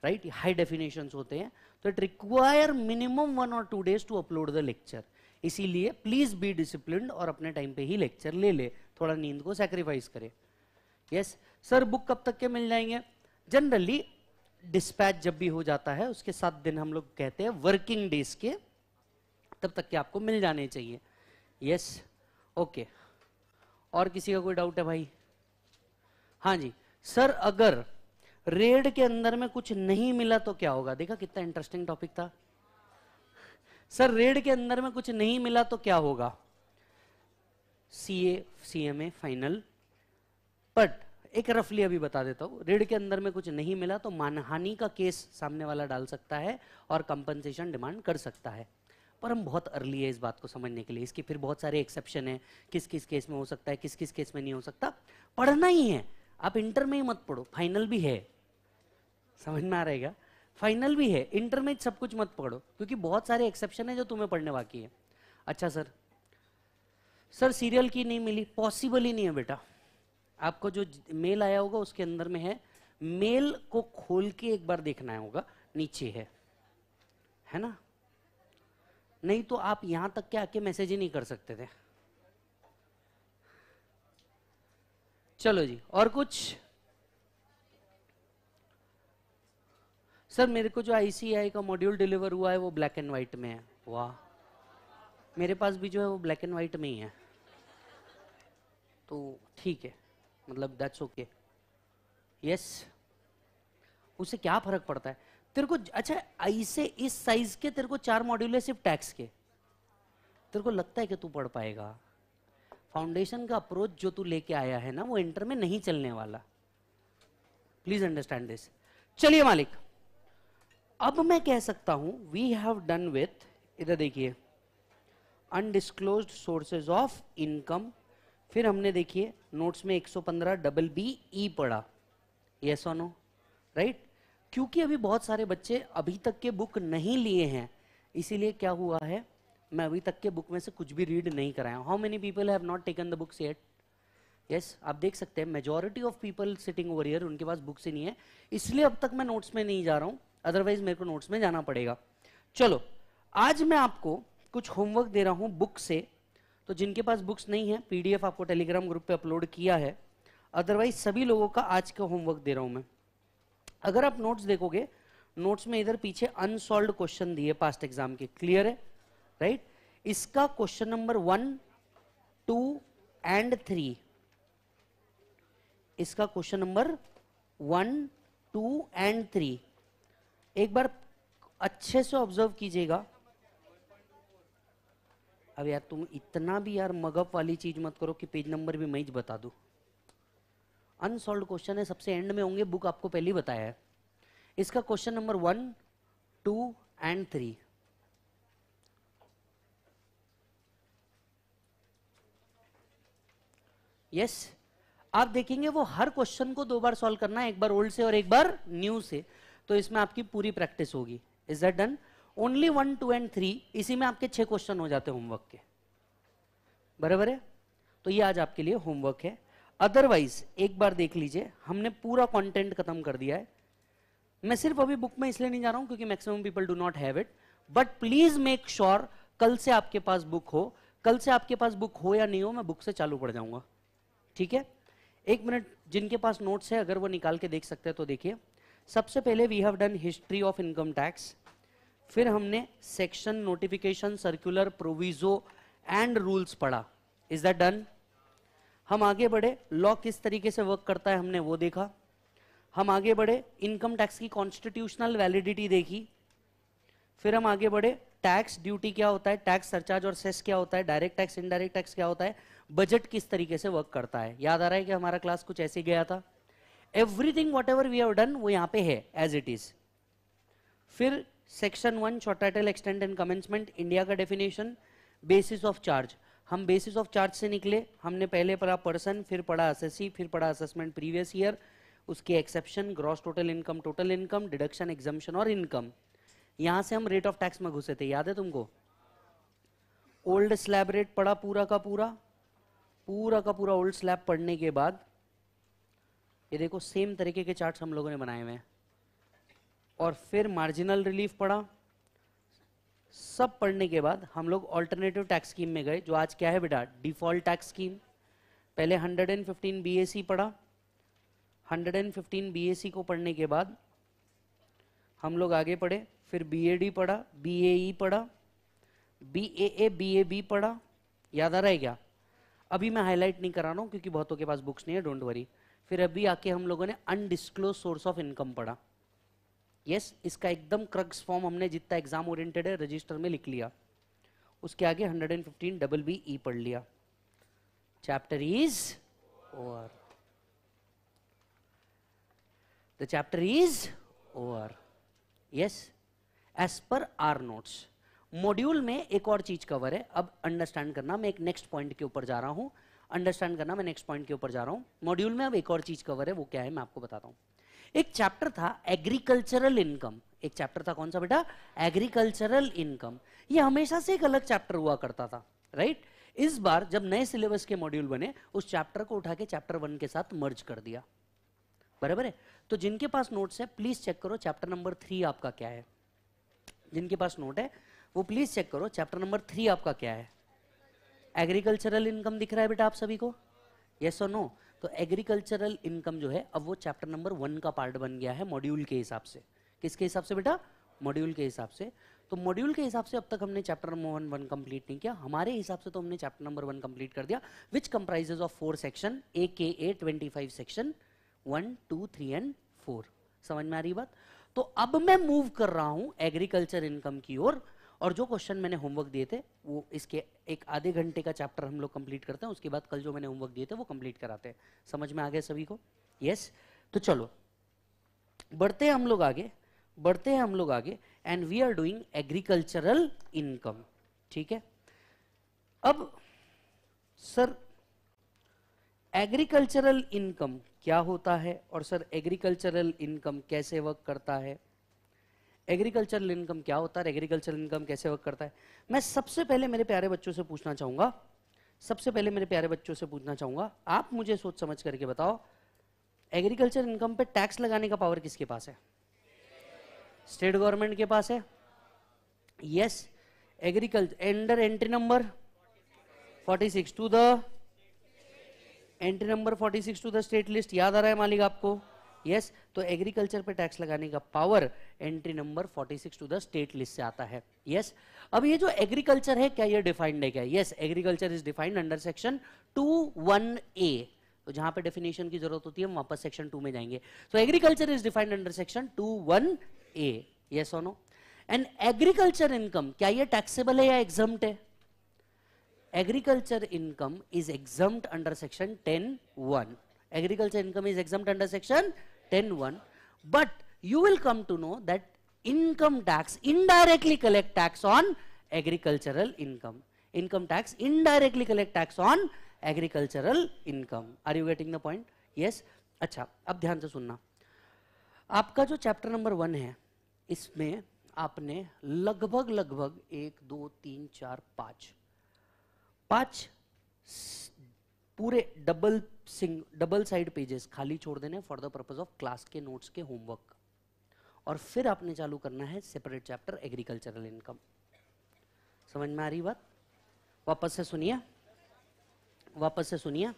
[SPEAKER 1] राइट हाई डेफिनेशन होते हैं तो इट रिक्वायर मिनिमम वन और two days to upload the lecture इसीलिए प्लीज बी डिसिप्लिन और अपने टाइम पे ही लेक्चर ले ले थोड़ा नींद को सेक्रीफाइस करें यस yes. सर बुक कब तक के मिल जाएंगे जनरली डिस्पैच जब भी हो जाता है उसके सात दिन हम लोग कहते हैं वर्किंग डेज के तब तक के आपको मिल जाने चाहिए यस ओके और किसी का कोई डाउट है भाई हाँ जी सर अगर रेड के अंदर में कुछ नहीं मिला तो क्या होगा देखा कितना इंटरेस्टिंग टॉपिक था सर रेड के अंदर में कुछ नहीं मिला तो क्या होगा C A C M A final but एक रफली अभी बता देता हूं रेड के अंदर में कुछ नहीं मिला तो मानहानि का केस सामने वाला डाल सकता है और कंपनसेशन डिमांड कर सकता है पर हम बहुत अर्ली है इस बात को समझने के लिए इसके फिर बहुत सारे एक्सेप्शन है किस किस केस में हो सकता है किस किस केस में नहीं हो सकता पढ़ना ही है आप इंटर में ही मत पढ़ो फाइनल भी है समझ में आ रहेगा फाइनल भी है इंटर में सब कुछ मत पढ़ो क्योंकि बहुत सारे एक्सेप्शन है जो तुम्हें पढ़ने बाकी है अच्छा सर सर सीरियल की नहीं मिली पॉसिबल ही नहीं है बेटा आपको जो मेल आया होगा उसके अंदर में है मेल को खोल के एक बार देखना होगा नीचे है है ना नहीं तो आप यहां तक के आके मैसेज ही नहीं कर सकते थे चलो जी और कुछ सर मेरे को जो आईसीआई का मॉड्यूल डिलीवर हुआ है वो ब्लैक एंड व्हाइट में है वाह मेरे पास भी जो है वो ब्लैक एंड व्हाइट में ही है तो ठीक है मतलब दैट्स ओके यस उससे क्या फर्क पड़ता है तेरे को अच्छा ऐसे इस साइज के तेरे को चार मॉड्यूल है सिर्फ टैक्स के तेरे को लगता है कि तू पढ़ पाएगा फाउंडेशन का अप्रोच जो तू लेके आया है ना वो इंटर में नहीं चलने वाला प्लीज अंडरस्टैंड दिस चलिए मालिक अब मैं कह सकता हूं वी हैव डन विथ इधर देखिए अनडिसक्लोज सोर्सेज ऑफ इनकम फिर हमने देखिए नोट्स में 115 डबल बी ई पढ़ा यस ऑन नो राइट क्योंकि अभी बहुत सारे बच्चे अभी तक के बुक नहीं लिए हैं इसीलिए क्या हुआ है मैं अभी तक के बुक में से कुछ भी रीड नहीं कराया how many people have not taken the books yet yes आप देख सकते हैं majority of people sitting over here उनके पास बुक्स ही नहीं है इसलिए अब तक मैं नोट्स में नहीं जा रहा हूँ अदरवाइज मेरे को नोट्स में जाना पड़ेगा चलो आज मैं आपको कुछ होमवर्क दे रहा हूँ बुक से तो जिनके पास बुक्स नहीं है पीडीएफ आपको टेलीग्राम ग्रुप पे अपलोड किया है अदरवाइज सभी लोगों का आज का होमवर्क दे रहा हूँ मैं अगर आप नोट्स देखोगे नोट्स में इधर पीछे अनसॉल्व क्वेश्चन दिए पास्ट एग्जाम के क्लियर है राइट इसका question number one two and three इसका question number one two and three एक बार अच्छे से ऑब्जर्व कीजिएगा अब यार तुम इतना भी यार मगअप वाली चीज मत करो कि पेज नंबर भी मैं बता दू अनसॉल्व क्वेश्चन है सबसे एंड में होंगे बुक आपको पहले बताया है इसका question number one two and three yes आप देखेंगे वो हर क्वेश्चन को दो बार सॉल्व करना है एक बार ओल्ड से और एक बार न्यू से तो इसमें आपकी पूरी प्रैक्टिस होगी is that done only one two and three इसी में आपके छह क्वेश्चन हो जाते हैं होमवर्क के बराबर है तो ये आज आपके लिए होमवर्क है अदरवाइज एक बार देख लीजिए हमने पूरा कंटेंट खत्म कर दिया है मैं सिर्फ अभी बुक में इसलिए नहीं जा रहा हूं क्योंकि maximum people do not have it but please make sure कल से आपके पास बुक हो कल से आपके पास बुक हो या नहीं हो मैं बुक से चालू पड़ जाऊंगा ठीक है एक मिनट जिनके पास नोट्स है अगर वो निकाल के देख सकते हैं तो देखिए सबसे पहले we have done history of income tax फिर हमने section notification circular proviso and rules पढ़ा इज दैट डन हम आगे बढ़े लॉ किस तरीके से वर्क करता है हमने वो देखा हम आगे बढ़े इनकम टैक्स की कॉन्स्टिट्यूशनल वैलिडिटी देखी फिर हम आगे बढ़े टैक्स ड्यूटी क्या होता है टैक्स सरचार्ज और सेस क्या होता है डायरेक्ट टैक्स इनडायरेक्ट टैक्स क्या होता है बजट किस तरीके से वर्क करता है याद आ रहा है कि हमारा क्लास कुछ ऐसे गया था everything whatever we have done वो यहाँ पे है एज इट इज फिर section one short title extend and commencement India का डेफिनेशन बेसिस ऑफ चार्ज हम बेसिस ऑफ चार्ज से निकले हमने पहले पढ़ा पर्सन फिर पढ़ा असेसी फिर पढ़ा असेसमेंट प्रीवियस ईयर उसके exception gross total income total income deduction exemption और इनकम यहाँ से हम रेट ऑफ टैक्स में घुसे थे याद है तुमको ओल्ड स्लैब रेट पढ़ा पूरा का पूरा पूरा का पूरा ओल्ड स्लैब पढ़ने के बाद ये देखो सेम तरीके के चार्ट्स हम लोगों ने बनाए हुए हैं और फिर मार्जिनल रिलीफ पढ़ा सब पढ़ने के बाद हम लोग ऑल्टरनेटिव टैक्स स्कीम में गए जो आज क्या है बेटा डिफॉल्ट टैक्स स्कीम पहले 115 बीएसी पढ़ा 115 बीएसी को पढ़ने के बाद हम लोग आगे पढ़े फिर बीएडी पढ़ा बीएई e पढ़ा बीएए बीएबी पढ़ा याद आ रहा है क्या अभी मैं हाईलाइट नहीं करा रहा हूँ क्योंकि बहुतों के पास बुक्स नहीं है डोंट वरी फिर अभी आके हम लोगों ने अनडिस्क्लोज सोर्स ऑफ इनकम पढ़ा यस yes, इसका एकदम क्रग्स फॉर्म हमने जितना एग्जाम ओरिएंटेड है रजिस्टर में लिख लिया उसके आगे 115 डबल बी ई पढ़ लिया chapter is over the chapter is over yes as per our notes module में एक और चीज कवर है अब अंडरस्टैंड करना मैं एक नेक्स्ट पॉइंट के ऊपर जा रहा हूं अंडरस्टैंड करना मैं नेक्स्ट पॉइंट के ऊपर जा रहा हूं मॉड्यूल में अब एक और चीज कवर है वो क्या है मैं आपको बताता हूं एक चैप्टर था एग्रीकल्चरल इनकम एक चैप्टर था कौन सा बेटा एग्रीकल्चरल इनकम ये हमेशा से एक अलग चैप्टर हुआ करता था राइट इस बार जब नए सिलेबस के मॉड्यूल बने उस चैप्टर को उठा के चैप्टर वन के साथ मर्ज कर दिया बराबर है तो जिनके पास नोट्स है प्लीज चेक करो चैप्टर नंबर थ्री आपका क्या है जिनके पास नोट है वो प्लीज चेक करो चैप्टर नंबर थ्री आपका क्या है एग्रीकल्चरल इनकम दिख रहा है बेटा आप सभी को यस और नो तो एग्रीकल्चरल इनकम जो है अब वो चैप्टर नंबर वन का पार्ट बन गया है मॉड्यूल के हिसाब से किसके हिसाब से बेटा मॉड्यूल के हिसाब से तो मॉड्यूल के हिसाब से अब तक हमने chapter number one one complete नहीं किया हमारे हिसाब से तो हमने चैप्टर नंबर वन कंप्लीट कर दिया which comprises of four section A के A twenty five section one two three and four समझ में आ रही बात तो अब मैं मूव कर रहा हूं एग्रीकल्चर इनकम की ओर और जो क्वेश्चन मैंने होमवर्क दिए थे वो इसके एक आधे घंटे का चैप्टर हम लोग कंप्लीट करते हैं उसके बाद कल जो मैंने होमवर्क दिए थे वो कंप्लीट कराते हैं समझ में आ गया सभी को यस yes? तो चलो बढ़ते हैं हम लोग आगे बढ़ते हैं हम लोग आगे and we are doing agricultural income ठीक है अब सर एग्रीकल्चरल इनकम क्या होता है और सर एग्रीकल्चरल इनकम कैसे वर्क करता है एग्रीकल्चरल इनकम क्या होता है एग्रीकल्चरल इनकम कैसे वर्क करता है मैं सबसे पहले मेरे प्यारे बच्चों से पूछना चाहूंगा सबसे पहले मेरे प्यारे बच्चों से पूछना चाहूंगा आप मुझे सोच समझ करके बताओ एग्रीकल्चर इनकम पे टैक्स लगाने का पावर किसके पास है स्टेट गवर्नमेंट के पास है yes agriculture under entry number 46 to the entry number 46 to the state list याद आ रहा है मालिक आपको यस तो एग्रीकल्चर पे टैक्स लगाने का power entry number 46 to the state list से आता है यस अब ये जो एग्रीकल्चर है क्या ये डिफाइंड है क्या yes agriculture is defined under section two A तो जहां पे डेफिनेशन की जरूरत होती है हम वापस सेक्शन टू में जाएंगे so agriculture is defined under section two one A yes और एंड एग्रीकल्चर इनकम क्या ये टैक्सेबल है या एग्जाम है agriculture income is exempt under section ten one agriculture income is exempt under section 10.1 but you will come to know that income tax indirectly collect tax on agricultural income income tax indirectly collect tax on agricultural income are you getting the point yes acha ab dhyan se sunna aapka jo chapter number 1 hai isme aapne lagbhag lagbhag 1 2 3 4 5 पाँच पूरे double single double side pages खाली छोड़ देने for the purpose of class के notes के homework और फिर आपने चालू करना है सेपरेट चैप्टर एग्रीकल्चरल इनकम समझ में आ रही बात वापस से सुनिए वापस से सुनिए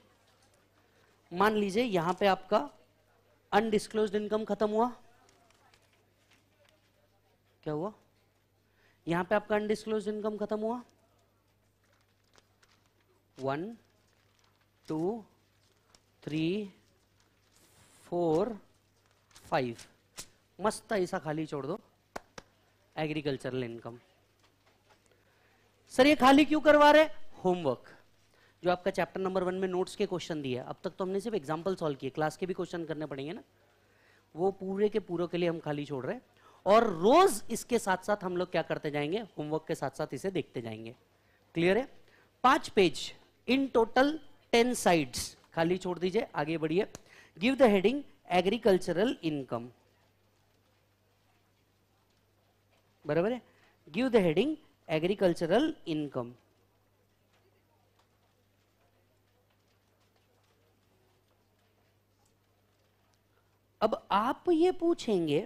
[SPEAKER 1] मान लीजिए यहां पे आपका अनडिस्क्लोज इनकम खत्म हुआ क्या हुआ यहां पे आपका अनडिस्क्लोज इनकम खत्म हुआ one two three four five मस्त ऐसा खाली छोड़ दो एग्रीकल्चरल इनकम सर ये खाली क्यों करवा रहे होमवर्क जो आपका चैप्टर नंबर वन में नोट्स के क्वेश्चन दिए अब तक तो हमने सिर्फ एग्जाम्पल सॉल्व किए क्लास के भी क्वेश्चन करने पड़ेंगे ना वो पूरे के पूरे के लिए हम खाली छोड़ रहे हैं और रोज इसके साथ साथ हम लोग क्या करते जाएंगे होमवर्क के साथ साथ इसे देखते जाएंगे क्लियर है पांच page in total ten sides खाली छोड़ दीजिए आगे बढ़िए give the heading agricultural income बराबर है give the heading agricultural income अब आप ये पूछेंगे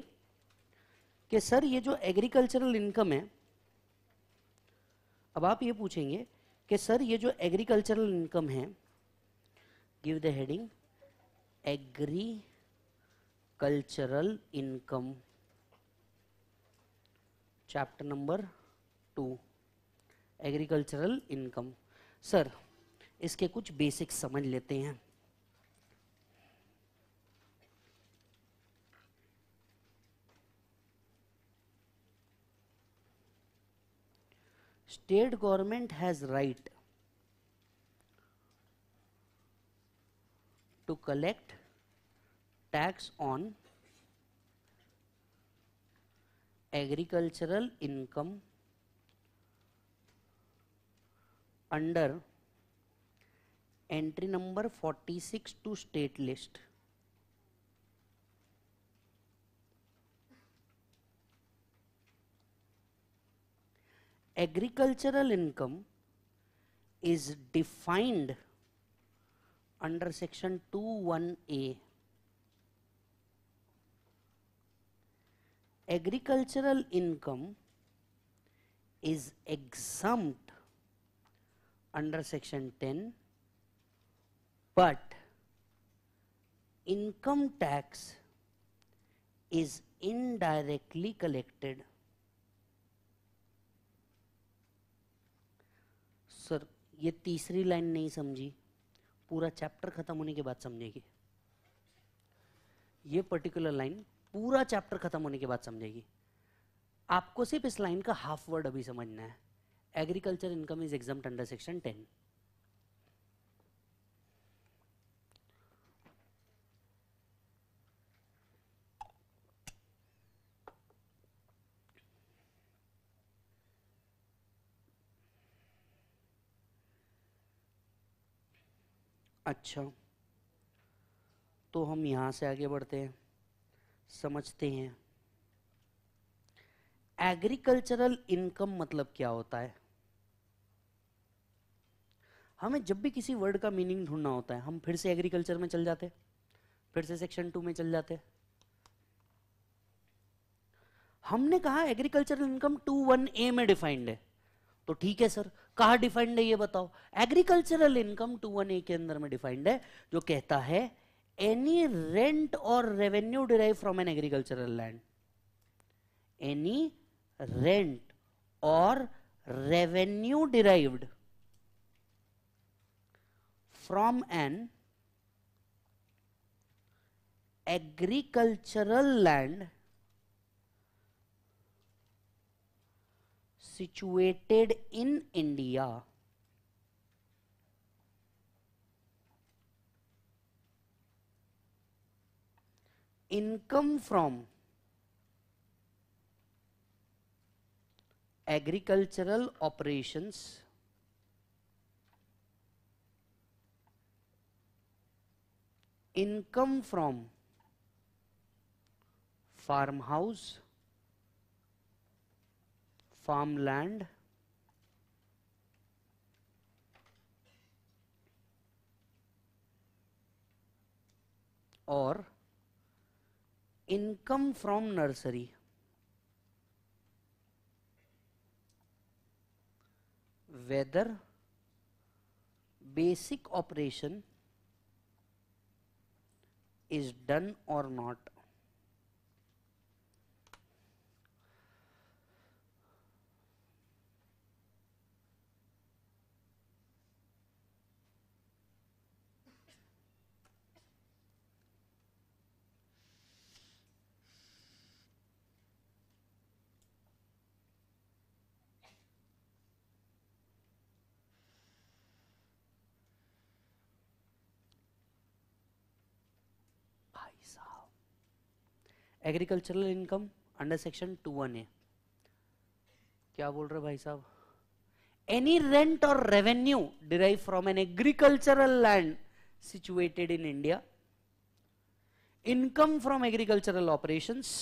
[SPEAKER 1] कि सर ये जो एग्रीकल्चरल इनकम है अब आप ये पूछेंगे कि सर ये जो एग्रीकल्चरल इनकम है give the heading agricultural income chapter number 2 agricultural income sir इसके कुछ बेसिक्स समझ लेते हैं state government has right to collect tax on agricultural income under entry number 46 to state list agricultural income is defined under section 21A. Agricultural income is exempt under section 10 but income tax is indirectly collected sir ये तीसरी line नहीं समझी पूरा chapter खत्म होने के बाद समझेगी ये पर्टिकुलर लाइन पूरा चैप्टर खत्म होने के बाद समझेगी आपको सिर्फ इस लाइन का हाफ वर्ड अभी समझना है agriculture income is exempt under section ten अच्छा तो हम यहाँ से आगे बढ़ते हैं समझते हैं एग्रीकल्चरल इनकम मतलब क्या होता है हमें जब भी किसी वर्ड का मीनिंग ढूंढना होता है हम फिर से एग्रीकल्चर में चल जाते फिर से सेक्शन टू में चल जाते हमने कहा agricultural income two one A में डिफाइंड है तो ठीक है सर कहा डिफाइंड है ये बताओ agricultural income two one A के अंदर में डिफाइंड है जो कहता है एनी रेंट और revenue derive from an agricultural land any rent और revenue derived from an agricultural land situated in India. Income from agricultural operations income from farmhouse farmland or income from nursery whether basic operation is done or not agricultural income under section two one A क्या बोल रहे भाई साहब any rent और revenue derive from an agricultural land situated in India income from agricultural operations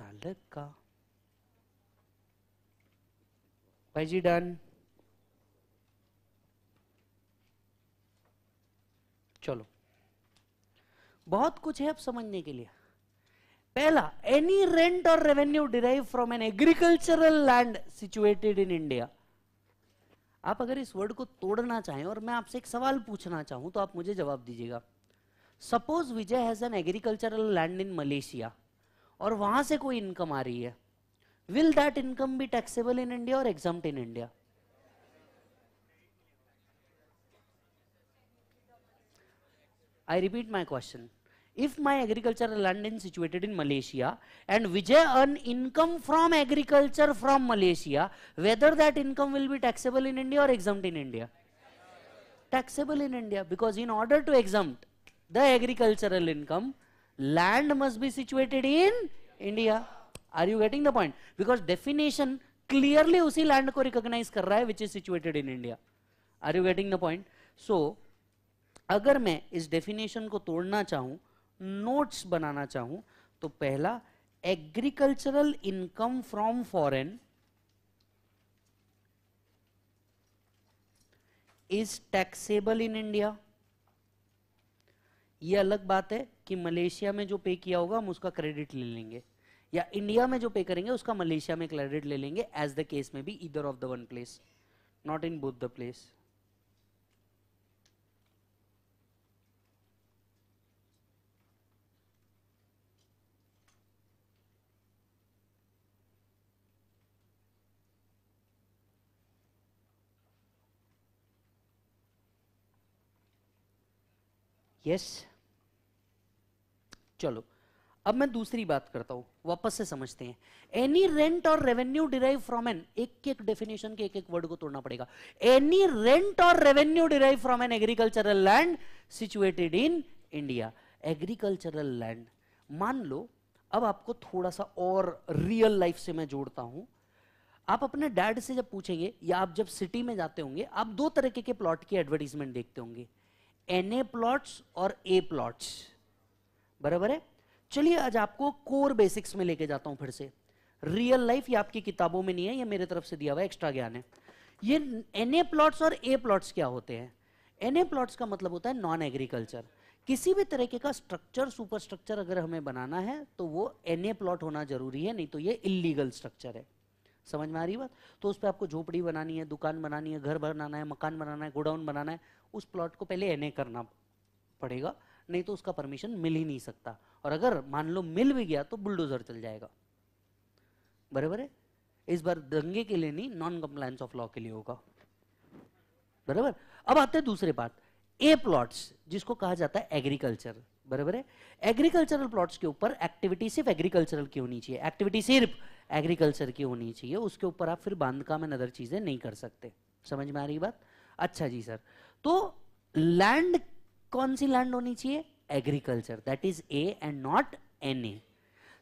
[SPEAKER 1] का done चलो बहुत कुछ है अब समझने के लिए पहला एनी रेंट और revenue derive from an agricultural land situated in India आप अगर इस वर्ड को तोड़ना चाहें और मैं आपसे एक सवाल पूछना चाहूं तो आप मुझे जवाब दीजिएगा suppose Vijay has an agricultural land in Malaysia और वहां से कोई इनकम आ रही है will that income be taxable in India और exempt in India I repeat my question. If my agricultural land is situated in Malaysia and Vijay earn income from agriculture from Malaysia, whether that income will be taxable in India or exempt in India? Taxable in India because in order to exempt the agricultural income, land must be situated in India. Are you getting the point? Because definition clearly usi land ko recognize kar raha hai which is situated in India. Are you getting the point? So agar main is definition ko todna chahu notes banana chahu to pehla agricultural income from foreign is taxable in india ये अलग बात है कि Malaysia में जो पे किया होगा हम उसका क्रेडिट ले लेंगे या इंडिया में जो पे करेंगे उसका मलेशिया में क्रेडिट ले लेंगे एज द केस में भी इधर of the one place not in both the place Yes? चलो अब मैं दूसरी बात करता हूं वापस से समझते हैं एनी रेंट और रेवेन्यू डिराइव फ्रॉम एन एक एक डेफिनेशन के एक एक वर्ड को तोड़ना पड़ेगा एनी रेंट और revenue derive from an agricultural land situated in India agricultural land मान लो अब आपको थोड़ा सा और रियल लाइफ से मैं जोड़ता हूं आप अपने डैड से जब पूछेंगे या आप जब सिटी में जाते होंगे आप दो तरीके के प्लॉट की एडवर्टीजमेंट देखते होंगे एन ए प्लॉट्स और ए प्लॉट्स बराबर है चलिए आज आपको कोर बेसिक्स में लेके जाता हूं फिर से रियल लाइफ ये आपकी किताबों में नहीं है ये मेरे तरफ से दिया हुआ एक्स्ट्रा ज्ञान है ये एन ए प्लॉट्स और ए प्लॉट्स क्या होते हैं एन ए प्लॉट्स का मतलब होता है नॉन एग्रीकल्चर किसी भी तरीके का स्ट्रक्चर सुपर स्ट्रक्चर अगर हमें बनाना है तो वो एन ए प्लॉट होना जरूरी है नहीं तो ये इलीगल स्ट्रक्चर है समझ में आ रही बात तो उस पर आपको झोपड़ी बनानी है दुकान बनानी है घर बनाना है मकान बनाना है गोडाउन बनाना है उस प्लॉट को पहले एन करना पड़ेगा नहीं तो उसका परमिशन मिल ही नहीं सकता और अगर मान लो मिल भी गया तो बुलडोजर चल जाएगा बराबर है इस बार दंगे के लिए नहीं नॉन कंप्लायंस ऑफ लॉ के लिए होगा बराबर अब आते हैं दूसरे बात ए प्लॉट्स जिसको कहा जाता है एग्रीकल्चर बराबर है एग्रीकल्चरल प्लॉट्स के ऊपर एक्टिविटी सिर्फ एग्रीकल्चरल की होनी चाहिए एक्टिविटी सिर्फ एग्रीकल्चर की होनी चाहिए उसके ऊपर आप फिर बांध का में अदर चीजें नहीं कर सकते समझ में आ रही बात अच्छा जी सर तो लैंड कौन सी लैंड होनी चाहिए agriculture that is A and not an A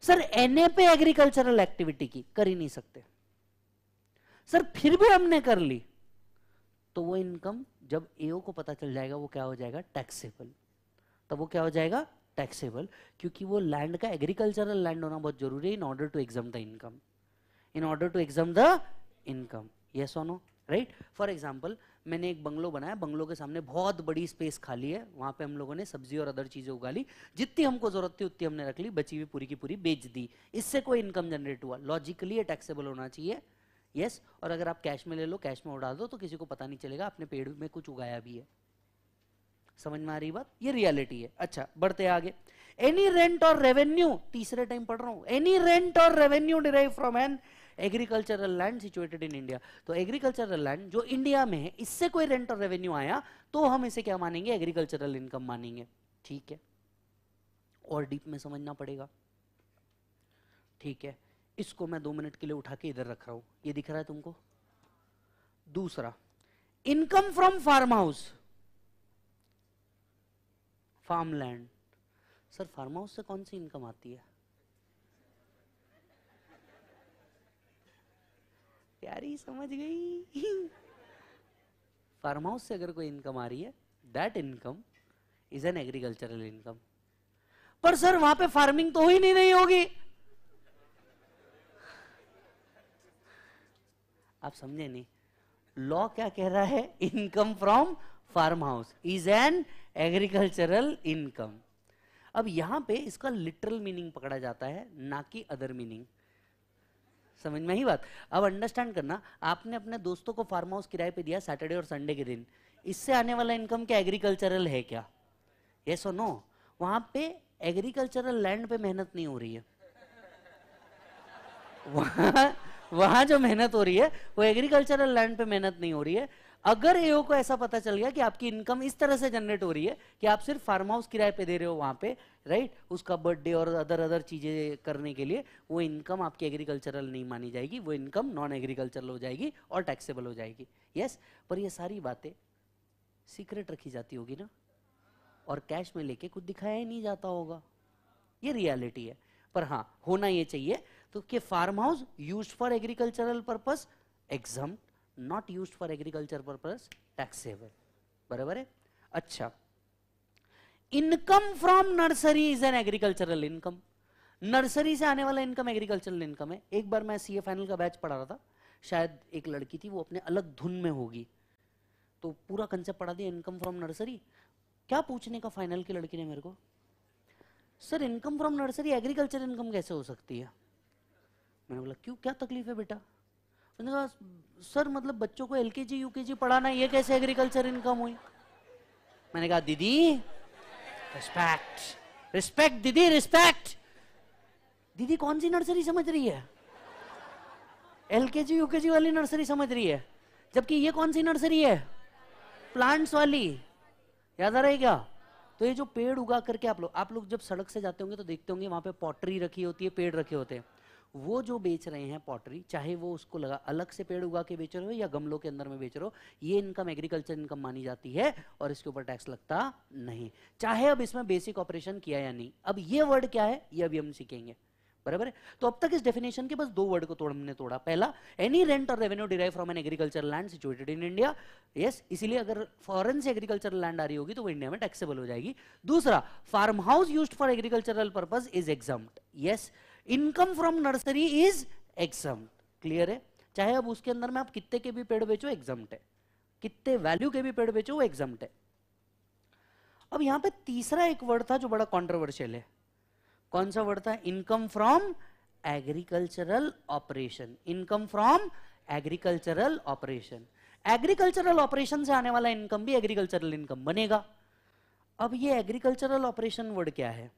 [SPEAKER 1] sir an A पे एग्रीकल्चरल एक्टिविटी की कर ही नहीं सकते सर फिर भी हमने कर ली तो वो इनकम जब एओ को पता चल जाएगा वो क्या हो जाएगा टैक्सेबल तब वो क्या हो जाएगा टैक्सेबल क्योंकि वो लैंड का एग्रीकल्चरल लैंड होना बहुत जरूरी है in order to exempt the income in order to exempt the income yes और राइट फॉर एग्जाम्पल मैंने एक बंगलो बनाया बंगलो के सामने बहुत बड़ी स्पेस खाली है वहां पे हम लोगों ने सब्जी और अदर चीज़ें उगा ली जितनी हमको ज़रूरत थी उतनी हमने रख ली बची हुई पूरी की पूरी बेच दी इससे कोई इनकम जनरेट हुआ लॉजिकली ये टैक्सेबल होना चाहिए यस और अगर आप कैश में ले लो कैश में उड़ा दो तो किसी को पता नहीं चलेगा आपने पेड़ में कुछ उगाया भी है समझ में आ रही बात ये रियलिटी है अच्छा बढ़ते आगे एनी रेंट और रेवेन्यू तीसरे टाइम पढ़ रहा हूं एनी रेंट और revenue derive from an agricultural land situated in India तो एग्रीकल्चरल लैंड जो इंडिया में है इससे कोई रेंट और रेवेन्यू आया तो हम इसे क्या मानेंगे एग्रीकल्चरल इनकम मानेंगे ठीक है और डीप में समझना पड़ेगा ठीक है इसको मैं दो मिनट के लिए उठा के इधर रख रहा हूं ये दिख रहा है तुमको दूसरा income from farm house farm land sir farm house से कौन सी इनकम आती है प्यारी समझ गई फार्म हाउस से अगर कोई इनकम आ रही है that income is an agricultural income पर सर वहां पे फार्मिंग तो ही नहीं, नहीं होगी आप समझे नहीं लॉ क्या कह रहा है income from farm house is an agricultural income अब यहां पे इसका लिटरल मीनिंग पकड़ा जाता है ना कि अदर मीनिंग समझ में ही बात अब अंडरस्टैंड करना आपने अपने दोस्तों को फार्म हाउस किराए पे दिया सैटरडे और संडे के दिन इससे आने वाला इनकम क्या एग्रीकल्चरल है क्या ये सो नो वहां पे एग्रीकल्चरल लैंड पे मेहनत नहीं हो रही है वहां जो मेहनत हो रही है वो एग्रीकल्चरल लैंड पे मेहनत नहीं हो रही है अगर एओ को ऐसा पता चल गया कि आपकी इनकम इस तरह से जनरेट हो रही है कि आप सिर्फ फार्म हाउस किराए पे दे रहे हो वहाँ पे राइट उसका बर्थडे और अदर अदर चीज़ें करने के लिए वो इनकम आपकी एग्रीकल्चरल नहीं मानी जाएगी वो इनकम नॉन एग्रीकल्चरल हो जाएगी और टैक्सेबल हो जाएगी यस पर ये सारी बातें सीक्रेट रखी जाती होगी ना और कैश में लेके कुछ दिखाया ही नहीं जाता होगा ये रियालिटी है पर हाँ होना ये चाहिए तो कि farm house use for agricultural purpose exempt not use for agriculture purpose taxable बराबर है अच्छा income from nursery is an agricultural income nursery से आने वाला इनकम एग्रीकल्चरल इनकम है एक बार मैं सी ए फाइनल का बैच पढ़ा रहा था शायद एक लड़की थी वो अपने अलग धुन में होगी तो पूरा कंसेप्ट पढ़ा दिया इनकम फ्रॉम नर्सरी क्या पूछने का फाइनल की लड़की ने मेरे को sir income from nursery agriculture income कैसे हो सकती है मैंने बोला क्यों क्या तकलीफ है बेटा मैंने कहा सर मतलब बच्चों को एलकेजी यूकेजी पढ़ाना ये कैसे एग्रीकल्चर इनकम हुई मैंने कहा दीदी रिस्पेक्ट रिस्पेक्ट दीदी रिस्पेक्ट दीदी कौन सी नर्सरी समझ रही है एलकेजी यूकेजी वाली नर्सरी समझ रही है जबकि ये कौन सी नर्सरी है प्लांट्स वाली याद आ रहा है क्या तो ये जो पेड़ उगा करके आप लोग आप लोग जब सड़क से जाते होंगे तो देखते होंगे वहां पे पॉटरी रखी होती है पेड़ रखे होते हैं वो जो बेच रहे हैं पॉटरी चाहे वो उसको लगा अलग से पेड़ उगा के बेच रहे हो या गमलों के अंदर में बेच रहे हो ये इनकम एग्रीकल्चर इनकम मानी जाती है और इसके ऊपर टैक्स लगता नहीं चाहे अब इसमें बेसिक ऑपरेशन किया या नहीं अब ये वर्ड क्या है ये अभी हम सीखेंगे बराबर है तो अब तक इस डेफिनेशन के बस दो वर्ड को तोड़ हमने तोड़ा पहला एनी रेंट और revenue derive from an agriculture land situated in India yes इसीलिए अगर फॉरेन से एग्रीकल्चर लैंड आ रही होगी तो वो इंडिया में टैक्सेबल हो जाएगी दूसरा farm house use for agricultural purpose is exempt yes yes, income from nursery is exempt clear है चाहे अब उसके अंदर में आप कितने के भी पेड़ बेचो एग्जाम है कितने वैल्यू के भी पेड़ बेचो वो एग्जाम है अब यहां पे तीसरा एक वर्ड था जो बड़ा कॉन्ट्रोवर्शियल है कौन सा वर्ड था income from agricultural operation income from agricultural operation agricultural operation से आने वाला इनकम भी एग्रीकल्चरल इनकम बनेगा अब ये एग्रीकल्चरल ऑपरेशन वर्ड क्या है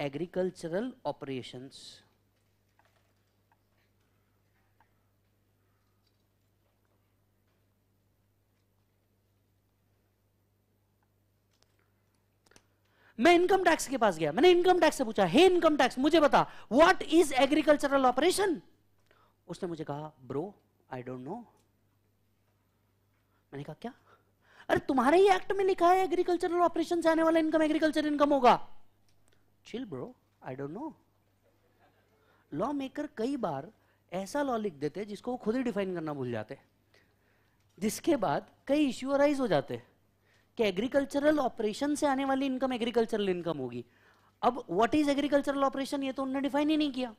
[SPEAKER 1] agricultural operations. मैं इनकम टैक्स के पास गया मैंने इनकम टैक्स से पूछा हे इनकम टैक्स मुझे बता व्हाट इज एग्रीकल्चरल ऑपरेशन उसने मुझे कहा ब्रो आई डोंट नो मैंने कहा क्या अरे तुम्हारे ही एक्ट में लिखा है एग्रीकल्चरल ऑपरेशन से आने वाला इनकम एग्रीकल्चर इनकम होगा chill bro I don't know lawmaker कई बार ऐसा लॉ लिख देते हैं जिसको वो खुद ही डिफाइन करना भूल जाते जिसके बाद कई इश्यू अराइज हो जाते हैं कि एग्रीकल्चरल ऑपरेशन से आने वाली इनकम एग्रीकल्चरल इनकम होगी अब व्हाट इज एग्रीकल्चरल ऑपरेशन ये तो उन्होंने डिफाइन ही नहीं किया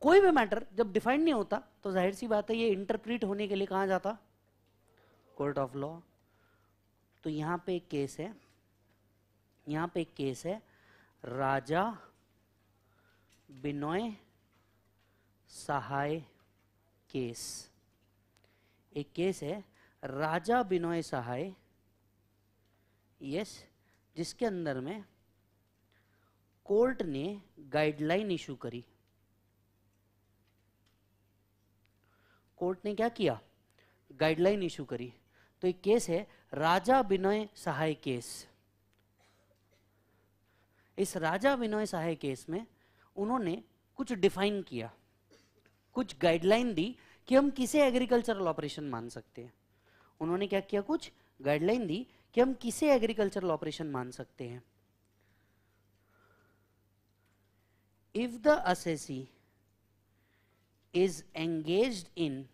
[SPEAKER 1] कोई भी मैटर जब डिफाइन नहीं होता तो जाहिर सी बात है ये इंटरप्रीट होने के लिए कहाँ जाता कोर्ट ऑफ लॉ तो यहाँ पे एक केस है यहाँ पे एक केस है राजा बिनोय सहाय केस एक केस है राजा बिनोय सहाय यस जिसके अंदर में कोर्ट ने गाइडलाइन इशू करी कोर्ट ने क्या किया गाइडलाइन इशू करी तो एक केस है राजा बिनोय सहाय केस इस राजा विनोय सहाय केस में उन्होंने कुछ डिफाइन किया कुछ गाइडलाइन दी कि हम किसे एग्रीकल्चरल ऑपरेशन मान सकते हैं उन्होंने क्या किया कुछ गाइडलाइन दी कि हम किसे एग्रीकल्चरल ऑपरेशन मान सकते हैं if the assessee is engage in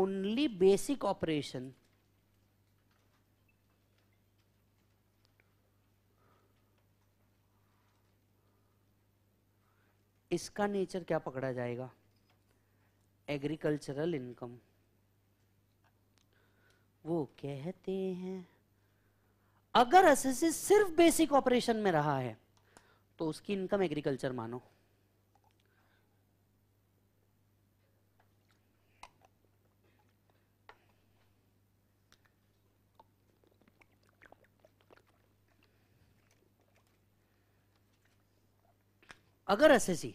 [SPEAKER 1] only basic operation इसका नेचर क्या पकड़ा जाएगा एग्रीकल्चरल इनकम वो कहते हैं अगर एसएससी सिर्फ बेसिक ऑपरेशन में रहा है तो उसकी इनकम एग्रीकल्चर मानो अगर एसएससी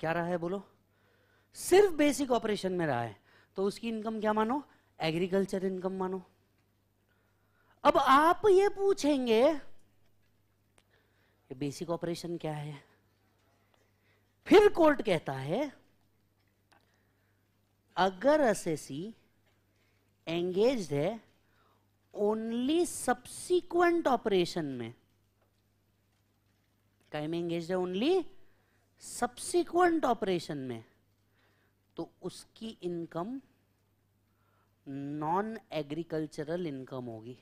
[SPEAKER 1] क्या रहा है बोलो सिर्फ बेसिक ऑपरेशन में रहा है तो उसकी इनकम क्या मानो एग्रीकल्चर इनकम मानो अब आप ये पूछेंगे कि बेसिक ऑपरेशन क्या है फिर कोर्ट कहता है अगर असेसी एंगेज है ओनली सब्सिक्वेंट ऑपरेशन में टाइम एंगेज है ओनली सब्सिक्वेंट ऑपरेशन में तो उसकी इनकम नॉन एग्रीकल्चरल इनकम होगी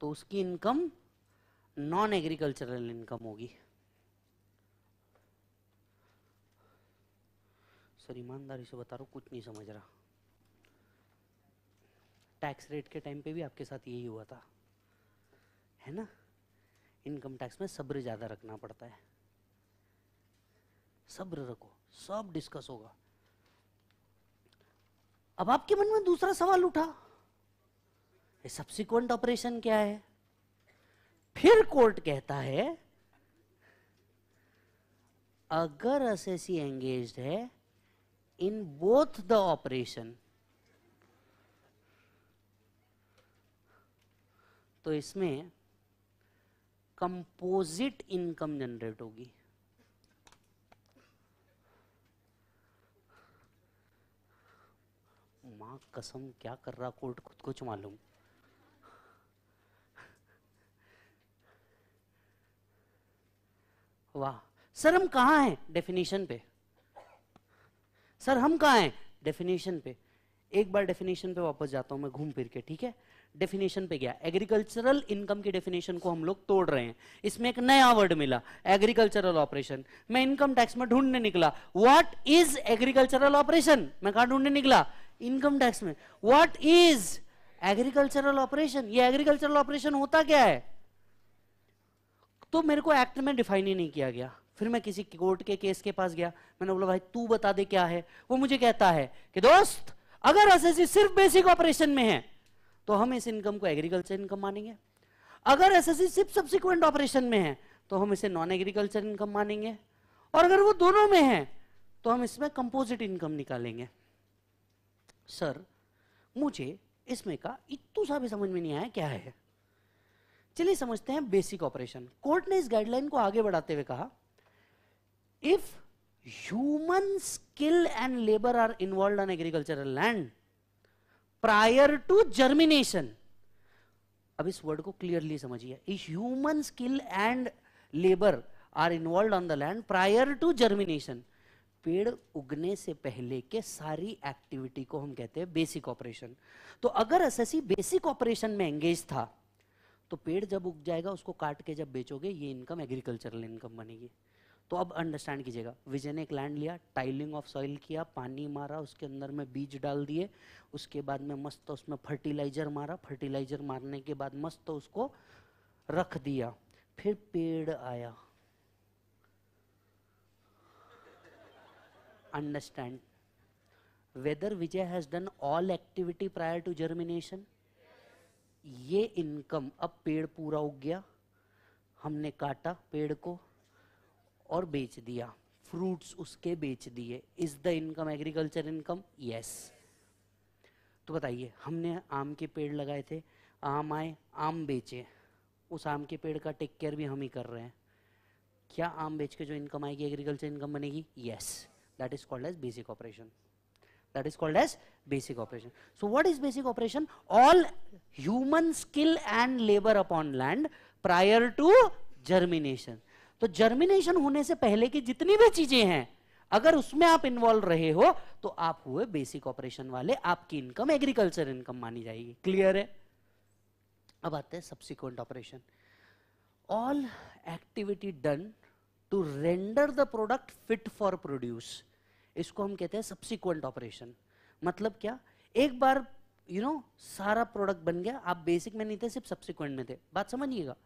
[SPEAKER 1] तो उसकी इनकम नॉन एग्रीकल्चरल इनकम होगी सर ईमानदारी से बता रहा कुछ नहीं समझ रहा टैक्स रेट के टाइम पे भी आपके साथ यही हुआ था है ना इनकम टैक्स में सब्र ज़्यादा रखना पड़ता है सब्र रखो सब डिस्कस होगा अब आपके मन में दूसरा सवाल उठा सब्सिक्वेंट ऑपरेशन क्या है फिर कोर्ट कहता है अगर असेसी एंगेज है इन बोथ द ऑपरेशन तो इसमें कंपोजिट इनकम जनरेट होगी माँ कसम क्या कर रहा कोर्ट खुद कुछ मालूम वाह सर हम कहा हैं डेफिनेशन पे सर हम कहा हैं डेफिनेशन पे एक बार डेफिनेशन पे वापस जाता हूं मैं घूम फिर के ठीक है डेफिनेशन पे गया एग्रीकल्चरल इनकम की डेफिनेशन को हम लोग तोड़ रहे हैं इसमें एक नया वर्ड मिला एग्रीकल्चरल ऑपरेशन मैं इनकम टैक्स में ढूंढने निकला व्हाट इज एग्रीकल्चरल ऑपरेशन मैं कहा ढूंढने निकला इनकम टैक्स में व्हाट इज एग्रीकल्चरल ऑपरेशन ये एग्रीकल्चरल ऑपरेशन होता क्या है तो मेरे को एक्ट में डिफाइन ही नहीं किया गया फिर मैं किसी कोर्ट के केस के पास गया मैंने बोला भाई तू बता दे क्या है वो मुझे कहता है कि दोस्त अगर सिर्फ बेसिक ऑपरेशन में है तो हम इस इनकम को एग्रीकल्चर इनकम मानेंगे अगर एसएससी सिर्फ सब्सिक्वेंट ऑपरेशन में है तो हम इसे नॉन एग्रीकल्चर इनकम मानेंगे और अगर वो दोनों में है तो हम इसमें कंपोजिट इनकम निकालेंगे सर मुझे इसमें का इतू सा भी समझ में नहीं आया क्या है चलिए समझते हैं बेसिक ऑपरेशन कोर्ट ने इस गाइडलाइन को आगे बढ़ाते हुए कहा if human skill and labour are involve on agricultural land prior to germination अब इस वर्ड को क्लियरली समझिए इस human skill and labour are involve on the land prior to germination पेड़ उगने से पहले के सारी एक्टिविटी को हम कहते हैं बेसिक ऑपरेशन तो अगर एसएससी बेसिक ऑपरेशन में एंगेज था तो पेड़ जब उग जाएगा उसको काट के जब बेचोगे ये इनकम एग्रीकल्चरल इनकम बनेगी तो अब अंडरस्टैंड कीजिएगा विजय ने एक लैंड लिया टाइलिंग ऑफ सॉइल किया पानी मारा उसके अंदर में बीज डाल दिए उसके बाद में मस्त उसमें फर्टिलाइजर मारा फर्टिलाइजर मारने के बाद मस्त उसको रख दिया फिर पेड़ आया understand whether Vijay has done all activity prior to germination ये इनकम अब पेड़ पूरा उग गया हमने काटा पेड़ को और बेच दिया फ्रूट्स उसके बेच दिए is the income agriculture income yes तो बताइए हमने आम के पेड़ लगाए थे आम आए आम बेचे उस आम के पेड़ का टेक केयर भी हम ही कर रहे हैं क्या आम बेच के जो इनकम आएगी एग्रीकल्चर इनकम बनेगी yes that is called as basic operation that is called as basic operation so what is basic operation all human skill and labor upon land prior to germination तो germination होने से पहले की जितनी भी चीजें हैं अगर उसमें आप इन्वॉल्व रहे हो तो आप हुए बेसिक ऑपरेशन वाले आपकी इनकम एग्रीकल्चर इनकम मानी जाएगी क्लियर है अब आते हैं subsequent operation all activity done to render the product fit for produce इसको हम कहते हैं सब्सिक्वेंट ऑपरेशन मतलब क्या एक बार यू you नो know, सारा प्रोडक्ट बन गया आप बेसिक में नहीं थे सिर्फ सब्सिक्वेंट में थे बात समझिएगा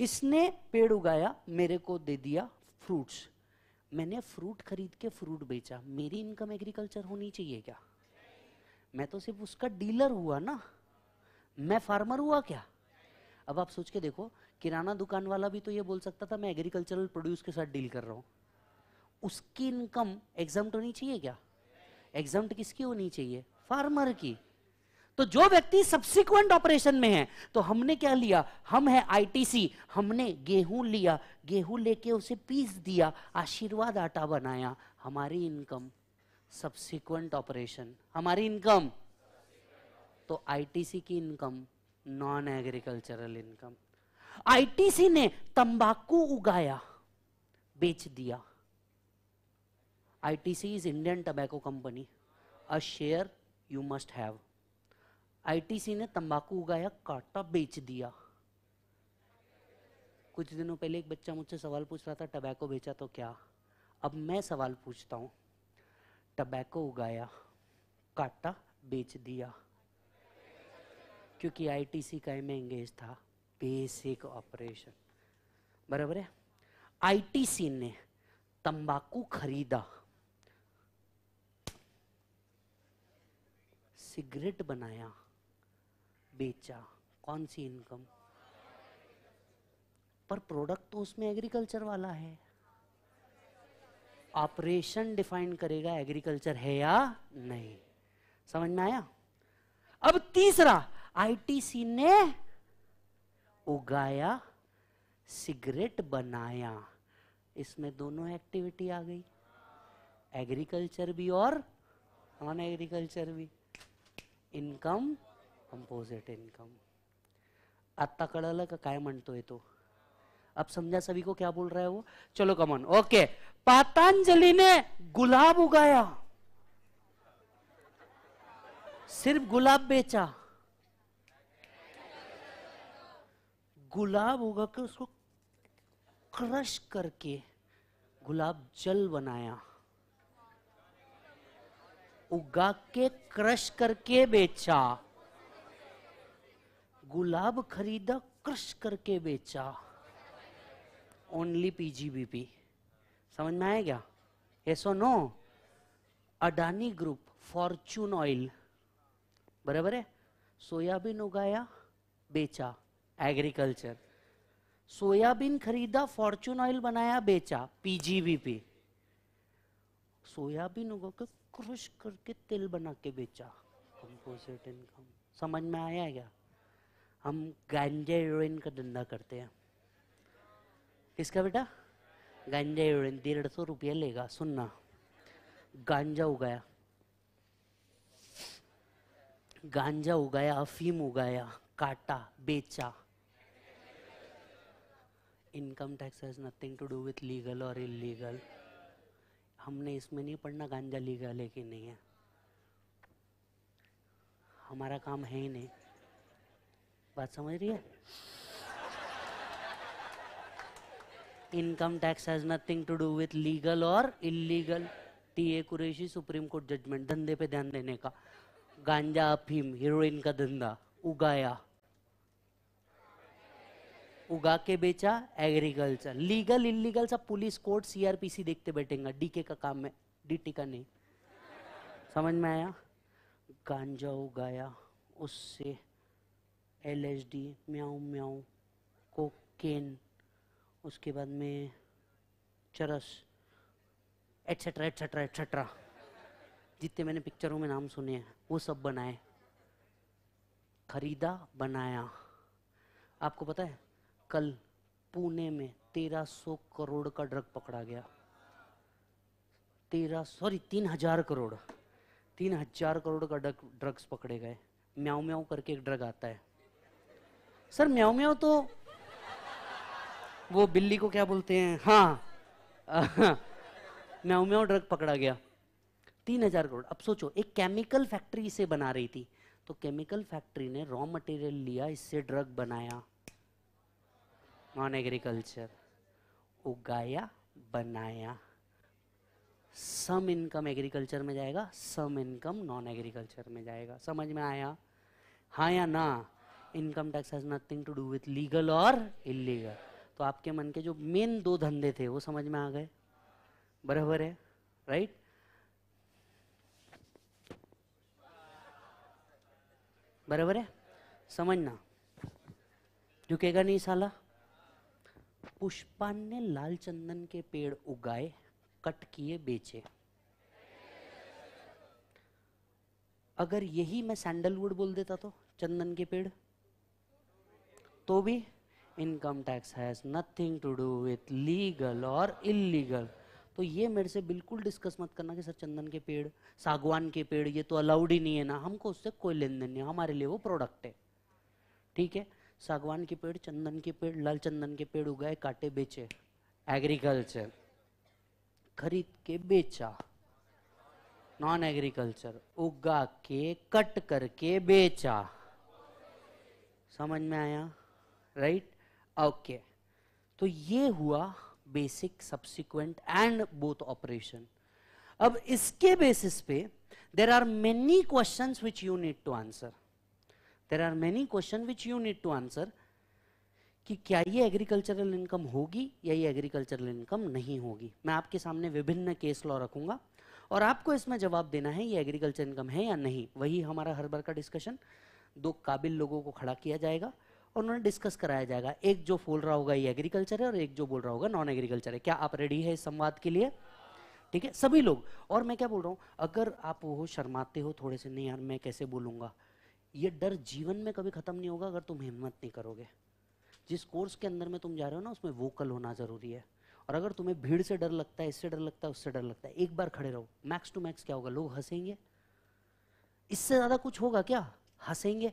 [SPEAKER 1] इसने पेड़ उगाया मेरे को दे दिया फ्रूट्स मैंने फ्रूट खरीद के फ्रूट बेचा मेरी इनकम एग्रीकल्चर होनी चाहिए क्या मैं तो सिर्फ उसका डीलर हुआ ना मैं फार्मर हुआ क्या अब आप सोच के देखो किराना दुकान वाला भी तो ये बोल सकता था मैं एग्रीकल्चरल प्रोड्यूस के साथ डील कर रहा हूँ उसकी इनकम एग्जाम होनी चाहिए क्या एग्जाम किसकी होनी चाहिए फार्मर की तो जो व्यक्ति सब्सिक्वेंट ऑपरेशन में है तो हमने क्या लिया हम है आईटीसी हमने गेहूं लिया गेहूं लेके उसे पीस दिया आशीर्वाद आटा बनाया हमारी इनकम सब्सिक्वेंट ऑपरेशन हमारी इनकम तो आईटीसी की income non agricultural income ITC ने तंबाकू उगाया बेच दिया ITC is Indian tobacco company a share you must have ITC ने तंबाकू उगाया काटा बेच दिया कुछ दिनों पहले एक बच्चा मुझसे सवाल पूछ रहा था टबैको बेचा तो क्या अब मैं सवाल पूछता हूँ टबैको उगाया काटा बेच दिया क्योंकि आईटीसी का एम एंगेज था बेसिक ऑपरेशन बराबर है आईटीसी ने तंबाकू खरीदा सिगरेट बनाया बेचा कौन सी इनकम पर प्रोडक्ट तो उसमें एग्रीकल्चर वाला है ऑपरेशन डिफाइन करेगा एग्रीकल्चर है या नहीं समझ में आया अब तीसरा आईटीसी ने उगाया सिगरेट बनाया इसमें दोनों एक्टिविटी आ गई एग्रीकल्चर भी और नॉन एग्रीकल्चर भी इनकम कंपोजिट इनकम आता कड़ल का काय तो अब समझा सभी को क्या बोल रहा है वो चलो कमन ओके पातंजलि ने गुलाब उगाया सिर्फ गुलाब बेचा गुलाब उगा के उसको क्रश करके गुलाब जल बनाया उगा के क्रश करके बेचा गुलाब खरीदा क्रश करके बेचा ओनली पीजीबीपी समझ में आया क्या ऐसो नो अडानी ग्रुप फॉर्चून ऑयल बराबर है सोयाबीन उगाया बेचा एग्रीकल्चर सोयाबीन खरीदा फॉर्चून ऑयल बनाया बेचा पीजीबीपी सोयाबीन उगा के क्रश करके तेल बना के बेचा कंपोजिट इनकम समझ में आया क्या हम गांजा यूरिन का धंधा करते हैं किसका बेटा गांजा यूरिन डेढ़ सौ रुपया लेगा सुनना गांजा उगाया गांजा उगाया अफीम उगाया काटा बेचा income tax has nothing to do with legal और इलीगल हमने इसमें नहीं पढ़ना गांजा लीगल है कि नहीं है हमारा काम है ही नहीं बात समझ रही है income tax has nothing to do with legal और illegal T A Qureshi Supreme Court judgment धंधे पे ध्यान देने का गांजा अफीम हीरोइन का धंधा उगाया उगा के बेचा एग्रीकल्चर लीगल इलीगल सब पुलिस कोर्ट सीआरपीसी देखते बैठेगा डीके का काम है डीटी का नहीं समझ में आया गांजा उगाया उससे एल एच डी म्याऊ म्याऊ कोकेन उसके बाद में चरस एट्सेट्रा एट्सेट्रा एट्सेट्रा जितने मैंने पिक्चरों में नाम सुने हैं वो सब बनाए खरीदा बनाया आपको पता है कल पुणे में तेरह सौ करोड़ का ड्रग पकड़ा गया तेरह सॉरी तीन हजार करोड़ तीन हजार करोड़ का ड्रग ड्रग्स पकड़े गए म्याऊ म्याऊ करके एक ड्रग आता है सर म्याओ म्याओ तो वो बिल्ली को क्या बोलते हैं हाँ म्याओ म्याओ ड्रग पकड़ा गया तीन हजार करोड़ अब सोचो एक केमिकल फैक्ट्री इसे बना रही थी तो केमिकल फैक्ट्री ने रॉ मटेरियल लिया इससे ड्रग बनाया नॉन एग्रीकल्चर उगाया बनाया सम इनकम एग्रीकल्चर में जाएगा सम इनकम नॉन एग्रीकल्चर में जाएगा समझ में आया हाँ या ना income tax has nothing to do with legal और इलीगल तो आपके मन के जो मेन दो धंधे थे वो समझ में आ गए बराबर है राइट बराबर है समझना झुकेगा नहीं साला पुष्पान ने लाल चंदन के पेड़ उगाए कट किए बेचे अगर यही मैं सैंडलवुड बोल देता तो चंदन के पेड़ तो भी income tax has nothing to do with legal और इलीगल तो ये मेरे से बिल्कुल डिस्कस मत करना कि सर चंदन के पेड़ सागवान के पेड़ ये तो अलाउड ही नहीं है ना हमको उससे कोई लेन देन नहीं हमारे लिए वो प्रोडक्ट है ठीक है सागवान के पेड़ चंदन के पेड़ लाल चंदन के पेड़ उगाए काटे बेचे एग्रीकल्चर खरीद के बेचा नॉन एग्रीकल्चर उगा के कट करके बेचा समझ में आया राइट ओके तो ये हुआ basic subsequent and both operation अब इसके बेसिस पे there are many question which you need to answer there are many question which you need to answer कि क्या ये एग्रीकल्चरल इनकम होगी या ये एग्रीकल्चरल इनकम नहीं होगी मैं आपके सामने विभिन्न केस लॉ रखूंगा और आपको इसमें जवाब देना है ये एग्रीकल्चर इनकम है या नहीं वही हमारा हर बार का डिस्कशन दो काबिल लोगों को खड़ा किया जाएगा और उन्होंने डिस्कस कराया जाएगा एक जो बोल रहा होगा ये एग्रीकल्चर है और एक जो बोल रहा होगा नॉन एग्रीकल्चर है क्या आप रेडी है इस संवाद के लिए ठीक है सभी लोग और मैं क्या बोल रहा हूँ अगर आप वो शर्माते हो थोड़े से नहीं यार मैं कैसे बोलूँगा ये डर जीवन में कभी ख़त्म नहीं होगा अगर तुम हिम्मत नहीं करोगे जिस कोर्स के अंदर में तुम जा रहे हो ना उसमें वोकल होना ज़रूरी है और अगर तुम्हें भीड़ से डर लगता है इससे डर लगता है उससे डर लगता है एक बार खड़े रहो मैक्स टू मैक्स क्या होगा लोग हंसेंगे इससे ज़्यादा कुछ होगा क्या हंसेंगे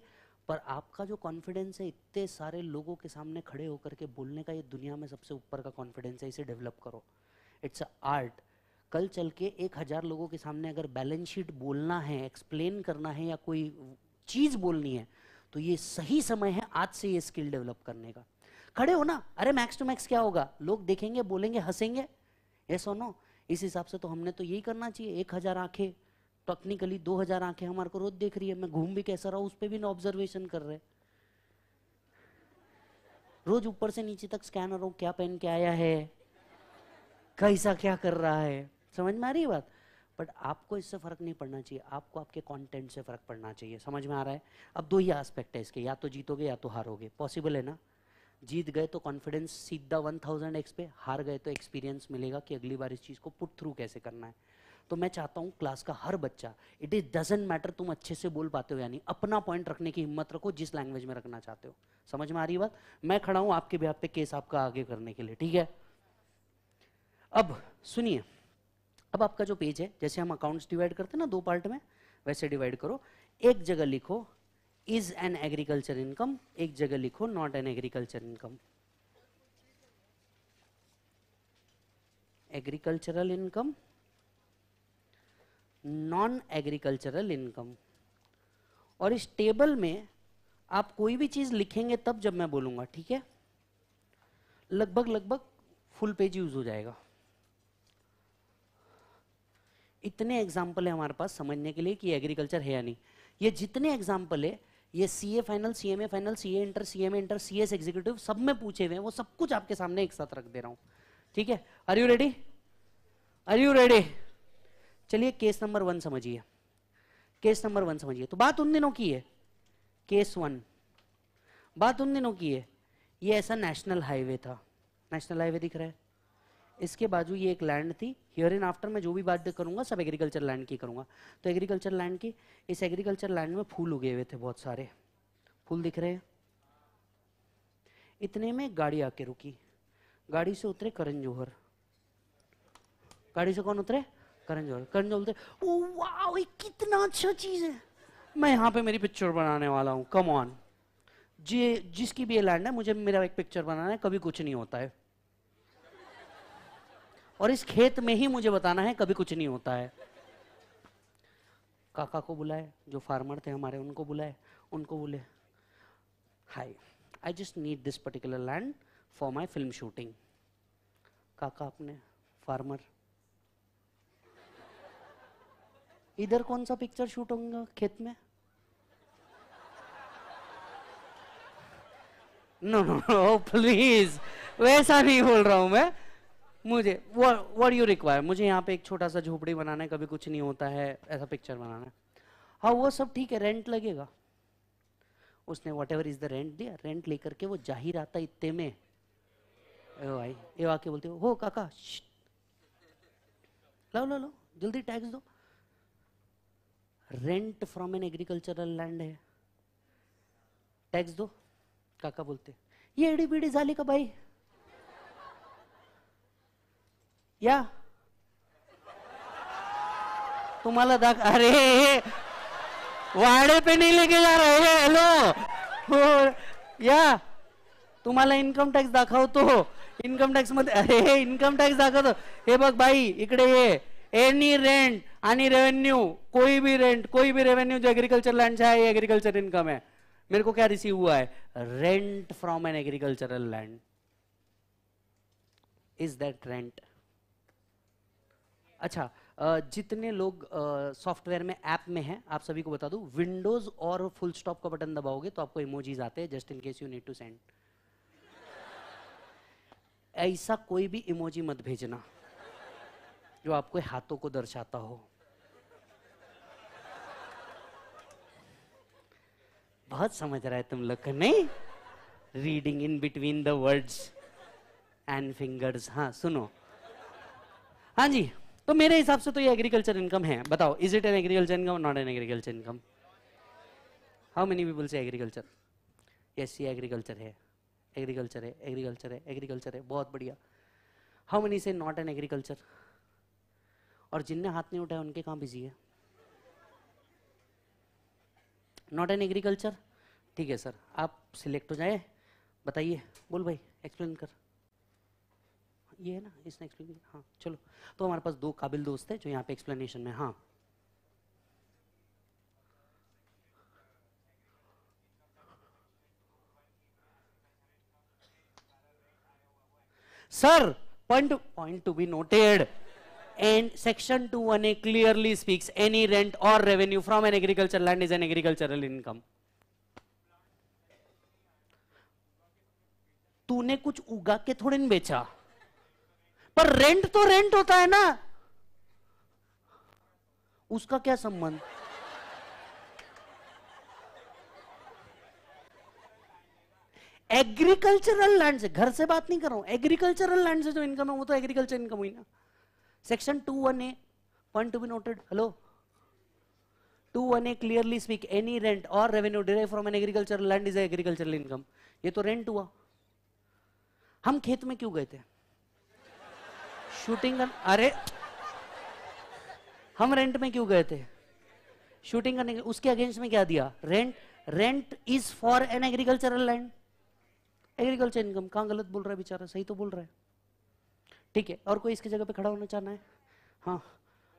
[SPEAKER 1] पर आपका जो कॉन्फिडेंस है इतने सारे लोगों के सामने खड़े होकर के बोलने का ये दुनिया में सबसे ऊपर का कॉन्फिडेंस है इसे डेवलप करो इट्स अ आर्ट कल चल के एक हज़ार लोगों के सामने अगर बैलेंस शीट बोलना है एक्सप्लेन करना है या कोई चीज़ बोलनी है तो ये सही समय है आज से ये स्किल डेवलप करने का खड़े हो ना अरे मैक्स टू मैक्स क्या होगा लोग देखेंगे बोलेंगे हंसेंगे ये सुनो इस हिसाब से तो हमने तो यही करना चाहिए एक हज़ार आंखें टेक्निकली 2000 आंखें हमारे को रोज देख रही है मैं घूम भी कैसा रहा उस पर भी ना ऑब्जर्वेशन कर रहे रोज ऊपर से नीचे तक स्कैन हो क्या पहन के आया है कैसा क्या कर रहा है समझ में आ रही है बात बट आपको इससे फ़र्क नहीं पड़ना चाहिए आपको आपके कंटेंट से फ़र्क पड़ना चाहिए समझ में आ रहा है अब दो ही आस्पेक्ट है इसके या तो जीतोगे या तो हारोगे पॉसिबल है ना जीत गए तो कॉन्फिडेंस सीधा वन थाउजेंड एक्स पे हार गए तो एक्सपीरियंस मिलेगा कि अगली बार इस चीज़ को पुट थ्रू कैसे करना है तो मैं चाहता हूँ क्लास का हर बच्चा इट इज़ डजेंट मैटर तुम अच्छे से बोल पाते हो यानी अपना पॉइंट रखने की हिम्मत रखो जिस लैंग्वेज में रखना चाहते हो समझ में आ रही बात मैं खड़ा हूं आपके भी पे केस आपका आगे करने के लिए ठीक है अब सुनिए अब आपका जो पेज है जैसे हम अकाउंट्स डिवाइड करते हैं ना दो पार्ट में वैसे डिवाइड करो एक जगह लिखो इज एन एग्रीकल्चर इनकम एक जगह लिखो not an agriculture income agricultural income non agricultural income और इस टेबल में आप कोई भी चीज लिखेंगे तब जब मैं बोलूंगा ठीक है लगभग लगभग फुल पेज यूज हो जाएगा इतने एग्जाम्पल है हमारे पास समझने के लिए कि एग्रीकल्चर है या नहीं ये जितने एग्जाम्पल है ये CA final CMA final CA inter CMA inter C S executive सब में पूछे हुए हैं वो सब कुछ आपके सामने एक साथ रख दे रहा हूं ठीक है are you ready are you ready चलिए केस नंबर वन समझिए केस नंबर वन समझिए तो बात उन दिनों की है केस वन बात उन दिनों की है ये ऐसा नेशनल हाईवे था नेशनल हाईवे दिख रहा है इसके बाजू ये एक लैंड थी हियर इन आफ्टर मैं जो भी बात करूंगा सब एग्रीकल्चर लैंड की करूंगा तो एग्रीकल्चर लैंड की इस एग्रीकल्चर लैंड में फूल उगे हुए थे बहुत सारे फूल दिख रहे हैं इतने में गाड़ी आके रुकी गाड़ी से उतरे करण जौहर गाड़ी से कौन उतरे करण जोहर करण जोहर बोलते वाह कितना अच्छा चीज़ है मैं यहाँ पे मेरी पिक्चर बनाने वाला हूँ कम ऑन जी जिसकी भी ये लैंड है मुझे मेरा एक पिक्चर बनाना है कभी कुछ नहीं होता है और इस खेत में ही मुझे बताना है कभी कुछ नहीं होता है काका को बुलाए जो फार्मर थे हमारे उनको बुलाए उनको बोले hi I just need this particular land for my film shooting काका अपने फार्मर इधर कौन सा पिक्चर शूट होंगे खेत में नो नो नो प्लीज वैसा नहीं बोल रहा हूं मैं मुझे वट यू रिक्वायर मुझे यहाँ पे एक छोटा सा झोपड़ी बनाना है कभी कुछ नहीं होता है ऐसा पिक्चर बनाना है हाँ वो सब ठीक है रेंट लगेगा उसने whatever is the rent दिया रेंट लेकर के वो जाहिर आता इतने में भाई ये आके बोलते हो काका लो लो लो जल्दी टैक्स दो rent from an agricultural land आहे टॅक्स दो काका बोलते ये एडी बिडी झाली का बाई या तुम्हाला दाख अरे वाडे पे नाही लेके जा हॅलो या तुम्हाला इन्कम टॅक्स दाखवतो इन्कम टॅक्स मध्ये अरे इन्कम टॅक्स दाखवतो हे बघ बाई इकडे ये एनी रेंट यानी रेवेन्यू कोई भी रेंट कोई भी रेवेन्यू जो एग्रीकल्चर लैंड से है एग्रीकल्चर इनकम है मेरे को क्या रिसीव हुआ है rent from an agricultural land is that rent अच्छा जितने लोग सॉफ्टवेयर में ऐप में हैं आप सभी को बता दूं विंडोज और फुल स्टॉप का बटन दबाओगे तो आपको इमोजीज आते हैं just in case you need to send ऐसा कोई भी इमोजी मत भेजना जो आपके हाथों को दर्शाता हो बहुत समझ रहा है तुम लोग का नहीं reading in between the words and fingers हाँ सुनो हाँ जी तो मेरे हिसाब से तो ये एग्रीकल्चर इनकम है बताओ is it an agriculture income not an agriculture income how many people से एग्रीकल्चर यस ये एग्रीकल्चर है एग्रीकल्चर है एग्रीकल्चर है एग्रीकल्चर है बहुत बढ़िया हाउ मेनी से नॉट एन एग्रीकल्चर और जिनने हाथ नहीं उठाया उनके कहाँ बिजी है नॉट एन एग्रीकल्चर ठीक है सर आप सिलेक्ट हो जाए बताइए बोल भाई एक्सप्लेन कर ये है ना इसने एक्सप्लेन किया हाँ चलो तो हमारे पास दो काबिल दोस्त हैं जो यहाँ पे एक्सप्लेनेशन में हाँ sir point point to be noted and section 2 218 clearly speaks any rent or revenue from an agricultural land is an agricultural income तूने कुछ उगा के थोड़े न बेचा पर रेंट तो रेंट होता है ना उसका क्या संबंध एग्रीकल्चरल लैंड से घर से बात नहीं कर रहा हूं एग्रीकल्चरल लैंड से जो इनकम है वो तो एग्रीकल्चर इनकम हुई ना Section 2.1a, point to be noted, hello? 2.1a clearly speak any rent or revenue derived from an agricultural land is agricultural income. ये तो rent हुआ. हम खेत में क्यों गए थे? शूटिंग अरे हम रेंट में क्यों गए थे शूटिंग करने के उसके अगेंस्ट में क्या दिया rent rent is for an agricultural land agriculture income कहां गलत बोल रहा है बेचारा सही तो बोल रहा है ठीक है और कोई इसकी जगह पे खड़ा होना चाहना है हाँ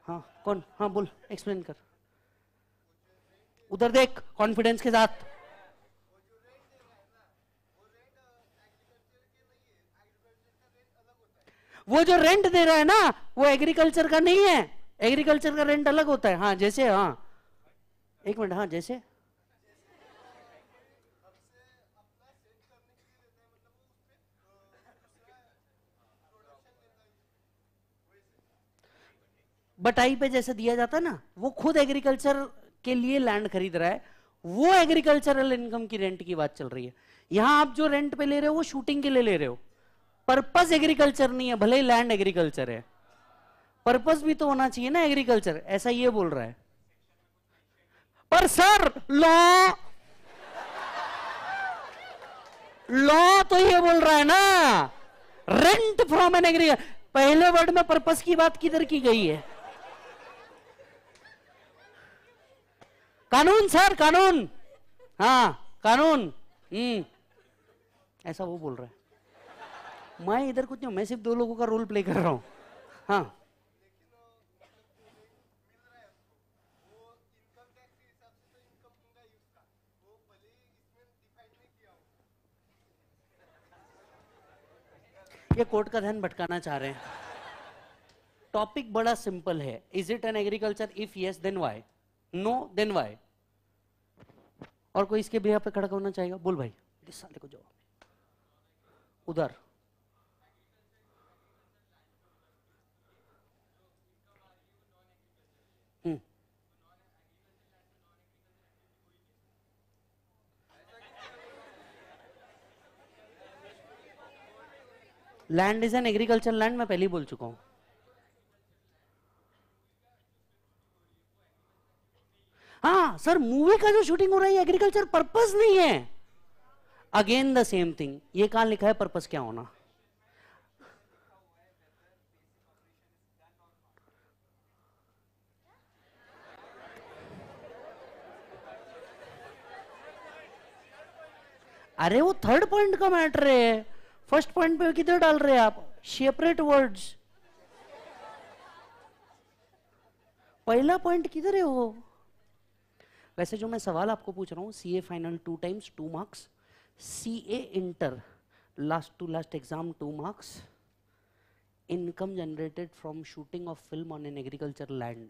[SPEAKER 1] हाँ कौन हाँ बोल एक्सप्लेन कर उधर देख कॉन्फिडेंस के साथ वो जो रेंट दे रहा है ना वो एग्रीकल्चर का नहीं है एग्रीकल्चर का रेंट अलग होता है हाँ जैसे हाँ एक मिनट हाँ जैसे बटाई पे जैसे दिया जाता है ना वो खुद एग्रीकल्चर के लिए लैंड खरीद रहा है वो एग्रीकल्चरल इनकम की रेंट की बात चल रही है यहां आप जो रेंट पे ले रहे हो वो शूटिंग के लिए ले रहे हो पर्पज एग्रीकल्चर नहीं है भले लैंड एग्रीकल्चर है पर्पज भी तो होना चाहिए ना एग्रीकल्चर ऐसा ये बोल रहा है पर सर लॉ लॉ तो ये बोल रहा है ना रेंट फ्रॉम एन एग्रीकल्चर पहले वर्ड में पर्पज की बात किधर की गई है कानून सर कानून हाँ कानून हम्म ऐसा वो बोल रहा है मैं इधर कुछ नहीं मैं सिर्फ दो लोगों का रोल प्ले कर रहा हूं हाँ ये कोर्ट का ध्यान भटकाना चाह रहे हैं टॉपिक बड़ा सिंपल है is it an agriculture if yes then why no then why और कोई इसके बिना पे खड़ा होना चाहेगा बोल भाई इस साले को जवाब उधर land is an agriculture land मैं पहले ही बोल चुका हूँ हाँ सर मूवी का जो शूटिंग हो रही है एग्रीकल्चर पर्पज नहीं है अगेन द सेम थिंग ये कहा लिखा है पर्पज क्या होना अरे वो थर्ड पॉइंट का मैटर है फर्स्ट पॉइंट पे किधर डाल रहे हैं आप सेपरेट वर्ड्स पहला पॉइंट किधर है वो वैसे जो मैं सवाल आपको पूछ रहा हूँ C A final two times two marks C A inter last to last exam two marks income generated from shooting of film on an agriculture land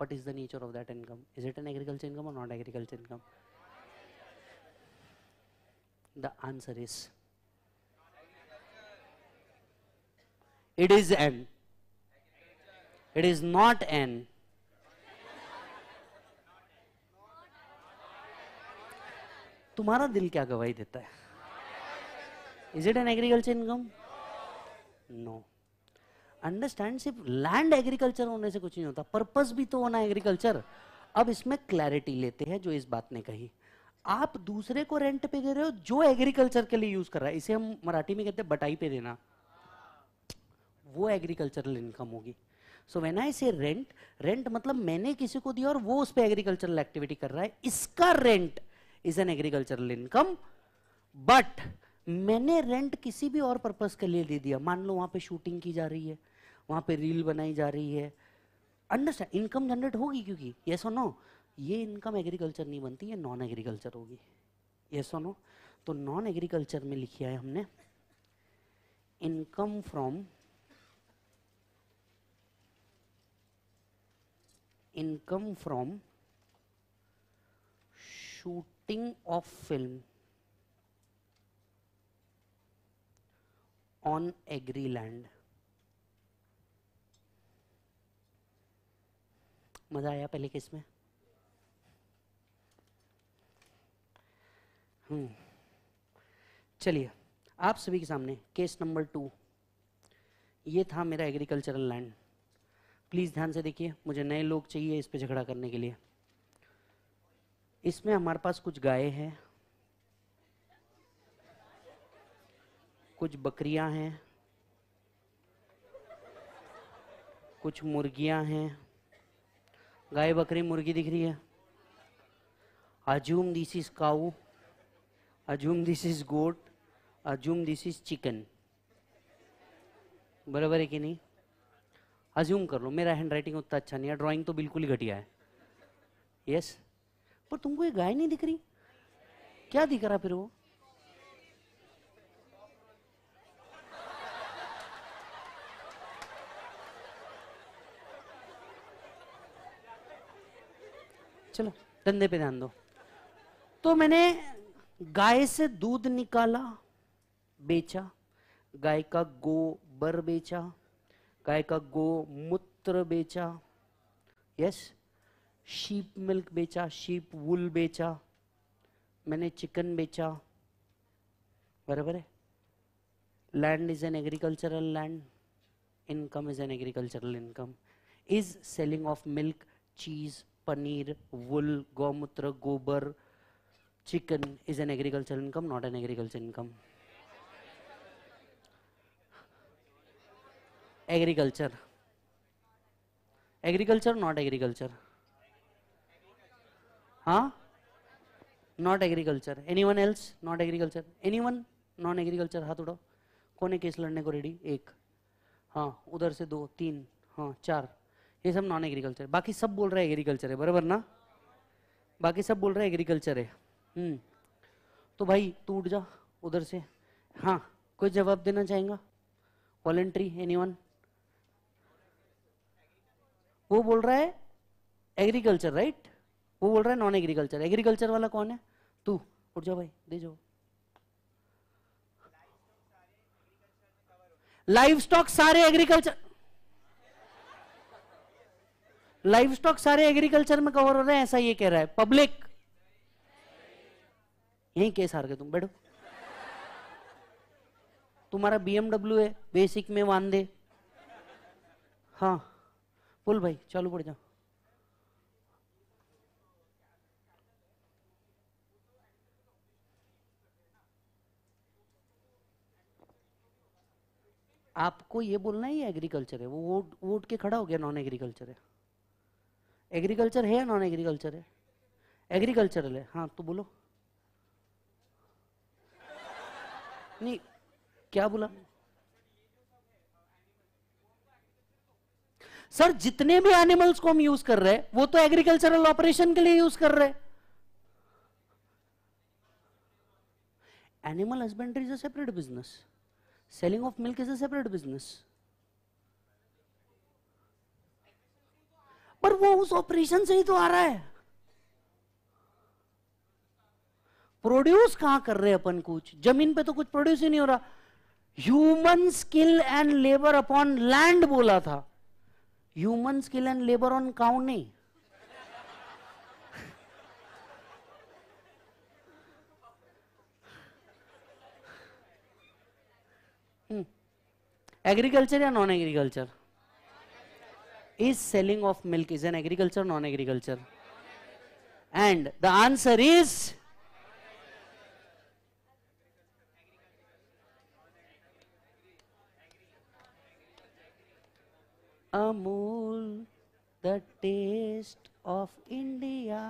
[SPEAKER 1] what is the nature of that income is it an agriculture income और not agriculture income the answer is it is an it is not an तुम्हारा दिल क्या गवाही देता है is it an agriculture income no understand सिर्फ land agriculture होने से कुछ नहीं होता पर्पस भी तो होना एग्रीकल्चर अब इसमें क्लैरिटी लेते हैं जो इस बात ने कही आप दूसरे को रेंट पे दे रहे हो जो एग्रीकल्चर के लिए यूज कर रहा है इसे हम मराठी में कहते हैं बटाई पे देना वो एग्रीकल्चरल इनकम होगी सो वेन आई से रेंट रेंट मतलब मैंने किसी को दिया और वो उस पर एग्रीकल्चरल एक्टिविटी कर रहा है इसका rent is an agricultural income but मैंने रेंट किसी भी और पर्पज के लिए दे दिया मान लो वहां पे शूटिंग की जा रही है वहां पे रील बनाई जा रही है अंडरस्टैंड इनकम जनरेट होगी क्योंकि ये सो नो ये इनकम एग्रीकल्चर नहीं बनती ये नॉन एग्रीकल्चर होगी ये सो नो तो नॉन एग्रीकल्चर में लिखिया है हमने income from income from shoot acting of film on agri land मजा आया पहले किस में हम्म। चलिए आप सभी के सामने केस नंबर टू ये था मेरा एग्रीकल्चरल लैंड प्लीज़ ध्यान से देखिए मुझे नए लोग चाहिए इस पर झगड़ा करने के लिए इसमें हमारे पास कुछ गाय हैं कुछ बकरियां हैं कुछ मुर्गियां हैं गाय बकरी मुर्गी दिख रही है assume this is cow assume this is goat assume this is chicken बराबर है कि नहीं अज्यूम कर लो मेरा हैंड राइटिंग उतना अच्छा नहीं है ड्राइंग तो बिल्कुल ही घटिया है यस yes? पर तुमको ये गाय नहीं दिख रही क्या दिख रहा फिर वो चलो धंधे पे ध्यान दो तो मैंने गाय से दूध निकाला बेचा गाय का गो बर बेचा गाय का गो मूत्र बेचा यस शीप मिल्क बेचा शीप वुल बेचा मैंने चिकन बेचा बराबर है land is an agricultural land income is an agricultural income is selling of milk cheese paneer wool गौमूत्र गोबर chicken is an agricultural income not an agriculture income agriculture agriculture not agriculture हाँ not agriculture anyone else not agriculture anyone non agriculture हाथ उठाओ कौन है case लड़ने को ready एक हाँ उधर से दो तीन हाँ चार ये सब नॉन एग्रीकल्चर बाकी सब बोल रहे है एग्रीकल्चर है बराबर ना बाकी सब बोल रहे हैं एग्रीकल्चर है हम्म। तो भाई तू जा उधर से हाँ कोई जवाब देना चाहेंगा वॉलेंट्री वन वो बोल रहा है एग्रीकल्चर राइट वो बोल रहा है नॉन एग्रीकल्चर एग्रीकल्चर वाला कौन है तू उठ जाओ भाई दे जाओ लाइव स्टॉक सारे एग्रीकल्चर लाइव स्टॉक सारे एग्रीकल्चर में कवर हो रहे हैं ऐसा ये कह रहा है पब्लिक यही केस हार गए तुम बैठो तुम्हारा बीएमडब्ल्यू है बेसिक में दे हाँ बोल भाई चालू पड़ जाओ आपको ये बोलना ही एग्रीकल्चर है वो वोट वोट के खड़ा हो गया नॉन एग्रीकल्चर है एग्रीकल्चर है या नॉन एग्रीकल्चर है एग्रीकल्चरल है हाँ तो बोलो नहीं क्या बोला सर जितने भी एनिमल्स को हम यूज कर रहे हैं वो तो एग्रीकल्चरल ऑपरेशन के लिए यूज कर रहे हैं animal husbandry is a separate business selling of milk is a separate business पर वो उस ऑपरेशन से ही तो आ रहा है प्रोड्यूस कहां कर रहे अपन कुछ जमीन पे तो कुछ प्रोड्यूस ही नहीं हो रहा human skill and labour upon land बोला था human skill and labour on cow नहीं एग्रीकल्चर या non agriculture is selling of milk is an agriculture non agriculture and the answer is Amul the taste of India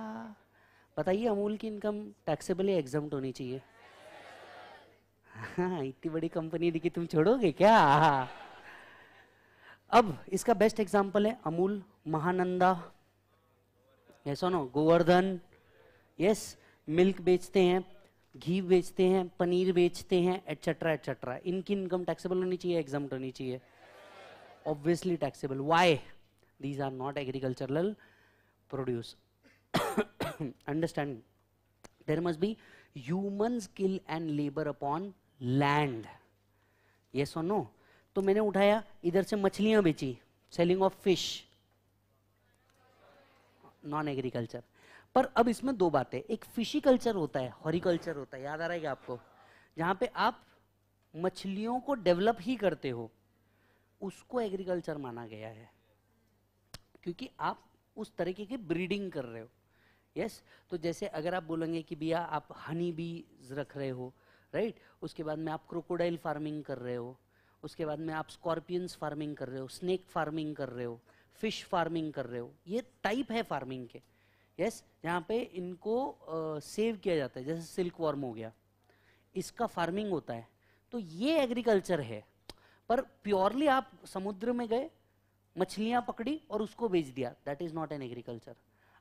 [SPEAKER 1] बताइए अमूल की income टैक्सेबली exam होनी चाहिए हाँ, इतनी बड़ी कंपनी देखी तुम छोड़ोगे क्या अब इसका बेस्ट एग्जाम्पल है Amul Mahananda yes no Govardhan yes milk बेचते हैं घी बेचते हैं पनीर बेचते हैं एटसेट्रा एटसेट्रा इनकी इनकम टैक्सेबल होनी चाहिए एग्जाम होनी चाहिए obviously taxable why these are not agricultural produce understand there must be human skill and labour upon land ये सुनो तो मैंने उठाया इधर से मछलियां बेची selling of fish non agriculture पर अब इसमें दो बातें एक फिशी कल्चर होता है हॉरिकल्चर होता है याद आ रहा है क्या आपको जहां पे आप मछलियों को डेवलप ही करते हो उसको एग्रीकल्चर माना गया है क्योंकि आप उस तरीके की ब्रीडिंग कर रहे हो यस तो जैसे अगर आप बोलेंगे कि भैया आप हनी बीज रख रहे हो राइट उसके बाद में आप क्रोकोडाइल फार्मिंग कर रहे हो उसके बाद में आप स्कॉर्पियंस फार्मिंग कर रहे हो स्नेक फार्मिंग कर रहे हो फिश फार्मिंग कर रहे हो ये टाइप है फार्मिंग के यस yes, जहाँ पे इनको सेव किया जाता है जैसे सिल्क वार्म हो गया इसका फार्मिंग होता है तो ये एग्रीकल्चर है पर प्योरली आप समुद्र में गए मछलियाँ पकड़ी और उसको बेच दिया that is not an agriculture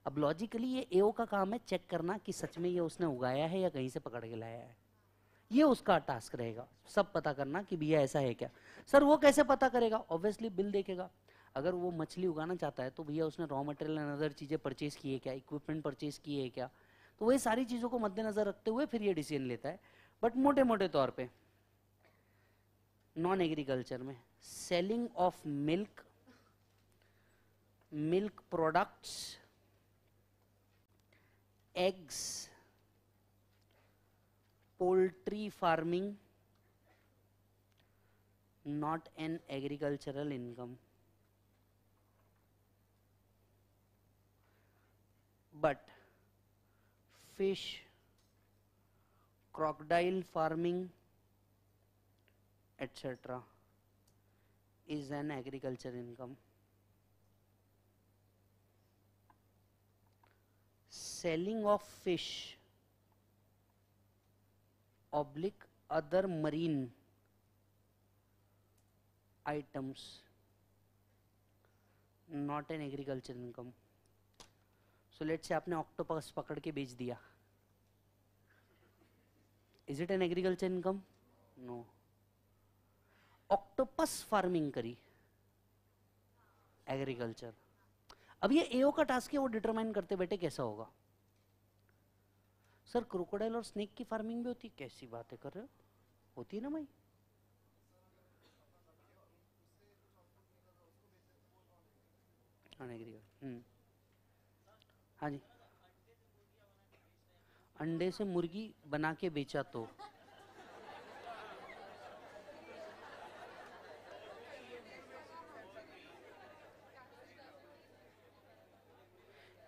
[SPEAKER 1] अब लॉजिकली ये एओ का काम है चेक करना कि सच में ये उसने उगाया है या कहीं से पकड़ के लाया है ये उसका टास्क रहेगा सब पता करना कि भैया ऐसा है क्या सर वो कैसे पता करेगा ऑब्वियसली बिल देखेगा अगर वो मछली उगाना चाहता है तो भैया उसने रॉ मटेरियल एंड अदर चीज़ें परचेज की है क्या इक्विपमेंट परचेज की है क्या तो वही सारी चीज़ों को मद्देनजर रखते हुए फिर ये डिसीजन लेता है बट मोटे मोटे तौर पर नॉन एग्रीकल्चर में selling of milk milk products eggs poultry farming not an agricultural income but fish crocodile farming etc is an agriculture income selling of fish oblique other marine items not an agricultural income so let's say आपने octopus पकड़ के बेच दिया is it an agriculture income no octopus farming करी agriculture अब ये AO का task है वो डिटरमाइन करते बेटे कैसा होगा सर क्रोकोडाइल और स्नेक की फार्मिंग भी होती कैसी बातें कर रहे हो होती है ना भाई हम्म। हाँ जी अंडे से मुर्गी बना के बेचा तो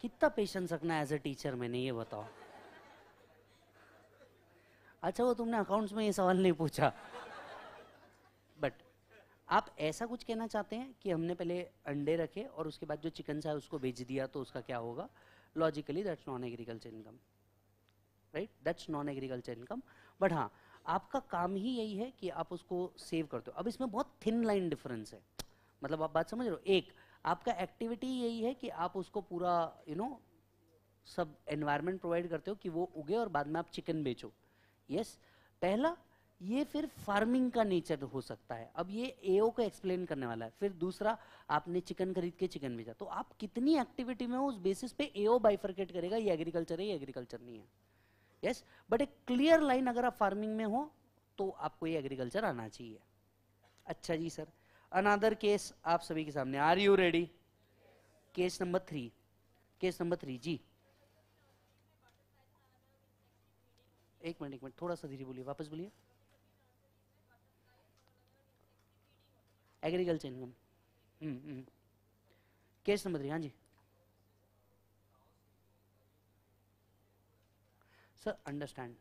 [SPEAKER 1] कितना पेशेंस रखना एज ए टीचर मैंने ये बताओ अच्छा वो तुमने अकाउंट्स में ये सवाल नहीं पूछा बट आप ऐसा कुछ कहना चाहते हैं कि हमने पहले अंडे रखे और उसके बाद जो चिकन सा है उसको बेच दिया तो उसका क्या होगा logically that's non agriculture income right that's non agriculture income but हाँ आपका काम ही यही है कि आप उसको सेव करते हो अब इसमें बहुत थिन लाइन डिफरेंस है मतलब आप बात समझ रहे हो एक आपका एक्टिविटी यही है कि आप उसको पूरा यू you नो know, सब एनवायरनमेंट प्रोवाइड करते हो कि वो उगे और बाद में आप चिकन बेचो यस पहला ये फिर फार्मिंग का नेचर हो सकता है अब ये एओ को एक्सप्लेन करने वाला है फिर दूसरा आपने चिकन खरीद के चिकन भेजा तो आप कितनी एक्टिविटी में हो उस बेसिस पे एओ बाइफर्केट करेगा ये एग्रीकल्चर है ये एग्रीकल्चर नहीं है यस बट एक क्लियर लाइन अगर आप फार्मिंग में हो तो आपको ये एग्रीकल्चर आना चाहिए अच्छा जी सर अनादर केस आप सभी के सामने are you ready case number three case number three जी एक मिनट एक मिनट थोड़ा सा धीरे बोलिए वापस बोलिए agriculture income case number three हाँ जी सर अंडरस्टैंड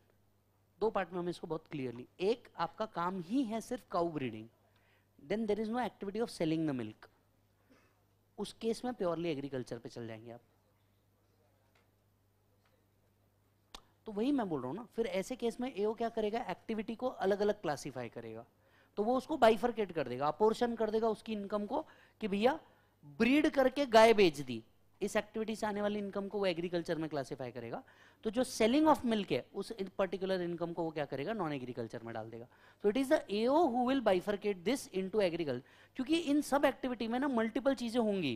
[SPEAKER 1] दो पार्ट में हम इसको बहुत क्लियरली एक आपका काम ही है सिर्फ cow breeding then there is no activity of selling the milk उस केस में प्योरली एग्रीकल्चर पे चल जाएंगे आप तो वही मैं बोल रहा हूँ ना फिर ऐसे केस में एओ क्या करेगा एक्टिविटी को अलग अलग क्लासीफाई करेगा तो वो उसको बाइफरकेट कर देगा अपोर्शन कर देगा उसकी इनकम को कि भैया ब्रीड करके गाय बेच दी इस एक्टिविटी से आने वाली इनकम को वो एग्रीकल्चर में क्लासीफाई करेगा तो जो सेलिंग ऑफ मिल्क है उस पर्टिकुलर इनकम को वो क्या करेगा नॉन एग्रीकल्चर में डाल देगा so it is the AO who will bifurcate this into agriculture क्योंकि इन सब एक्टिविटी में ना मल्टीपल चीजें होंगी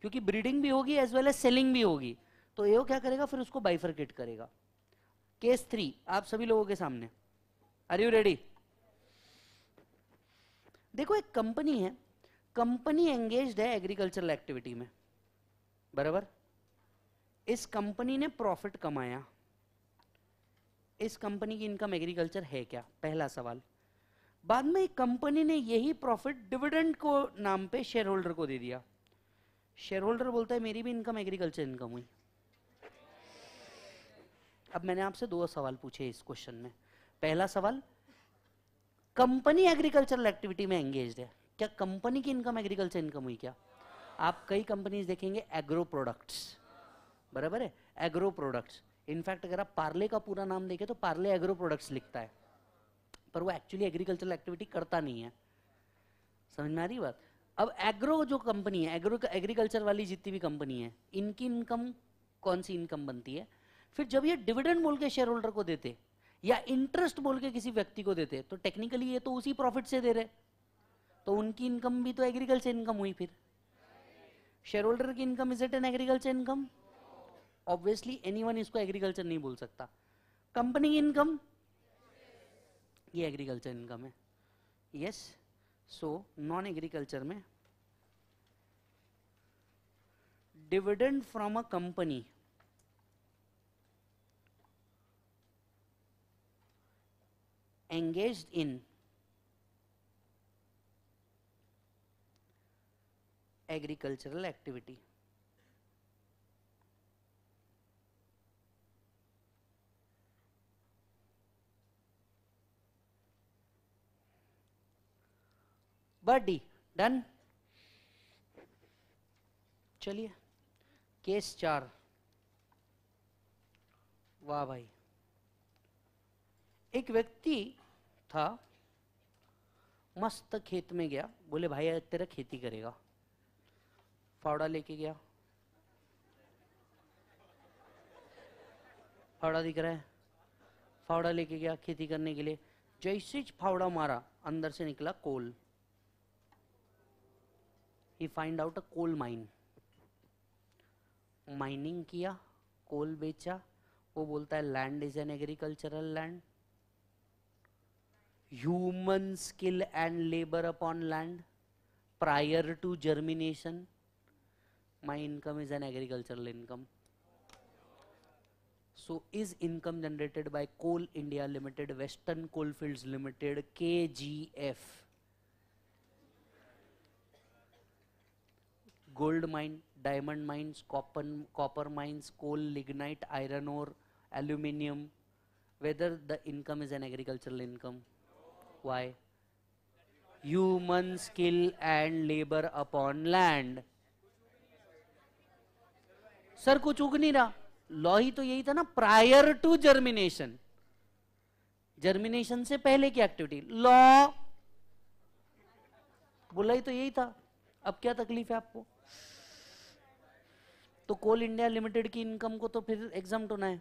[SPEAKER 1] क्योंकि ब्रीडिंग भी होगी एज वेल एज सेलिंग भी होगी तो एओ क्या करेगा फिर उसको बाइफरकेट करेगा केस थ्री आप सभी लोगों के सामने आर यू रेडी देखो एक कंपनी है कंपनी एंगेज है एग्रीकल्चरल एक्टिविटी में बराबर इस कंपनी ने प्रॉफिट कमाया इस कंपनी की इनकम एग्रीकल्चर है क्या पहला सवाल बाद में कंपनी ने यही प्रॉफिट डिविडेंड को नाम पे शेयर होल्डर को दे दिया शेयर होल्डर बोलता है मेरी भी इनकम एग्रीकल्चर इनकम हुई अब मैंने आपसे दो सवाल पूछे इस क्वेश्चन में पहला सवाल कंपनी एग्रीकल्चरल एक्टिविटी में एंगेज है क्या कंपनी की इनकम एग्रीकल्चर इनकम हुई क्या आप कई कंपनीज देखेंगे एग्रो प्रोडक्ट्स बराबर है एग्रो प्रोडक्ट्स इनफैक्ट अगर आप पार्ले का पूरा नाम देखें तो पार्ले एग्रो प्रोडक्ट्स लिखता है पर वो एक्चुअली एग्रीकल्चरल एक्टिविटी करता नहीं है समझ में आ रही बात अब एग्रो जो कंपनी है एग्रो एग्रीकल्चर वाली जितनी भी कंपनी है इनकी इनकम कौन सी इनकम बनती है फिर जब ये डिविडेंड बोल के शेयर होल्डर को देते या इंटरेस्ट बोल के किसी व्यक्ति को देते तो टेक्निकली ये तो उसी प्रॉफिट से दे रहे तो उनकी इनकम भी तो एग्रीकल्चर इनकम हुई फिर शेयर होल्डर की income is it an agriculture income obviously anyone इसको एग्रीकल्चर नहीं बोल सकता कंपनी की इनकम ये एग्रीकल्चर इनकम है यस सो नॉन एग्रीकल्चर में dividend from a company engaged in agricultural activity. बर्डी done चलिए केस चार वाह भाई एक व्यक्ति था मस्त खेत में गया बोले भाई तेरा खेती करेगा फावड़ा लेके गया फावड़ा दिख रहा है फावड़ा लेके गया खेती करने के लिए जैसे फावड़ा मारा अंदर से निकला कोल ही find out a coal mine mining किया कोल बेचा वो बोलता है land is an agricultural land human skill and labor upon land prior to germination. My income is an agricultural income. So is income generated by Coal India Limited, Western Coalfields Limited, KGF. Gold mine, diamond mines, copper, copper mines, coal, lignite, iron ore, aluminium, whether the income is an agricultural income. Why? Human skill and labor upon land. Sir कुछ उग नहीं रहा law ही तो यही था ना prior to germination germination से पहले की एक्टिविटी लॉ बोला ही तो यही था अब क्या तकलीफ है आपको तो कोल इंडिया लिमिटेड की इनकम को तो फिर एग्जाम होना है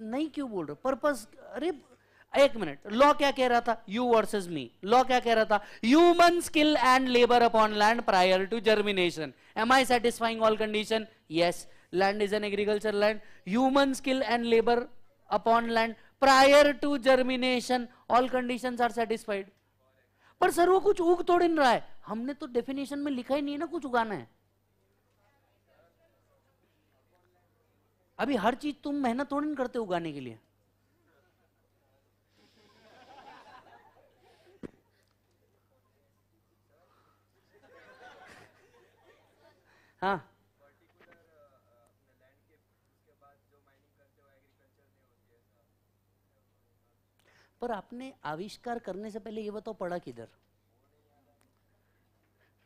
[SPEAKER 1] नहीं क्यों बोल रहे पर्पस अरे एक मिनट लॉ क्या कह रहा था यू वर्सेस मी लॉ क्या कह रहा था human skill and labour upon land prior to germination am I satisfying all condition yes land is an agriculture land human skill and labour upon land prior to germination all condition are satisfied पर sir वो कुछ उग तोड़ रहा है हमने तो definition में लिखा ही नहीं है ना कुछ उगाना है अभी हर चीज तुम मेहनत थोड़ी नहीं करते उगाने के लिए हाँ पर आपने आविष्कार करने से पहले ये बताओ पढ़ा किधर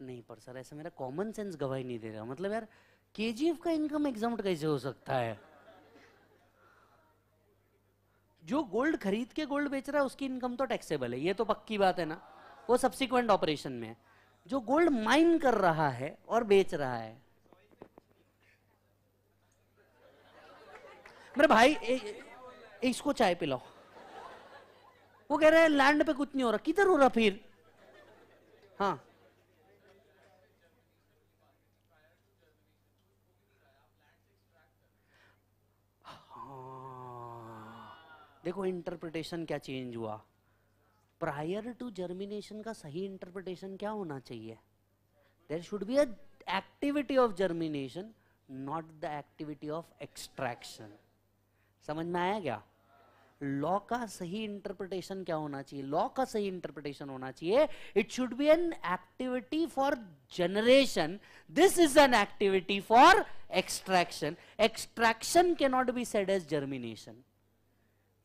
[SPEAKER 1] नहीं पर सर ऐसा मेरा कॉमन सेंस गवाही नहीं दे रहा मतलब यार केजीएफ का इनकम एग्जाम कैसे हो सकता है जो गोल्ड खरीद के गोल्ड बेच रहा है उसकी इनकम तो टैक्सेबल है ये तो पक्की बात है ना वो सब्सिक्वेंट ऑपरेशन में है जो गोल्ड माइन कर रहा है और बेच रहा है मेरे भाई ए, ए, इसको चाय पिलाओ वो कह रहे हैं लैंड पे कुछ नहीं हो रहा किधर हो रहा फिर हाँ देखो इंटरप्रिटेशन क्या चेंज हुआ प्रायर टू जर्मिनेशन का सही इंटरप्रिटेशन क्या होना चाहिए there should be activity of germination not the activity of extraction समझ में आया क्या लॉ का सही इंटरप्रिटेशन क्या होना चाहिए लॉ का सही इंटरप्रिटेशन होना चाहिए it should be an activity for generation this is an activity for extraction extraction can not be said as germination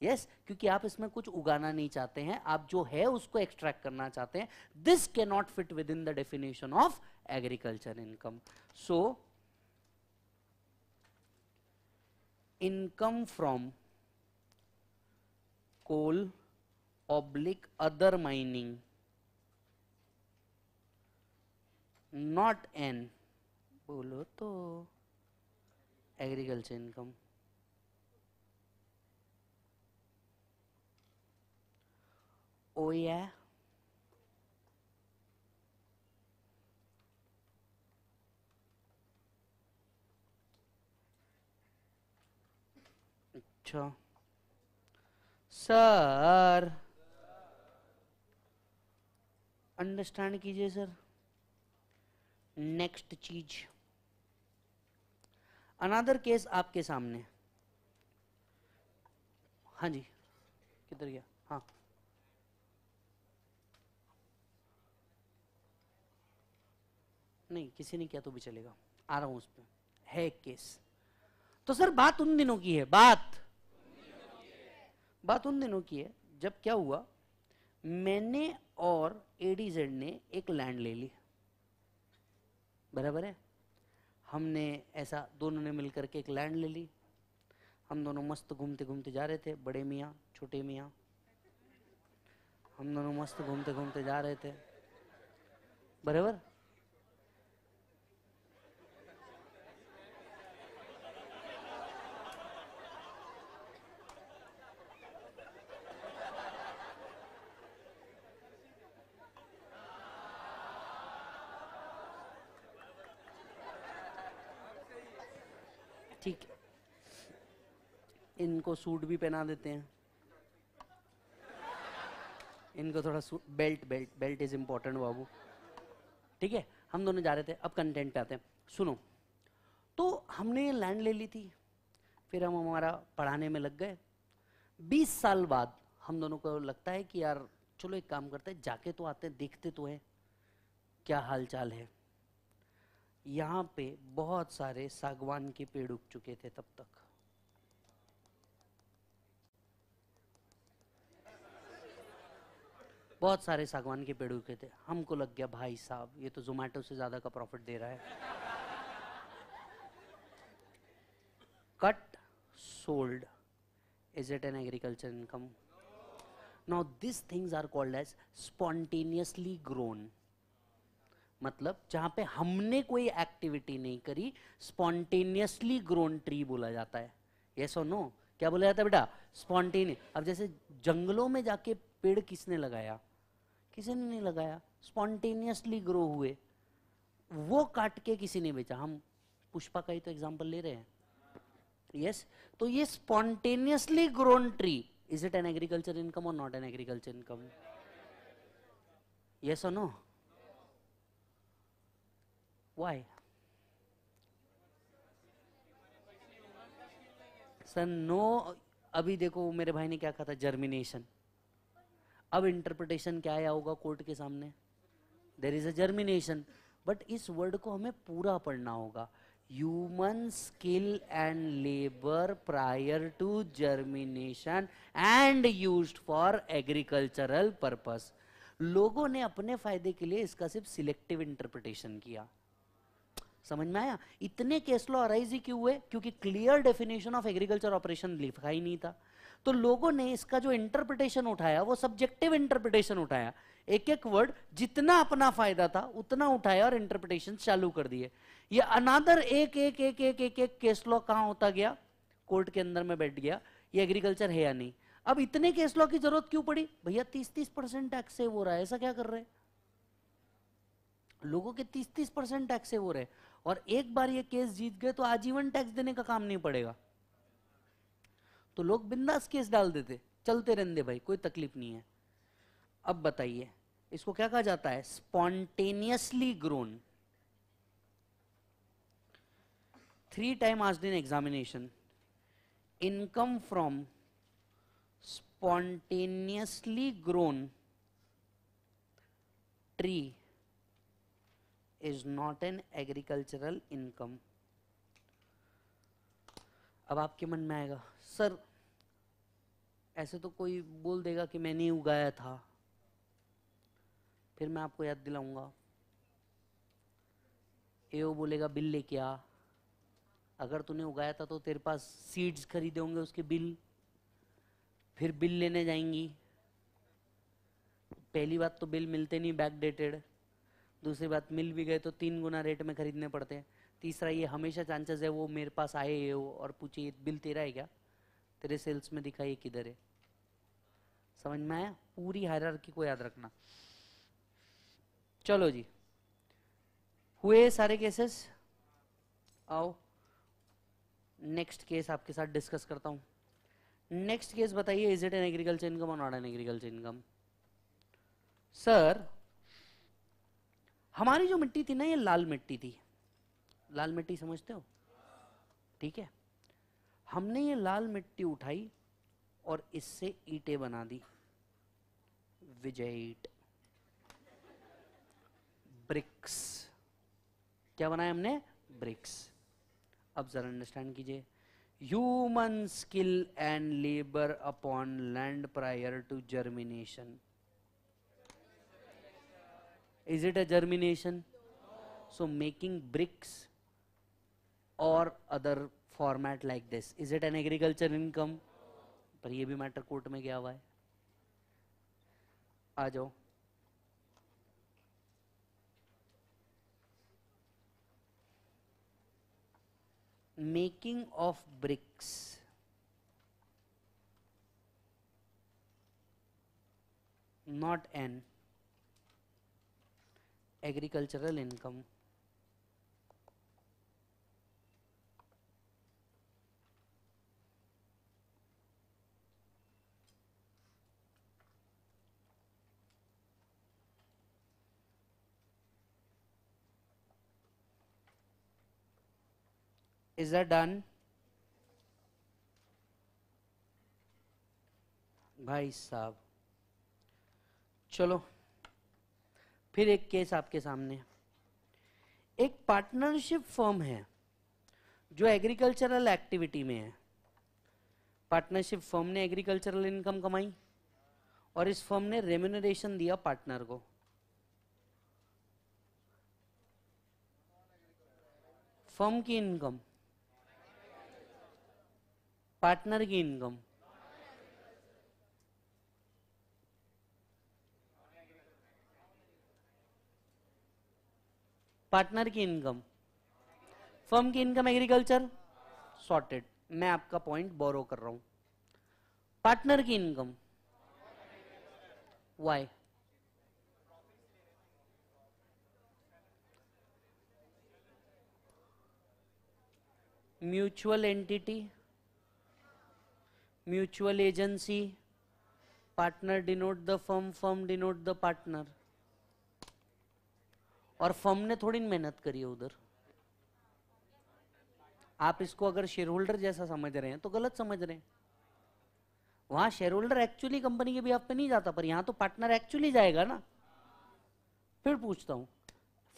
[SPEAKER 1] yes yes, क्योंकि आप इसमें कुछ उगाना नहीं चाहते हैं आप जो है उसको एक्सट्रैक्ट करना चाहते हैं दिस के not fit within the definition of agriculture income so income from coal oblique other mining not an बोलो तो एग्रीकल्चर इनकम Oh, yeah? अच्छा सर अंडरस्टैंड कीजिए सर नेक्स्ट चीज अनादर केस आपके सामने हाँ जी किधर गया हाँ नहीं किसी ने किया तो भी चलेगा आ रहा हूं उस पर है एक केस तो सर बात उन दिनों की है बात बात उन दिनों की है जब क्या हुआ मैंने और एडीजेड ने एक लैंड ले ली बराबर है हमने ऐसा दोनों ने मिलकर के एक लैंड ले ली हम दोनों मस्त घूमते घूमते जा रहे थे बड़े मियाँ छोटे मियाँ हम दोनों मस्त घूमते घूमते जा रहे थे बराबर इनको सूट भी पहना देते हैं इनको थोड़ा suit belt belt belt is important बाबू ठीक है हम दोनों जा रहे थे अब कंटेंट पे आते हैं सुनो तो हमने लैंड ले ली थी फिर हम हमारा पढ़ाने में लग गए 20 साल बाद हम दोनों को लगता है कि यार चलो एक काम करते हैं जाके तो आते हैं देखते तो है क्या हाल चाल है यहाँ पे बहुत सारे सागवान के पेड़ उग चुके थे तब तक बहुत सारे सागवान के पेड़ उगे थे हमको लग गया भाई साहब ये तो जोमेटो से ज़्यादा का प्रॉफिट दे रहा है cut sold is it an agriculture income now this things are called as spontaneously grown मतलब जहां पे हमने कोई एक्टिविटी नहीं करी स्पॉन्टेनियसली ग्रोन ट्री बोला जाता है ये सो नो क्या बोला जाता है बेटा स्पॉन्टेनियस अब जैसे जंगलों में जाके पेड़ किसने लगाया किसी ने नहीं लगाया स्पॉन्टेनियसली ग्रो हुए वो काट के किसी ने बेचा हम पुष्पा का ही तो एग्जाम्पल ले रहे हैं यस yes? तो ये spontaneously grown tree is it an agriculture income और not an agriculture income yes और नो वाई सर नो अभी देखो मेरे भाई ने क्या कहा था जर्मिनेशन अब इंटरप्रिटेशन क्या आया होगा कोर्ट के सामने there is a germination but इस वर्ड को हमें पूरा पढ़ना होगा human skill and labour prior to germination and use for agricultural purpose लोगों ने अपने फायदे के लिए इसका सिर्फ सिलेक्टिव इंटरप्रिटेशन किया समझ में आया इतने केस लो अराइज ही क्यों हुए क्योंकि clear definition of agriculture operation लिखा ही नहीं था तो लोगों ने इसका जो इंटरप्रिटेशन उठाया वो सब्जेक्टिव इंटरप्रिटेशन उठाया एक एक वर्ड जितना अपना फायदा था उतना उठाया और इंटरप्रिटेशन चालू कर दिए ये अनादर एक एक एक एक एक एक केस लॉ कहाँ होता गया कोर्ट के अंदर में बैठ गया ये एग्रीकल्चर है या नहीं अब इतने केस लॉ की जरूरत क्यों पड़ी भैया तीस तीस परसेंट टैक्स सेव हो रहा है ऐसा क्या कर रहे लोगों के तीस तीस परसेंट टैक्स सेव हो रहे और एक बार ये केस जीत गए तो आजीवन टैक्स देने का काम नहीं पड़ेगा तो लोग बिंदास केस डाल देते चलते रहने भाई कोई तकलीफ नहीं है अब बताइए इसको क्या कहा जाता है स्पॉन्टेनियसली ग्रोन थ्री टाइम आज दिन examination income from spontaneously grown tree is not an agricultural income अब आपके मन में आएगा सर ऐसे तो कोई बोल देगा कि मैंने ही उगाया था फिर मैं आपको याद दिलाऊंगा ए बोलेगा बिल लेके आ अगर तूने उगाया था तो तेरे पास सीड्स खरीदे होंगे उसके बिल फिर बिल लेने जाएंगी पहली बात तो बिल मिलते नहीं बैक डेटेड दूसरी बात मिल भी गए तो तीन गुना रेट में खरीदने पड़ते हैं तीसरा ये हमेशा चांसेस है वो मेरे पास आए ये वो और पूछे ये बिल तेरा है क्या तेरे सेल्स में दिखा ये किधर है समझ में आया पूरी हायर को याद रखना चलो जी हुए सारे केसेस आओ नेक्स्ट केस आपके साथ डिस्कस करता हूँ नेक्स्ट केस बताइए is it an agriculture income और not an agriculture income sir हमारी जो मिट्टी थी ना ये लाल मिट्टी थी लाल मिट्टी समझते हो ठीक है हमने ये लाल मिट्टी उठाई और इससे ईटे बना दी विजय ईट ब्रिक्स क्या बनाया हमने ब्रिक्स अब जरा अंडरस्टैंड कीजिए human skill and labour upon land prior to germination is it a germination so making bricks or other format like this. Is it an agriculture income? पर ये भी मैटर कोर्ट में गया हुआ है आ जाओ making of bricks not an agricultural income is that done भाई साहब चलो फिर एक केस आपके सामने एक पार्टनरशिप फर्म है जो एग्रीकल्चरल एक्टिविटी में है पार्टनरशिप फर्म ने एग्रीकल्चरल इनकम कमाई और इस फर्म ने रेम्यूनरेशन दिया पार्टनर को फर्म की इनकम पार्टनर की इनकम पार्टनर की इनकम फर्म की इनकम एग्रीकल्चर सॉर्टेड मैं आपका पॉइंट बोरो कर रहा हूं पार्टनर की income why mutual entity mutual agency partner denote the firm firm denote the partner और फर्म ने थोड़ी मेहनत करी है उधर आप इसको अगर शेयर होल्डर जैसा समझ रहे हैं तो गलत समझ रहे हैं वहां शेयर होल्डर एक्चुअली कंपनी के भी आप पे नहीं जाता पर यहां तो पार्टनर एक्चुअली जाएगा ना फिर पूछता हूं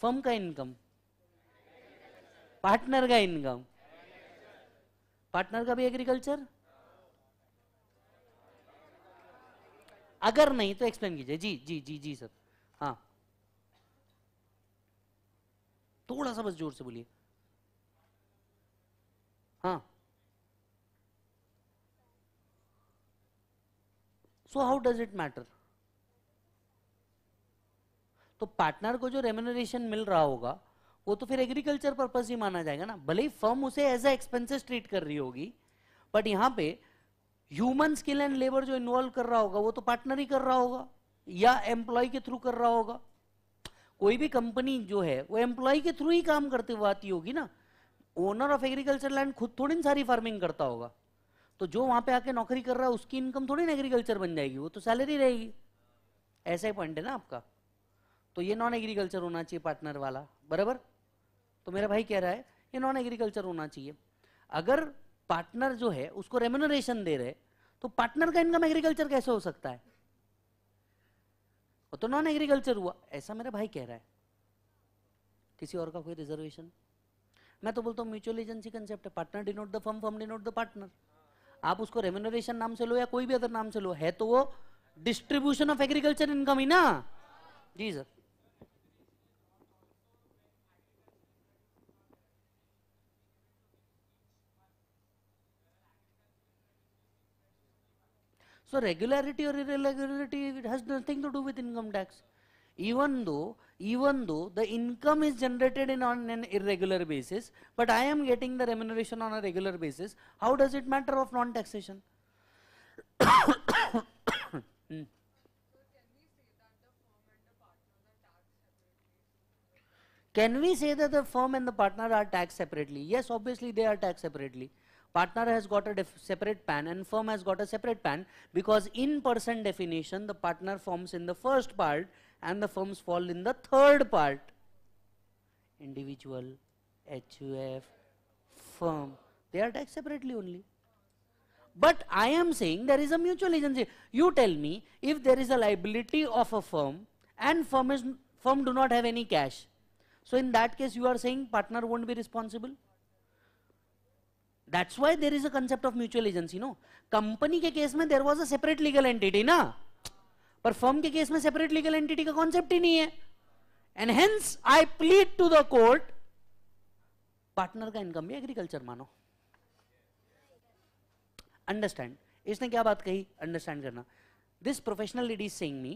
[SPEAKER 1] फर्म का इनकम पार्टनर का इनकम पार्टनर का भी एग्रीकल्चर अगर नहीं तो एक्सप्लेन कीजिए जी जी जी जी सर हाँ थोड़ा सा बस जोर से बोलिए हाँ so how does it matter तो पार्टनर को जो रेम्यूनरेशन मिल रहा होगा वो तो फिर एग्रीकल्चर पर्पज ही माना जाएगा ना भले ही फर्म उसे एज ए एक्सपेंसेस ट्रीट कर रही होगी बट यहां पे ह्यूमन स्किल एंड लेबर जो इन्वॉल्व कर रहा होगा वो तो पार्टनर ही कर रहा होगा या एम्प्लॉय के थ्रू कर रहा होगा कोई भी कंपनी जो है वो एम्प्लॉय के थ्रू ही काम करते हुए आती होगी ना ओनर ऑफ एग्रीकल्चर लैंड खुद थोड़ी ना सारी फार्मिंग करता होगा तो जो वहां पे आके नौकरी कर रहा है उसकी इनकम थोड़ी ना एग्रीकल्चर बन जाएगी वो तो सैलरी रहेगी ऐसा ही पॉइंट है ना आपका तो ये नॉन एग्रीकल्चर होना चाहिए पार्टनर वाला बराबर तो मेरा भाई कह रहा है ये नॉन एग्रीकल्चर होना चाहिए अगर पार्टनर जो है उसको रेमोनरेशन दे रहे तो पार्टनर का इनकम एग्रीकल्चर कैसे हो सकता है वो तो नॉन एग्रीकल्चर हुआ ऐसा मेरा भाई कह रहा है किसी और का कोई रिजर्वेशन मैं तो बोलता हूँ म्यूचुअल एजेंसी कंसेप्ट है partner denote the firm firm denote the partner आप उसको रेम्यूनरेशन नाम से लो या कोई भी अदर नाम से लो है तो वो डिस्ट्रीब्यूशन ऑफ एग्रीकल्चर इनकम ही ना जी sir So regularity or irregularity it has nothing to do with income tax. Even though, even though the income is generated in on an irregular basis, but I am getting the remuneration on a regular basis, how does it matter of non-taxation? Can we say that the firm and the partner are taxed separately? Yes, obviously they are taxed separately partner has got a separate PAN and firm has got a separate PAN because in person definition the partner forms in the first part and the firms fall in the third part. Individual, HUF, firm, they are taxed separately only. But I am saying there is a mutual agency. You tell me if there is a liability of a firm and firm, is, firm do not have any cash. So in that case you are saying partner won't be responsible? That's why there is a concept of mutual agency, no? Company के case में there was a separate legal entity ना पर firm के case में separate legal entity का concept ही नहीं है and hence I plead to the court partner का इनकम भी एग्रीकल्चर मानो अंडरस्टैंड इसने क्या बात कही अंडरस्टैंड करना this professional lady saying me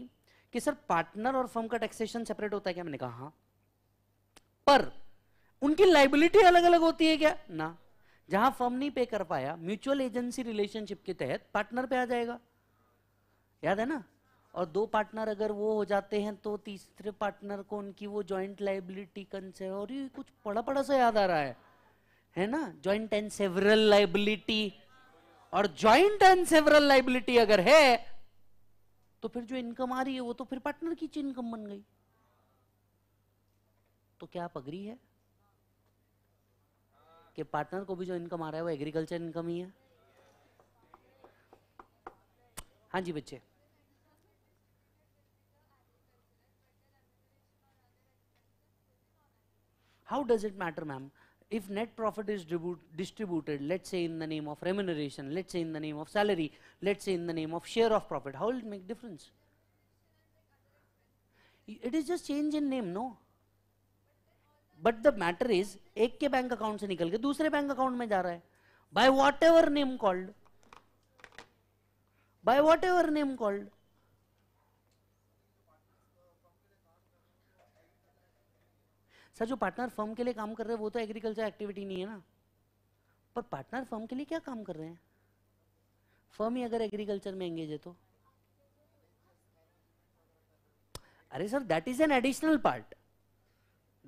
[SPEAKER 1] कि सर पार्टनर और फर्म का टैक्सेशन सेपरेट होता है क्या मैंने कहा हाँ पर उनकी लाइबिलिटी अलग अलग होती है क्या ना जहां फर्म नहीं पे कर पाया म्यूचुअल एजेंसी रिलेशनशिप के तहत पार्टनर पे आ जाएगा याद है ना और दो पार्टनर अगर वो हो जाते हैं तो तीसरे पार्टनर को उनकी वो ज्वाइंट लाइबिलिटी कंसे और ये कुछ पड़ा पड़ा सा याद आ रहा है है ना ज्वाइंट एंड सेवरल लाइबिलिटी और ज्वाइंट एंड सेवरल लाइबिलिटी अगर है तो फिर जो इनकम आ रही है वो तो फिर पार्टनर की इनकम बन गई तो क्या आप अग्री है आपके पार्टनर को भी जो इनकम आ रहा है वो एग्रीकल्चर इनकम ही है हाँ जी बच्चे how does it matter ma'am if net profit is distributed let say in the name of remuneration let say in the name of salary let say in the name of share of profit how it make difference it is just change in name no but the matter is एक के bank account से निकल के दूसरे bank account में जा रहा है by whatever name called by whatever name called sir जो पार्टनर फर्म के लिए काम कर रहे हैं वो तो एग्रीकल्चर एक्टिविटी नहीं है ना पर पार्टनर फर्म के लिए क्या काम कर रहे हैं फर्म ही अगर एग्रीकल्चर में एंगेज है तो अरे sir that is an additional part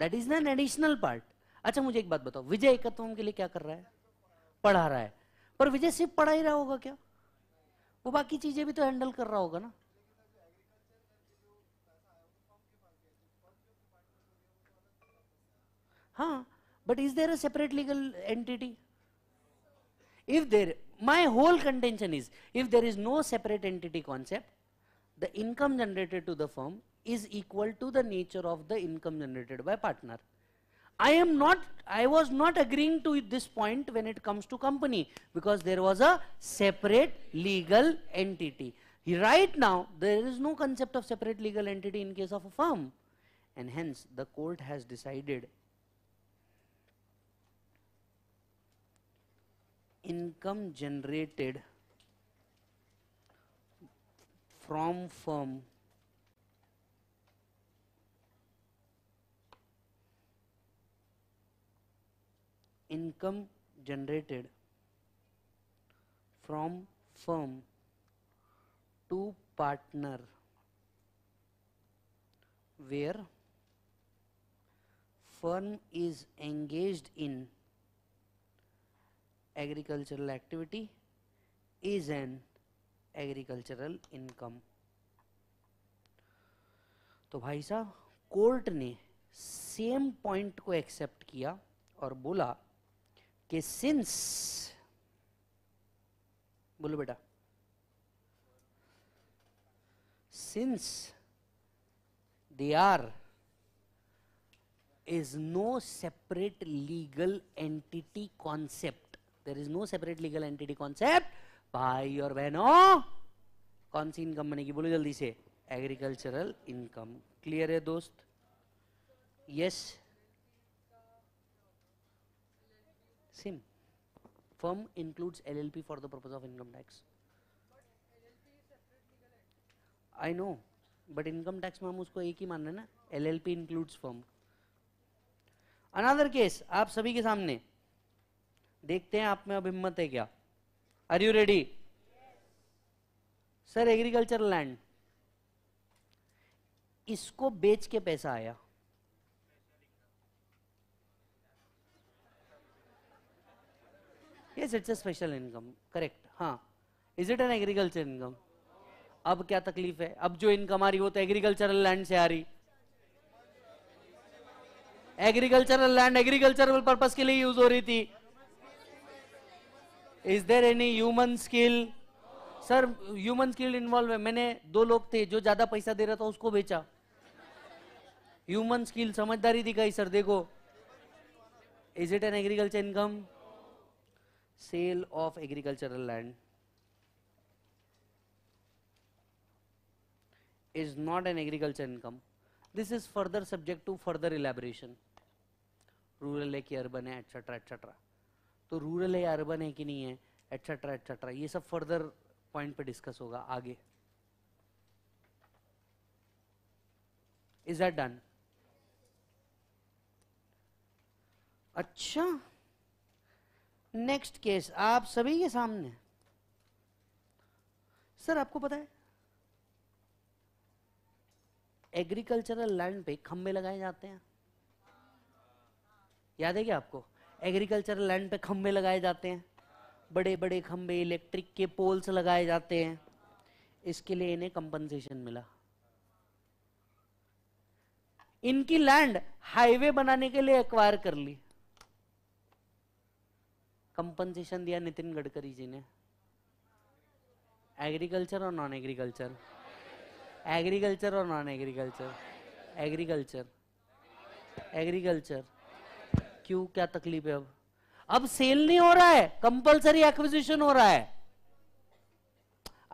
[SPEAKER 1] that is an additional part अच्छा मुझे एक बात बताओ विजय एकत्व के लिए क्या कर रहा है पढ़ा रहा है पर विजय सिर्फ पढ़ा ही रहा होगा क्या वो बाकी चीजें भी तो हैंडल कर रहा होगा ना हाँ but is there a separate legal entity if there my whole contention is if there is no separate entity concept the income generated to the firm is equal to the nature of the income generated by partner. I am not, I was not agreeing to this point when it comes to company because there was a separate legal entity. Right now, there is no concept of separate legal entity in case of a firm. And hence, the court has decided income generated from firm income generated from firm to partner where firm is engaged in agricultural activity is an agricultural income तो भाई साहब court ने same point को accept किया और बोला कि since बोलो बेटा since they are is no separate legal entity concept there is no separate legal entity concept भाई और बहनों कौन सी इनकम बनेगी बोलो जल्दी से एग्रीकल्चरल इनकम क्लियर है दोस्त yes yes. Same. Firm includes LLP for the purpose of income tax I know but income tax में हम उसको एक ही मान रहे ना L L P includes firm another case आप सभी के सामने देखते हैं आप में अब हिम्मत है क्या are you ready sir agriculture land इसको बेच के पैसा आया yes it's a special income correct हाँ is it an agriculture income अब क्या तकलीफ है अब जो इनकम आ रही वो तो एग्रीकल्चरल लैंड से आ रही एग्रीकल्चरल लैंड एग्रीकल्चरल पर्पज के लिए यूज हो रही थी is there any human skill sir human skill involve है मैंने दो लोग थे जो ज्यादा पैसा दे रहा था उसको बेचा ह्यूमन स्किल समझदारी दिखाई सर देखो is it an agriculture income sale of agricultural land is not an agriculture income this is further subject to further elaboration rural है कि अर्बन है एट्सेट्रा एट्सेट्रा तो रूरल है अर्बन है कि नहीं है एट्सेट्रा एट्सेट्रा ये सब फर्दर पॉइंट पे डिस्कस होगा आगे इज दैट डन अच्छा नेक्स्ट केस आप सभी के सामने सर आपको पता है एग्रीकल्चरल लैंड पे खंबे लगाए जाते हैं याद है क्या आपको एग्रीकल्चरल लैंड पे खंबे लगाए जाते हैं बड़े बड़े खंबे इलेक्ट्रिक के पोल्स लगाए जाते हैं इसके लिए इन्हें कंपनसेशन मिला इनकी लैंड हाईवे बनाने के लिए एक्वायर कर ली कंपनसेशन दिया नितिन गडकरी जी ने एग्रीकल्चर और नॉन एग्रीकल्चर एग्रीकल्चर और नॉन एग्रीकल्चर एग्रीकल्चर एग्रीकल्चर क्यों क्या तकलीफ है अब अब सेल नहीं हो रहा है कंपलसरी एक्विजिशन हो रहा है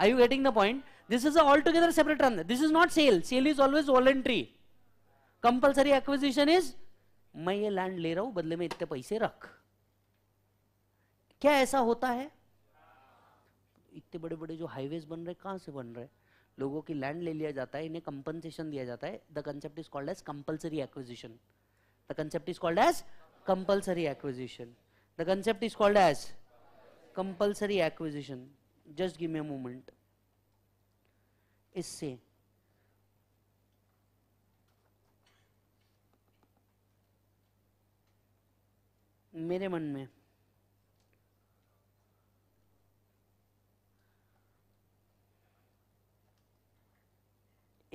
[SPEAKER 1] are you getting the point this is all together separate this is not sale sale is always voluntary compulsory acquisition is मैं ये लैंड ले रहा हूं बदले में इतने पैसे रख क्या ऐसा होता है इतने बड़े बड़े जो हाईवेज बन रहे कहाँ से बन रहे लोगों की लैंड ले लिया जाता है इन्हें कंपनसेशन दिया जाता है the concept is called as compulsory acquisition the concept is called as compulsory acquisition the concept is called as compulsory acquisition just give me moment इससे मेरे मन में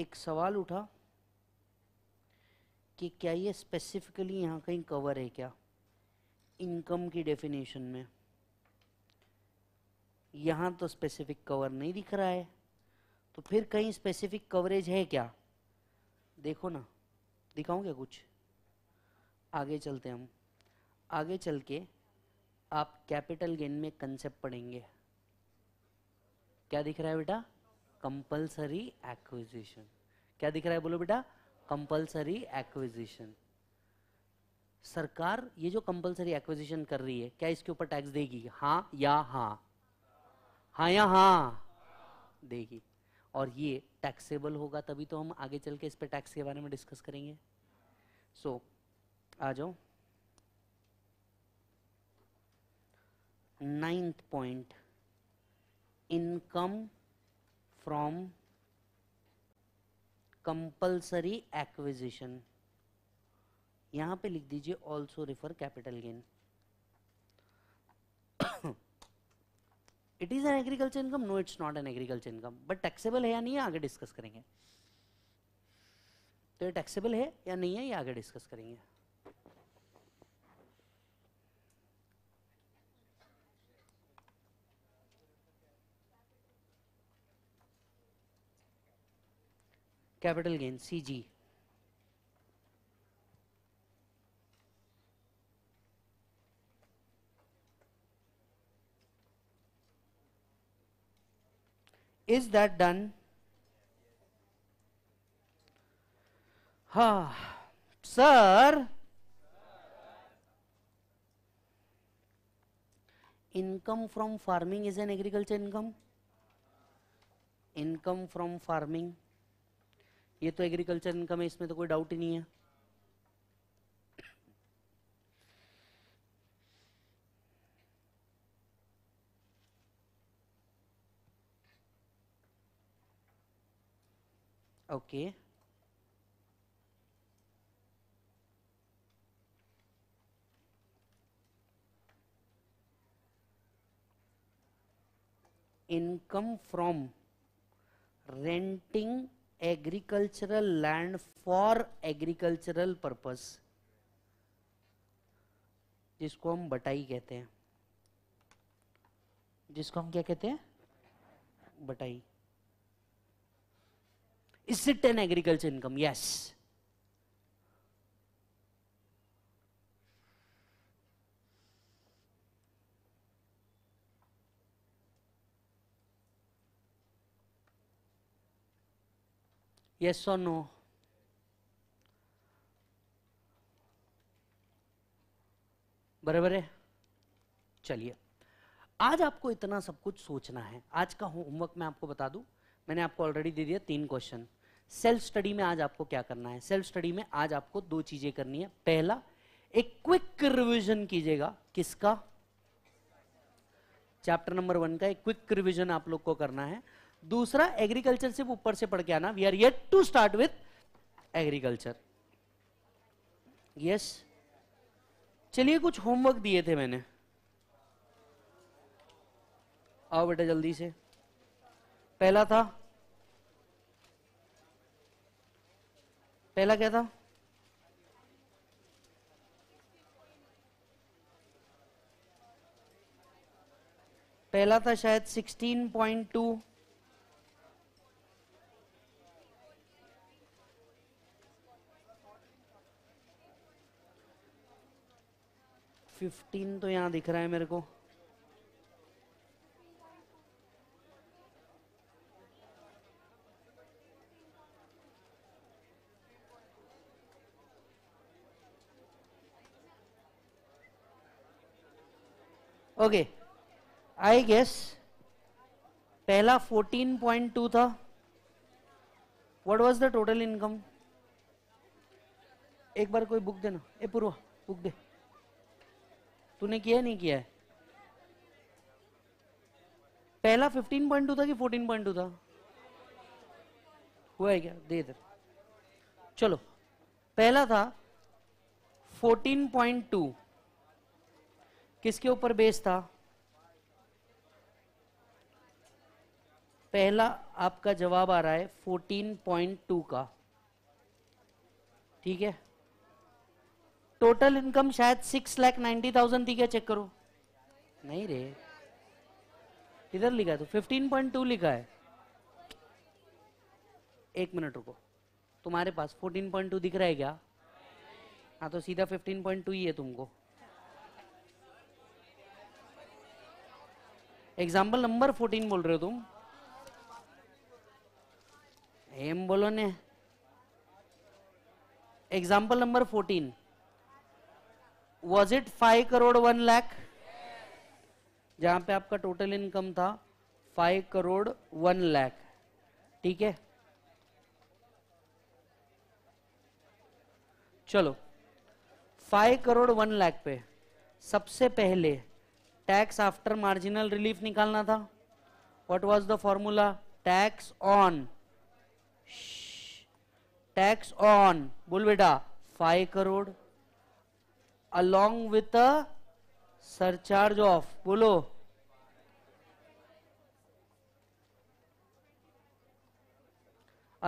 [SPEAKER 1] एक सवाल उठा कि क्या ये स्पेसिफिकली यहाँ कहीं कवर है क्या इनकम की डेफिनेशन में यहाँ तो स्पेसिफिक कवर नहीं दिख रहा है तो फिर कहीं स्पेसिफिक कवरेज है क्या देखो ना दिखाऊँ क्या कुछ आगे चलते हम आगे चल के आप कैपिटल गेन में कंसेप्ट पढ़ेंगे क्या दिख रहा है बेटा कंपल्सरी एक्विजिशन क्या दिख रहा है बोलो बेटा कंपल्सरी एक्विजिशन सरकार ये जो कंपल्सरी एक्विजिशन कर रही है क्या इसके ऊपर टैक्स देगी हाँ या हा हा या हा देगी और ये टैक्सेबल होगा तभी तो हम आगे चल के इस पर टैक्स के बारे में डिस्कस करेंगे सो so, आ जाओ ninth point income from compulsory acquisition यहां पे लिख दीजिए also refer capital gain it is an agriculture income no it's not an agriculture income but taxable है या नहीं है आगे डिस्कस करेंगे तो ये टैक्सेबल है या नहीं है ये आगे डिस्कस करेंगे capital gain C G is that done हा sir income from farming is an agriculture income income from farming ये तो एग्रीकल्चर इनकम है इसमें तो कोई डाउट ही नहीं है okay okay. From renting agricultural land for agricultural purpose जिसको हम बटाई कहते हैं जिसको हम क्या कहते हैं बटाई इससे ten agriculture income yes Yes or no? बराबर है चलिए आज आपको इतना सब कुछ सोचना है आज का होमवर्क मैं आपको बता दूं मैंने आपको ऑलरेडी दे दिया तीन क्वेश्चन सेल्फ स्टडी में आज आपको क्या करना है सेल्फ स्टडी में आज आपको दो चीजें करनी है पहला एक क्विक रिवीजन कीजिएगा किसका चैप्टर नंबर वन का एक क्विक रिवीजन आप लोग को करना है दूसरा एग्रीकल्चर सिर्फ ऊपर से पढ़ के आना we are yet to start with agriculture yes चलिए कुछ होमवर्क दिए थे मैंने आओ बेटा जल्दी से पहला था पहला क्या था पहला था शायद 16.2 फिफ्टीन तो यहाँ दिख रहा है मेरे को ओके आई गेस पहला टू था what was the total income एक बार कोई बुक देना ए पूर्वा बुक दे तूने किया है नहीं किया है पहला टू था कि टू था हुआ है क्या दे इधर चलो पहला था 14.2 किसके ऊपर बेस था पहला आपका जवाब आ रहा है 14.2 का ठीक है टोटल इनकम शायद सिक्स लैख नाइन्टी थाउजेंड थी क्या चेक करो नहीं रे इधर लिखा है तो फिफ्टीन पॉइंट टू लिखा है एक मिनट रुको तुम्हारे पास फोर्टीन पॉइंट टू दिख रहा है क्या हाँ तो सीधा फिफ्टीन पॉइंट टू ही है तुमको एग्जाम्पल नंबर फोर्टीन बोल रहे हो तुम एम बोलो ने example number fourteen was it five crore one lakh जहां पे आपका टोटल इनकम था फाइव करोड़ वन लैख ठीक है चलो फाइव करोड़ वन लैख पे सबसे पहले टैक्स आफ्टर मार्जिनल रिलीफ निकालना था what was the formula tax on tax on बोल बेटा five crore along with a surcharge of बोलो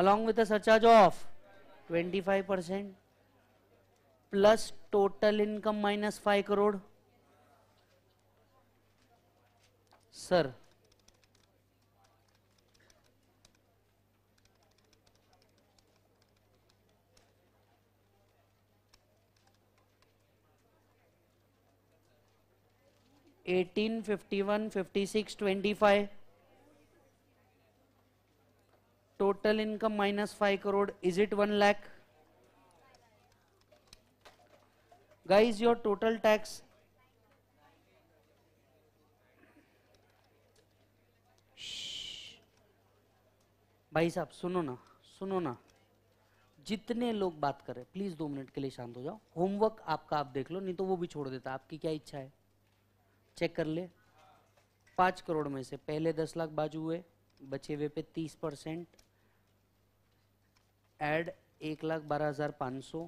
[SPEAKER 1] along with a surcharge of 25 percent plus total income minus five crore sir eighteen fifty one fifty six twenty five total income minus five crore is it one lakh guys your total tax भाई साहब सुनो ना सुनो ना जितने लोग बात करें प्लीज दो मिनट के लिए शांत हो जाओ होमवर्क आपका आप देख लो नहीं तो वो भी छोड़ देता आपकी क्या इच्छा है चेक कर ले पाँच करोड़ में से पहले दस लाख बाजू हुए बचे हुए पे तीस परसेंट एड एक लाख बारह हजार पाँच सौ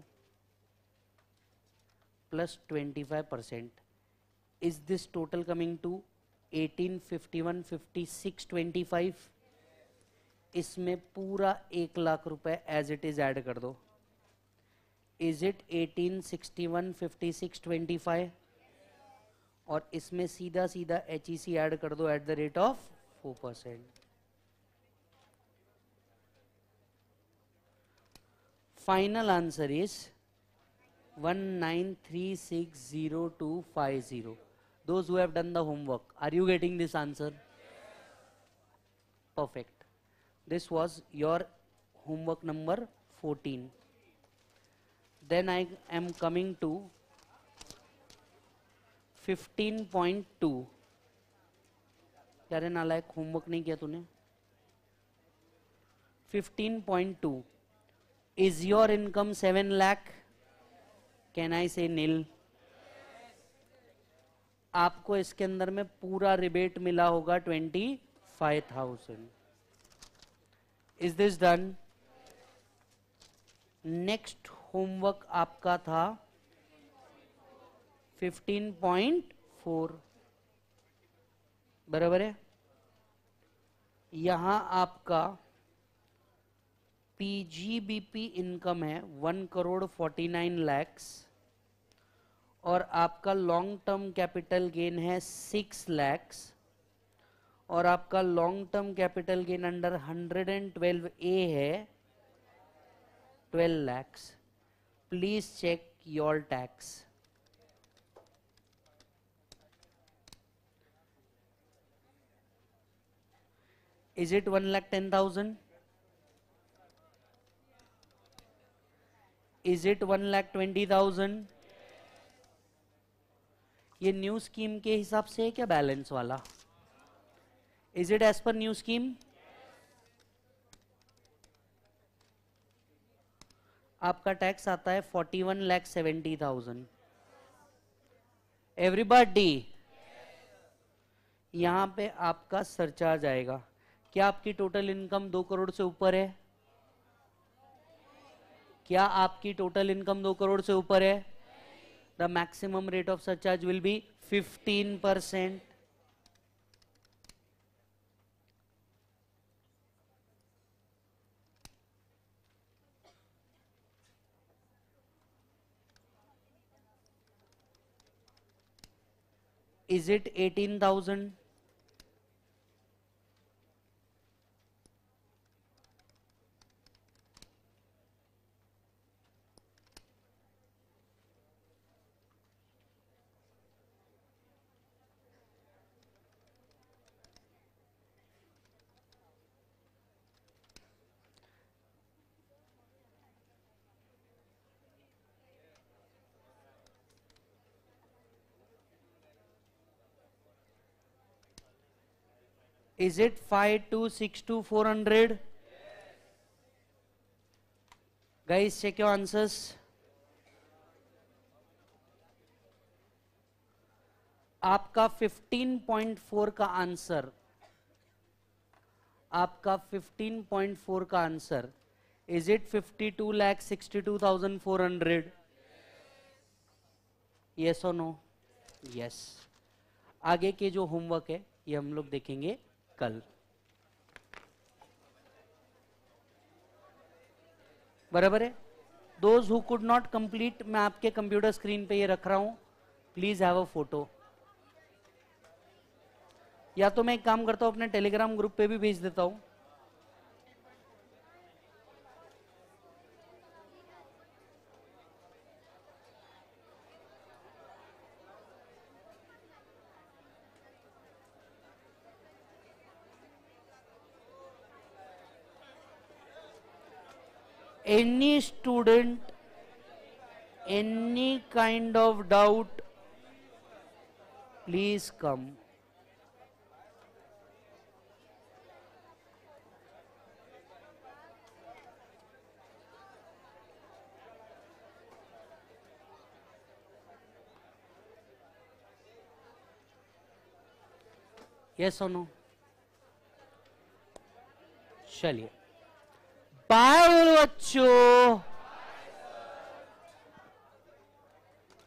[SPEAKER 1] plus twenty five percent is this total coming to eighteen fifty one fifty six twenty five इसमें पूरा एक लाख रुपए एज इट इज ऐड कर दो is it eighteen sixty one fifty six twenty five और इसमें सीधा सीधा एच ई सी एड कर दो at the rate of four percent final answer is one nine three six zero two five zero those who done the homework are you getting this answer perfect this was your homework number fourteen then I am coming to fifteen point two क्या रे नालायक homework नहीं किया तूने fifteen point two is your income seven lakh can I say nil आपको इसके अंदर में पूरा रिबेट मिला होगा twenty five thousand is this done next homework आपका था फिफ्टीन पॉइंट फोर बराबर है यहाँ आपका पीजीबीपी इनकम है one crore forty nine lakhs और आपका लॉन्ग टर्म कैपिटल गेन है सिक्स लैक्स और आपका long term capital gain under hundred and twelve A है twelve lakhs please check your tax is it 1 lakh 10,000? Is it 1 lakh 20,000? ये न्यू स्कीम के हिसाब से है क्या बैलेंस वाला is it as per new scheme आपका टैक्स आता है forty one lakh seventy thousand everybody यहां पे आपका सरचार्ज आएगा क्या आपकी टोटल इनकम दो करोड़ से ऊपर है क्या आपकी टोटल इनकम दो करोड़ से ऊपर है the maximum rate of surcharge will be fifteen percent is it thousand? Is it 5262400? Guys, check your answers. आपका 15.4 का आंसर आपका 15.4 का answer is it 52 four hundred yes और नो यस आगे के जो होमवर्क है ये हम लोग देखेंगे कल बराबर है those who could not complete मैं आपके कंप्यूटर स्क्रीन पे ये रख रहा हूं प्लीज हैव अ फोटो या तो मैं एक काम करता हूं अपने टेलीग्राम ग्रुप पे भी भेज देता हूं any student any kind of doubt please come yes or no चलिए बाय बोलो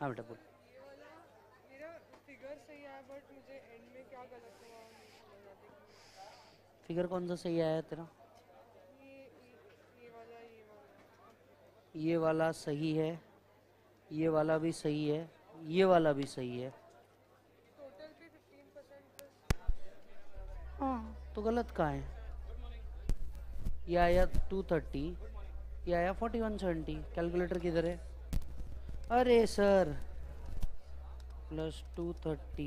[SPEAKER 1] हाँ बेटा बोल फिगर कौन सा सही आया तेरा ये, ये, वाला, ये, वाला। ये वाला सही है ये वाला भी सही है ये वाला भी सही है हाँ तो गलत कहाँ है ये आया टू थर्टी ये आया फोर्टी वन सेवेंटी कैलकुलेटर किधर है अरे सर प्लस टू थर्टी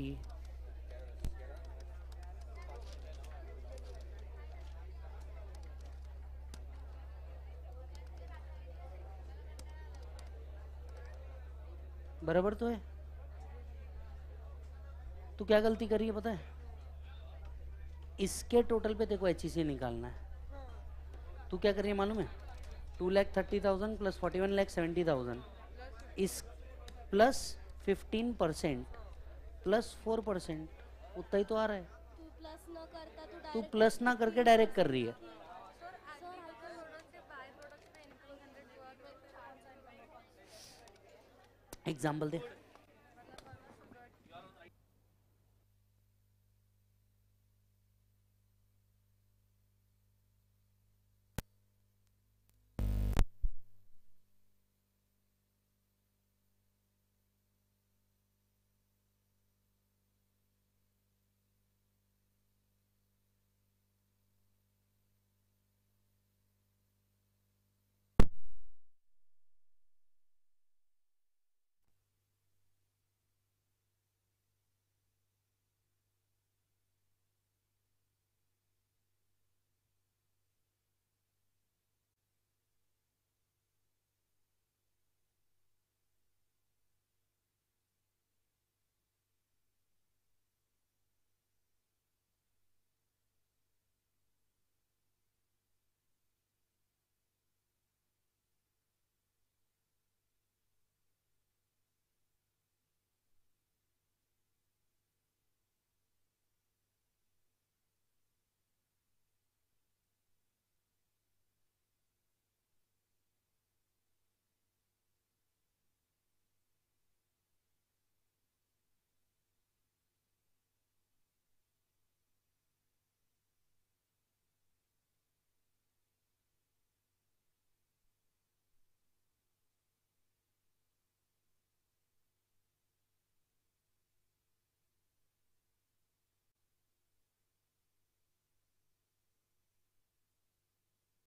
[SPEAKER 1] बराबर तो है तू क्या गलती करी है पता है इसके टोटल पे देखो एच e निकालना है तू क्या कर रही है मालूम है two lakh thirty thousand plus forty one lakh seventy thousand इस plus fifteen percent plus four percent उतना ही तो आ रहा है तू प्लस ना तो करके डायरेक्ट कर रही है एग्जाम्पल दे